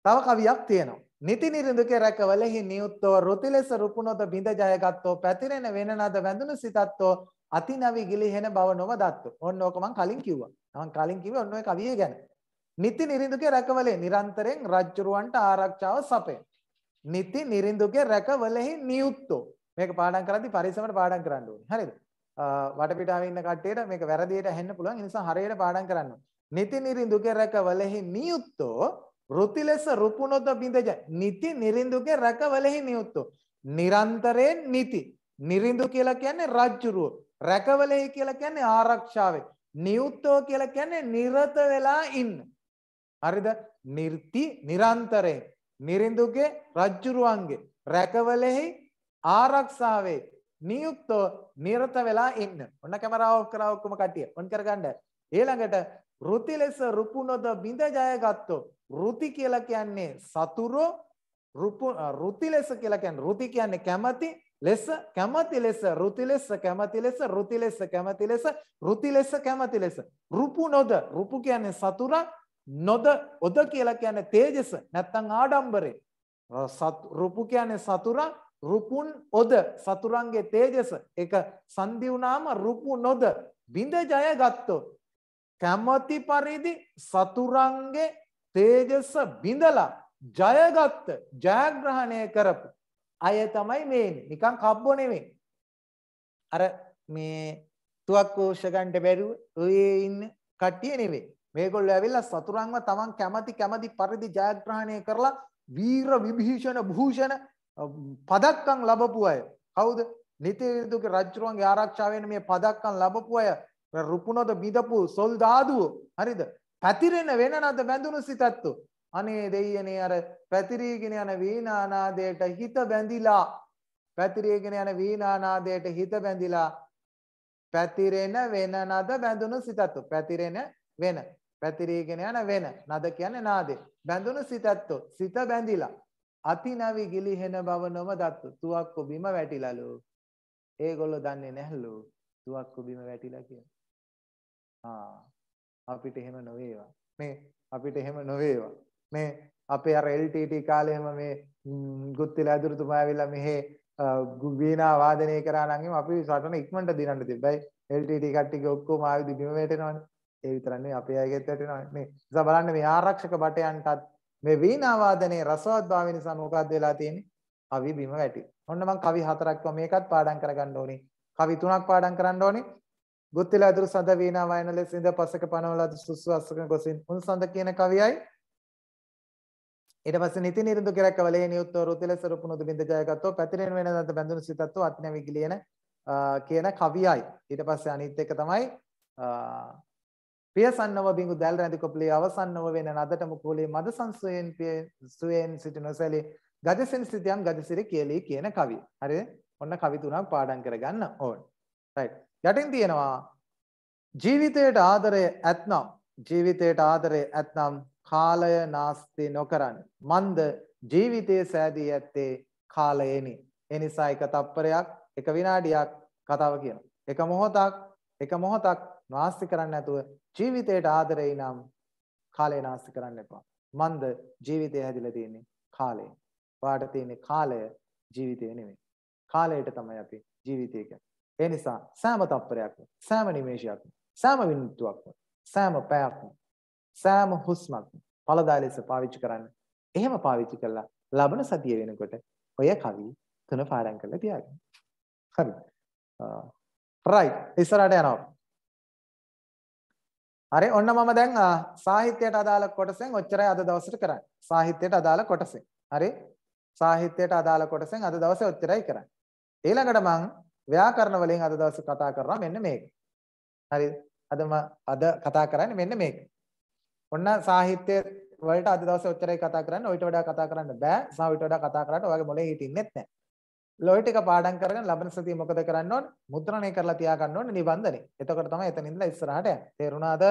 තව කවියක් තියෙනවා. නිති නිරුදු කෙර කවලෙහි නියුත්තෝ රුති ලෙස රුපුනොත බිඳ ජයගත්තෝ පැතිරෙන වෙනනද වැඳුණු සිතත්තෝ අතිනවි ගිලිහෙන බව නොව දත්තු. ඔන්න ඕක මං කලින් කිව්වා. මං කලින් කිව්වේ ඔන්න ඔය කවිය ගැන. නිති නිරිඳුගේ රැකවලේ නිරන්තරයෙන් රජ්ජුරුවන්ට ආරක්ෂාව සපය. නිති නිරිඳුගේ රැකවලෙහි නියුත්තෝ. මේක පාඩම් කරද්දී පරිස්සමට පාඩම් කරන්න ඕනේ. හරිද? වටපිටාවේ ඉන්න කට්ටියට මේක වැරදියට ඇහෙන්න පුළුවන්. ඒ නිසා හරියට පාඩම් කරන්න ඕනේ. නිති නිරිඳුගේ රැකවලෙහි නියුත්තෝ රුති ලෙස රුපුනොත බිඳජ නිති නිරින්දුගේ රැකවලෙහි නියුත්තු නිරන්තරයෙන් නිති නිරින්දු කියලා කියන්නේ රජ්ජුරුව රැකවලෙහි කියලා කියන්නේ ආරක්ෂාවේ නියුත්තෝ කියලා කියන්නේ නිරත වෙලා ඉන්න හරිද නිර්ති නිරන්තරයෙන් නිරින්දුගේ රජ්ජුරුවන්ගේ රැකවලෙහි ආරක්ෂාවේ නියුක්තෝ නිරත වෙලා ඉන්න ඔන්න කැමරාව කරා ඔක්කොම කට්ටිය ඔන් කරගන්න ඊළඟට රුති ලෙස රුපුනොද බිඳ ජයගත්තෝ රුති කියලා කියන්නේ සතුරෝ රුති ලෙස කියලා කියන්නේ රුති කියන්නේ කැමති ලෙස කැමති ලෙස රුති ලෙස කැමති ලෙස රුති ලෙස කැමති ලෙස රුති ලෙස කැමති ලෙස රුපුනොද රුපු කියන්නේ සතුරා නොද ඔද කියලා කියන්නේ තේජස නැත්තම් ආඩම්බරේ රුපු කියන්නේ සතුරා රුපුන් ඔද සතුරන්ගේ තේජස ඒක සංදි වුණාම රුපු නොද බිඳ ජයගත්තෝ කැමති පරිදි සතුරන්ගේ තේජස බිඳලා ජයගත්ත ජයග්‍රහණය කරපු අය තමයි මේ නිකන් කබ්බෝ නෙමෙයි. අර මේ තුවක්කෝෂ ගන්න බැරුව ඔයේ ඉන්න කට්ටිය නෙමෙයි. මේගොල්ලෝ ඇවිල්ලා සතුරන්ව තමන් කැමති කැමති පරිදි ජයග්‍රහණය කරලා වීර විභීෂණ භූෂණ පදක්කම් ලැබපු අය. කවුද? නිතේතුගේ රජුරුවන්ගේ ආරක්ෂාවෙන් මේ පදක්කම් ලැබපු අය රුපුණොද බිඳපු සොල්දාදුවෝ හරිද පැතිරෙන වෙනනද බැඳුණු සිතත්තු අනේ දෙයනේ අර පැතිරීගෙන යන වීණානාදයට හිත බැඳිලා පැතිරීගෙන යන වීණානාදයට හිත බැඳිලා පැතිරෙන වෙන නද බැඳුණු සිතත්තු පැතිරෙන වෙන පැතිරීගෙන යන වෙන නද කියන්නේ නාදේ බැඳුණු සිතත්තු සිත බැඳිලා අතිනවි ගිලිහෙන බව නොම දත්තු තුවක්කු බිම වැටිලලු ඒගොල්ලෝ දන්නේ නැහැලු තුවක්කු බිම වැටිලා කියලා ආ අපිට එහෙම නොවේවා. නේ අපිට එහෙම නොවේවා. නේ අපේ අර LTT කාලේ එහෙම මේ ගුත්තිලා ඇදුරුතුමා ඇවිල්ලා මෙහෙ වීණා වාදනය කරා නම් එහෙම අපි සටන ඉක්මනට දිනන්න තිබ්බයි. LTT කට්ටියගේ ඔක්කොම ආවිදි බිම වැටෙනවානේ. ඒ විතරක් නෙවෙයි අපේ අයගෙත් වැටෙනවා නේ. නිසා බලන්න මේ ආරක්ෂක බටයන්ටත් මේ වීණා වාදනයේ රසවත්භාවය නිසා මොකක්ද වෙලා තියෙන්නේ? අවි බිම වැටි. ඔන්න මං කවි හතරක් මේකත් පාඩම් කරගන්න ඕනේ. කවි තුනක් පාඩම් කරන්න ඕනේ. ගුත්තිල අදුරු සඳ වීණා වයන ලෙස ඉඳ පසක පනවලා සුස්වාසක ගොසින් උන්සඳ කියන කවියයි ඊට පස්සේ නිති නිරුදු කෙරක් කවලේ නියුත්තෝ රුතිලස රුපුනුදු බින්ද ජයගත්තෝ පැතිරෙන වෙන දන්ත බඳුන සිතත්තු අත්නවි කියන කියන කවියයි ඊට පස්සේ අනිත් එක තමයි ප්‍රියසන්නව බිඟු දැල් රැඳි කොපලේ අවසන්නව වෙන නදට මුකූලේ මද සංසයෙන් පිය සුයෙන් සිටින සැලි ගජසින් සිතයන් ගජසිරි කියලී කියන කවිය හරිද ඔන්න කවි තුනක් පාඩම් කරගන්න ඕන රයිට් යටින් තියෙනවා ජීවිතයට ආදරය ඇත්නම් ජීවිතයට ආදරය ඇත්නම් කාලය නාස්ති නොකරන්න. මන්ද ජීවිතයේ සෑදී ඇත්තේ කාලයෙනි. එනිසා එක තප්පරයක් එක විනාඩියක් කතාව කියන. එක මොහොතක් එක මොහොතක් නාස්ති කරන්න ඇතුව ජීවිතයට ආදරෙයි නම් කාලය නාස්ති කරන්න එපා. මන්ද ජීවිතය හැදිලා තියෙන්නේ කාලයෙන්. ඔයාට තියෙන්නේ කාලය ජීවිතය නෙමෙයි. කාලයට තමයි අපි ජීවිතය කියන්නේ. ඒ නිසා සෑම තප්පරයක්ම සෑම නිමේෂයක්ම සෑම විනාඩියක්ම සෑම පැයක්ම සෑම හුස්මක්ම පළදා ලෙස පාවිච්චි කරන්න. එහෙම පාවිච්චි කළා ලබන සතිය වෙනකොට ඔය කවි තුන පාඩම් කරලා තියාගන්න. හරි. රයිට් ඉස්සරහට යනවා. හරි ඔන්න මම දැන් සාහිත්‍යයට අදාළ කොටසෙන් ඔච්චරයි අද දවසට කරන්නේ. සාහිත්‍යයට අදාළ කොටසෙන්. හරි. සාහිත්‍යයට අදාළ කොටසෙන් අද දවසේ ඔච්චරයි කරන්නේ. ඊළඟට මම ව්‍යාකරණ වලින් අද දවසේ කතා කරනවා මෙන්න මේක. හරිද? අදම අද කතා කරන්නේ මෙන්න මේක. ඔන්න සාහිත්‍ය වලට අද දවසේ ඔච්චරයි කතා කරන්න. ඔයිට වඩා කතා කරන්න බෑ. සහ ඔයිට වඩා කතා කරාට ඔයාගේ මොලේ හිටින්නෙත් නෑ. ලොයි ටික පාඩම් කරගෙන ලබන සතිය මොකද කරන්න ඕන? මුද්‍රණය කරලා තියා ගන්න ඕන නිබන්ධනේ. එතකොට තමයි එතනින්දලා ඉස්සරහට යන්නේ. තේරුණාද?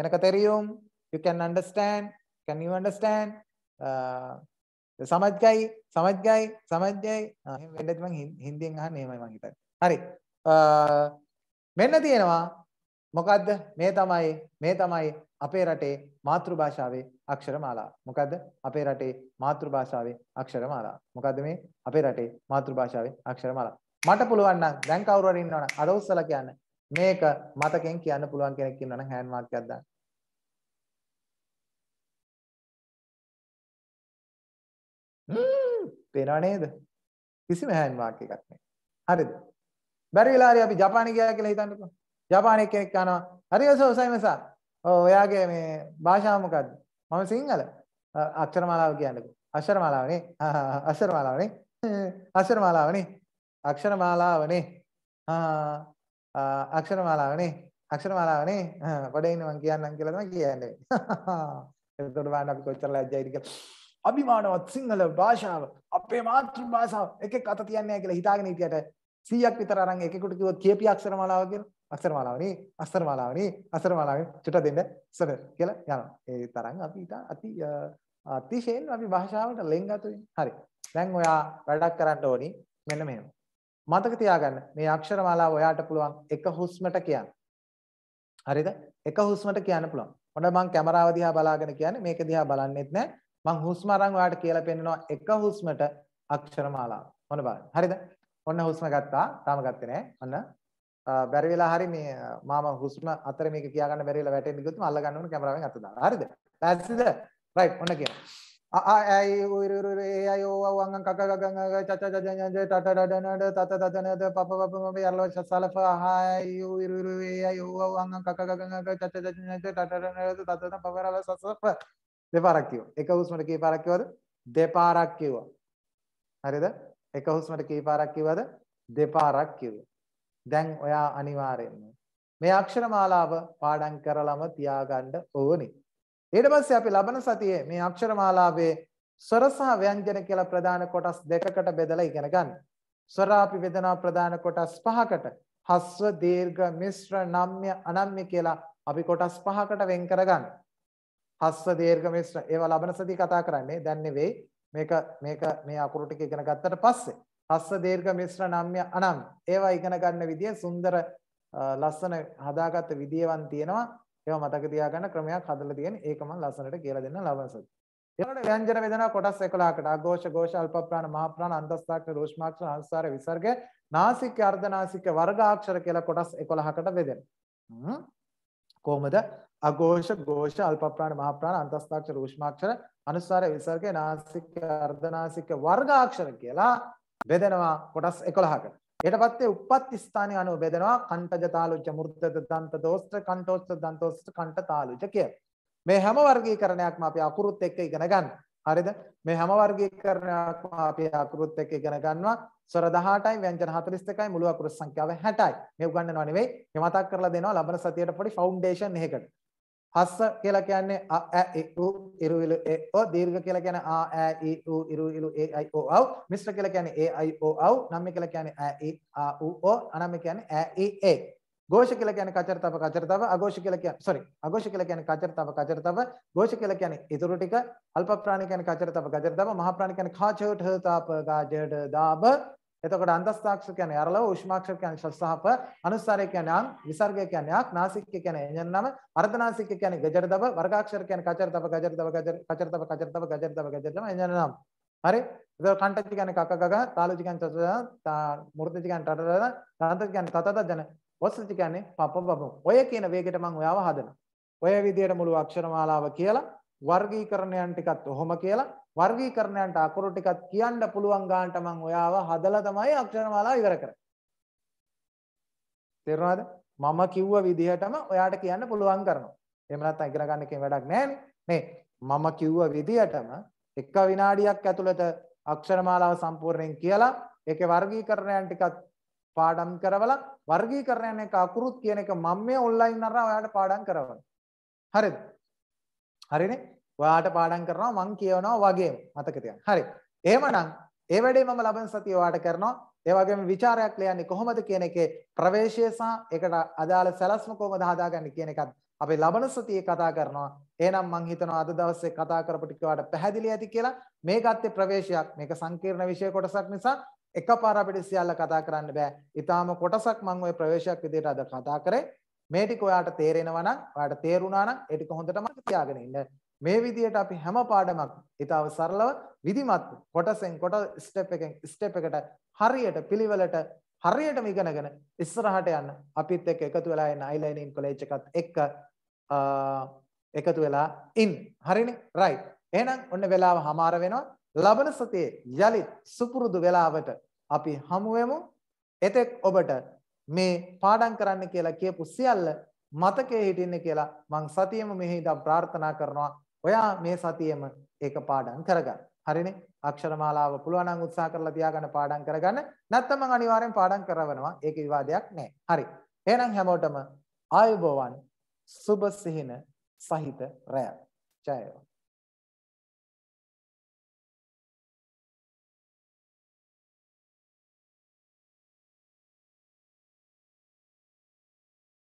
යනක තේරියුම්. You can understand. Can you understand? Uh, සමත්ගයි සමත්ගයි සමත්ජයි එහෙම වෙන්න ඇති මං හින්දියෙන් අහන්නේ එහෙමයි මං හිතන්නේ. හරි. මෙන්න තියෙනවා මොකද්ද? මේ තමයි මේ තමයි අපේ රටේ මාතෘභාෂාවේ අක්ෂරමාලා. මොකද්ද? අපේ රටේ මාතෘභාෂාවේ අක්ෂරමාලා. මොකද්ද මේ? අපේ රටේ මාතෘභාෂාවේ අක්ෂරමාලා. මට පුළුවන් නම් දැන් කවුරු හරි ඉන්නවනම් අර උස්සලා කියන්න. මේක මතකෙන් කියන්න පුළුවන් කෙනෙක් ඉන්නවනම් හෑන්ඩ් මාක් එකක් දාන්න. පේනව නේද? කිසිම හෑන්ඩ් මාක් එකක් නැහැ. හරිද? බැරි වෙලා හරි අපි ජපානයේ ගියා කියලා හිතන්නකෝ. ජපානයේ කෙනෙක් අහනවා හරි ඔසෝ සයිමසා. ඔව් ඔයාගේ මේ භාෂාව මොකද්ද? මම සිංහල. අක්ෂරමාලාව කියන්නකෝ. අක්ෂරමාලාවනේ. අක්ෂරමාලාවනේ. අක්ෂරමාලාවනේ. අක්ෂරමාලාවනේ. ආ අක්ෂරමාලාවනේ. අක්ෂරමාලාවනේ. පොඩේ ඉන්න මං කියන්නම් කියලා තමයි කියන්නේ. එතකොට බලන්න අපි කොච්චර ලැජ්ජයිද කියලා. අභිමානවත් සිංහල භාෂාව අපේ මාතෘ භාෂාව එකෙක් අත තියන්නේ නැහැ කියලා හිතාගෙන හිටියට 100ක් විතර අරන් එකෙකුට කිව්වොත් කියපිය අක්ෂරමාලාව කියලා අක්ෂරමාලාව නේ අක්ෂරමාලාව නේ අක්ෂරමාලාවෙන් චුට්ට දෙන්න සර කියලා යනවා. ඒ තරම් අපි ඊට අති අතිශයින් අපි භාෂාවට ලෙන්ගතුයි. හරි. දැන් ඔයා වැඩක් කරන්න ඕනි මෙන්න මෙහෙම. මතක තියාගන්න මේ අක්ෂරමාලාව ඔයාට පුළුවන් එක හුස්මට කියන්න. හරිද? එක හුස්මට කියන්න පුළුවන්. මොනවා මං කැමරාව දිහා බලාගෙන කියන්නේ මේක දිහා බලන්නෙත් නැහැ. මං හුස්ම අරන් ඔයාලට කියලා පෙන්නනවා එක හුස්මට අක්ෂර මාලාව. මොන බලන්න. හරිද? ඔන්න හුස්ම ගත්තා. තාම ගත්තේ නෑ. ඔන්න බැරි වෙලා හරි මේ මාම හුස්ම අතර මේක කියා ගන්න බැරි වෙලා වැටෙන්න ගියොත් මම අල්ල ගන්න ඕන කැමරාවෙන් අත දාලා. හරිද? පැහැදිලිද? රයිට් ඔන්න කියන. ආ ආයි ඔය ඔය ඔය ඒ අය ඕව වංගන් කක ගගන් ච ච ච ජන ජ ට ට ඩ නඩ තත තත නද පප පප මම යල්ලව සසල ෆ ආයි ඔය ඔය ඔය ඒ අය ඕව වංගන් කක ගගන් ච ච ච ජන ජ ට ට ඩ නඩ තත තත පපරල සසල ෆ දෙපාරක් කිව්වා. එක හුස්මට කී පාරක් කිව්වද? දෙපාරක් කිව්වා. හරිද? එක හුස්මට කී පාරක් කිව්වද? දෙපාරක් කිව්වා. දැන් ඔයා අනිවාර්යෙන්ම මේ අක්ෂර මාලාව පාඩම් කරලම තියාගන්න ඕනේ. ඊට පස්සේ අපි ලබන සතියේ මේ අක්ෂර මාලාවේ ස්වර සහ ව්‍යංජන කියලා ප්‍රධාන කොටස් දෙකකට බෙදලා ඉගෙන ගන්න. ස්වර අපි බෙදනා ප්‍රධාන කොටස් පහකට. හස්ව, දීර්ඝ, මිශ්‍ර, නම්‍ය, අනම්‍ය කියලා අපි කොටස් පහකට වෙන් කරගන්නවා. හස්ස දීර්ඝ මිශ්‍ර ඒවා ලබන සතිය කතා කරන්නේ දැන් නෙවෙයි මේක මේක මේ අකුරු ටික ඉගෙන ගත්තට පස්සේ හස්ස දීර්ඝ මිශ්‍ර නම්ය අනම් ඒවා ඉගෙන ගන්න විදිය සුන්දර ලස්සන හදාගත්ත විදියවන් තියෙනවා ඒවා මතක තියාගන්න ක්‍රමයක් හදලා තියෙන ඒක මම ලස්සනට කියලා දෙන්න ලබන සතිය ඊළඟට ව්‍යංජන වේදනා කොටස් 11කට අഘോഷ ഘോഷ අල්ප ප්‍රාණ මහ ප්‍රාණ අන්තස්සාක්ෂ රෝෂ්මාක්ෂ අනුසාර විසර්ග නාසික අර්ධනාසික වර්ගාක්ෂර කියලා කොටස් 11කට බෙදෙනවා කොහොමද අഘോഷ ഘോഷ අල්ප ප්‍රාණ මහ ප්‍රාණ අන්තස්ථාක්ෂර ඌෂ්මාක්ෂර අනුස්වාර විසර්ග නාසික අර්ධනාසික වර්ගාක්ෂර කියලා බෙදෙනවා කොටස් 11කට. ඊට පස්සේ උප්පත්ති ස්ථානය අනුව බෙදෙනවා කණ්ඨජ තාලුජ මෘතද දන්ත දෝෂ්ඨ කණ්ඨෝෂ්ඨ දන්තෝෂ්ඨ කණ්ඨ තාලුජ කිය. මේ හැම වර්ගීකරණයක්ම අපි අකුරුත් එක්ක ඉගෙන ගන්න. හරිද? මේ හැම වර්ගීකරණයක්ම අපි අකුරුත් එක්ක ඉගෙන ගන්නවා. ස්වර 18යි ව්‍යංජන 42යි මුළු අකුරු සංඛ්‍යාව 60යි. මේ උගන්වනවා නෙවෙයි. මේ මතක් කරලා දෙනවා ලබන සතියේට පොඩි ෆවුන්ඩේෂන් එකකට. හස්ස කියලා කියන්නේ අ ඇ එ උ ඉරු ඉලු එ ඔ දීර්ඝ කියලා කියන්නේ ආ ඇ ඊ උ ඉරු ඉලු ඒ අයි ඕ අව් මිශ්‍ර කියලා කියන්නේ ඒ අයි ඕ අව් නම්ම කියලා කියන්නේ ඇ ඊ ආ උ ඕ අනම්ම කියන්නේ ඇ ඊ ඒ ഘോഷ කියලා කියන්නේ කචරතව කචරතව අഘോഷ කියලා කියන්නේ sorry අഘോഷ කියලා කියන්නේ කචරතව කචරතව ഘോഷ කියලා කියන්නේ ඉතුරු ටික අල්ප ප්‍රාණ කියන්නේ කචරතව කචරතව මහ ප්‍රාණ කියන්නේ කාචට තාප ගාජඩ දාබ එතකොට අන්දස්සාක්ෂ කියන්නේ අරලව උෂ්මාක්ෂ කියන්නේ ශස්හප අනුස්සාරය කියන්නේ අං විසර්ගය කියන්නේ අක් නාසික්‍ය කියන්නේ එඤ්ඤන්නම අර්ධනාසික්‍ය කියන්නේ ගජරදබ වර්ගාක්ෂර කියන්නේ කචරදබ ගජරදබ ගජර කචරදබ ගජරදබ ගජරදබ ගජරදබ එඤ්ඤන්නම හරි එතකොට කණ්ඨජ කියන්නේ කක ගග තාලුජ කියන්නේ තතද මූර්තිජ කියන්නේ ටටද තාන්තජ කියන්නේ තතද ජන ඔස්සජ කියන්නේ පපබබ ඔය කියන වේගෙට මම ඔයාව හදනවා ඔය විදියට මුළු අක්ෂර මාලාව කියලා වර්ගීකරණයන් ටිකත් ඔහොම කියලා වර්ගීකරණයන්ට අකුරු ටිකත් කියන්න පුළුවන් ගානට මම ඔයාව හදලා තමයි අක්ෂරමාලාව ඉවර කරන්නේ. තේරුණාද? මම කිව්ව විදිහටම ඔයාට කියන්න පුළුවන් කරනවා. එහෙම නැත්නම් ඉගෙන ගන්න එකෙන් වැඩක් නැහැ මේ මම කිව්ව විදිහටම එක විනාඩියක් ඇතුළත අක්ෂරමාලාව සම්පූර්ණයෙන් කියලා ඒකේ වර්ගීකරණයන් ටිකත් පාඩම් කරවලා වර්ගීකරණයන් එක අකුරුත් කියන එක මම මේ ඔන්ලයින් අරලා ඔයාලට පාඩම් කරවනවා. හරිද? හරිනේ ඔයාට පාඩම් කරනවා මං කියවනවා වගේම මතක තියාගන්න. හරි. එහෙමනම් ඒ වැඩේ මම ලබන සතිය ඔයාට කරනවා. ඒ වගේම ਵਿਚාරයක් ලියන්නේ කොහොමද කියන එකේ ප්‍රවේශය සහ ඒකට අදාළ සැලැස්ම කොහොමද හදාගන්නේ කියන එකත් අපි ලබන සතියේ කතා කරනවා. එහෙනම් මං හිතනවා අද දවසේ කතා කරපු ටික ඔයාට පැහැදිලි ඇති කියලා. මේකත් ප්‍රවේශයක්. මේක සංකීර්ණ විෂය කොටසක් නිසා එකපාර අපිට සියල්ල කතා කරන්න බෑ. ඊටාම කොටසක් මම ওই ප්‍රවේශයක් විදිහට අද කතා කරේ. මේ ටික ඔයාට තේරෙනවා නම් ඔයාට තේරුණා නම් ඒ ටික හොඳටම තියාගෙන ඉන්න. මේ විදිහට අපි හැම පාඩමක් ඊටව සරලව විධිමත් කොටසෙන් කොට ස්ටෙප් එකෙන් ස්ටෙප් එකට හරියට පිළිවෙලට හරියටම ඉගෙනගෙන ඉස්සරහට යන්න අපිත් එක්ක එකතු වෙලා එන අයිලයිනින් කොලෙජ් එකත් එක්ක එකතු වෙලා ඉන් හරිනේ රයිට් එහෙනම් ඔන්න වෙලාව හමාර වෙනවා ලබන සතියේ යලිත් සුපුරුදු වෙලාවට අපි හමු වෙමු එතෙක් ඔබට මේ පාඩම් කරන්න කියලා කියපු සියල්ල මතකයේ හිටින්න කියලා මං සතියෙම මෙහි ඉඳන් ප්‍රාර්ථනා කරනවා. ඔයා මේ සතියෙම ඒක පාඩම් කරගන්න. හරිනේ? අක්ෂරමාලාව පුළුවන් නම් උත්සාහ කරලා තියාගන්න පාඩම් කරගන්න. නැත්නම් මං අනිවාර්යෙන් පාඩම් කරවනවා. ඒක විවාදයක් නෑ. හරි. එහෙනම් හැමෝටම ආයුබෝවන්. සුබ සිහින සහිත රැය. ජය වේවා.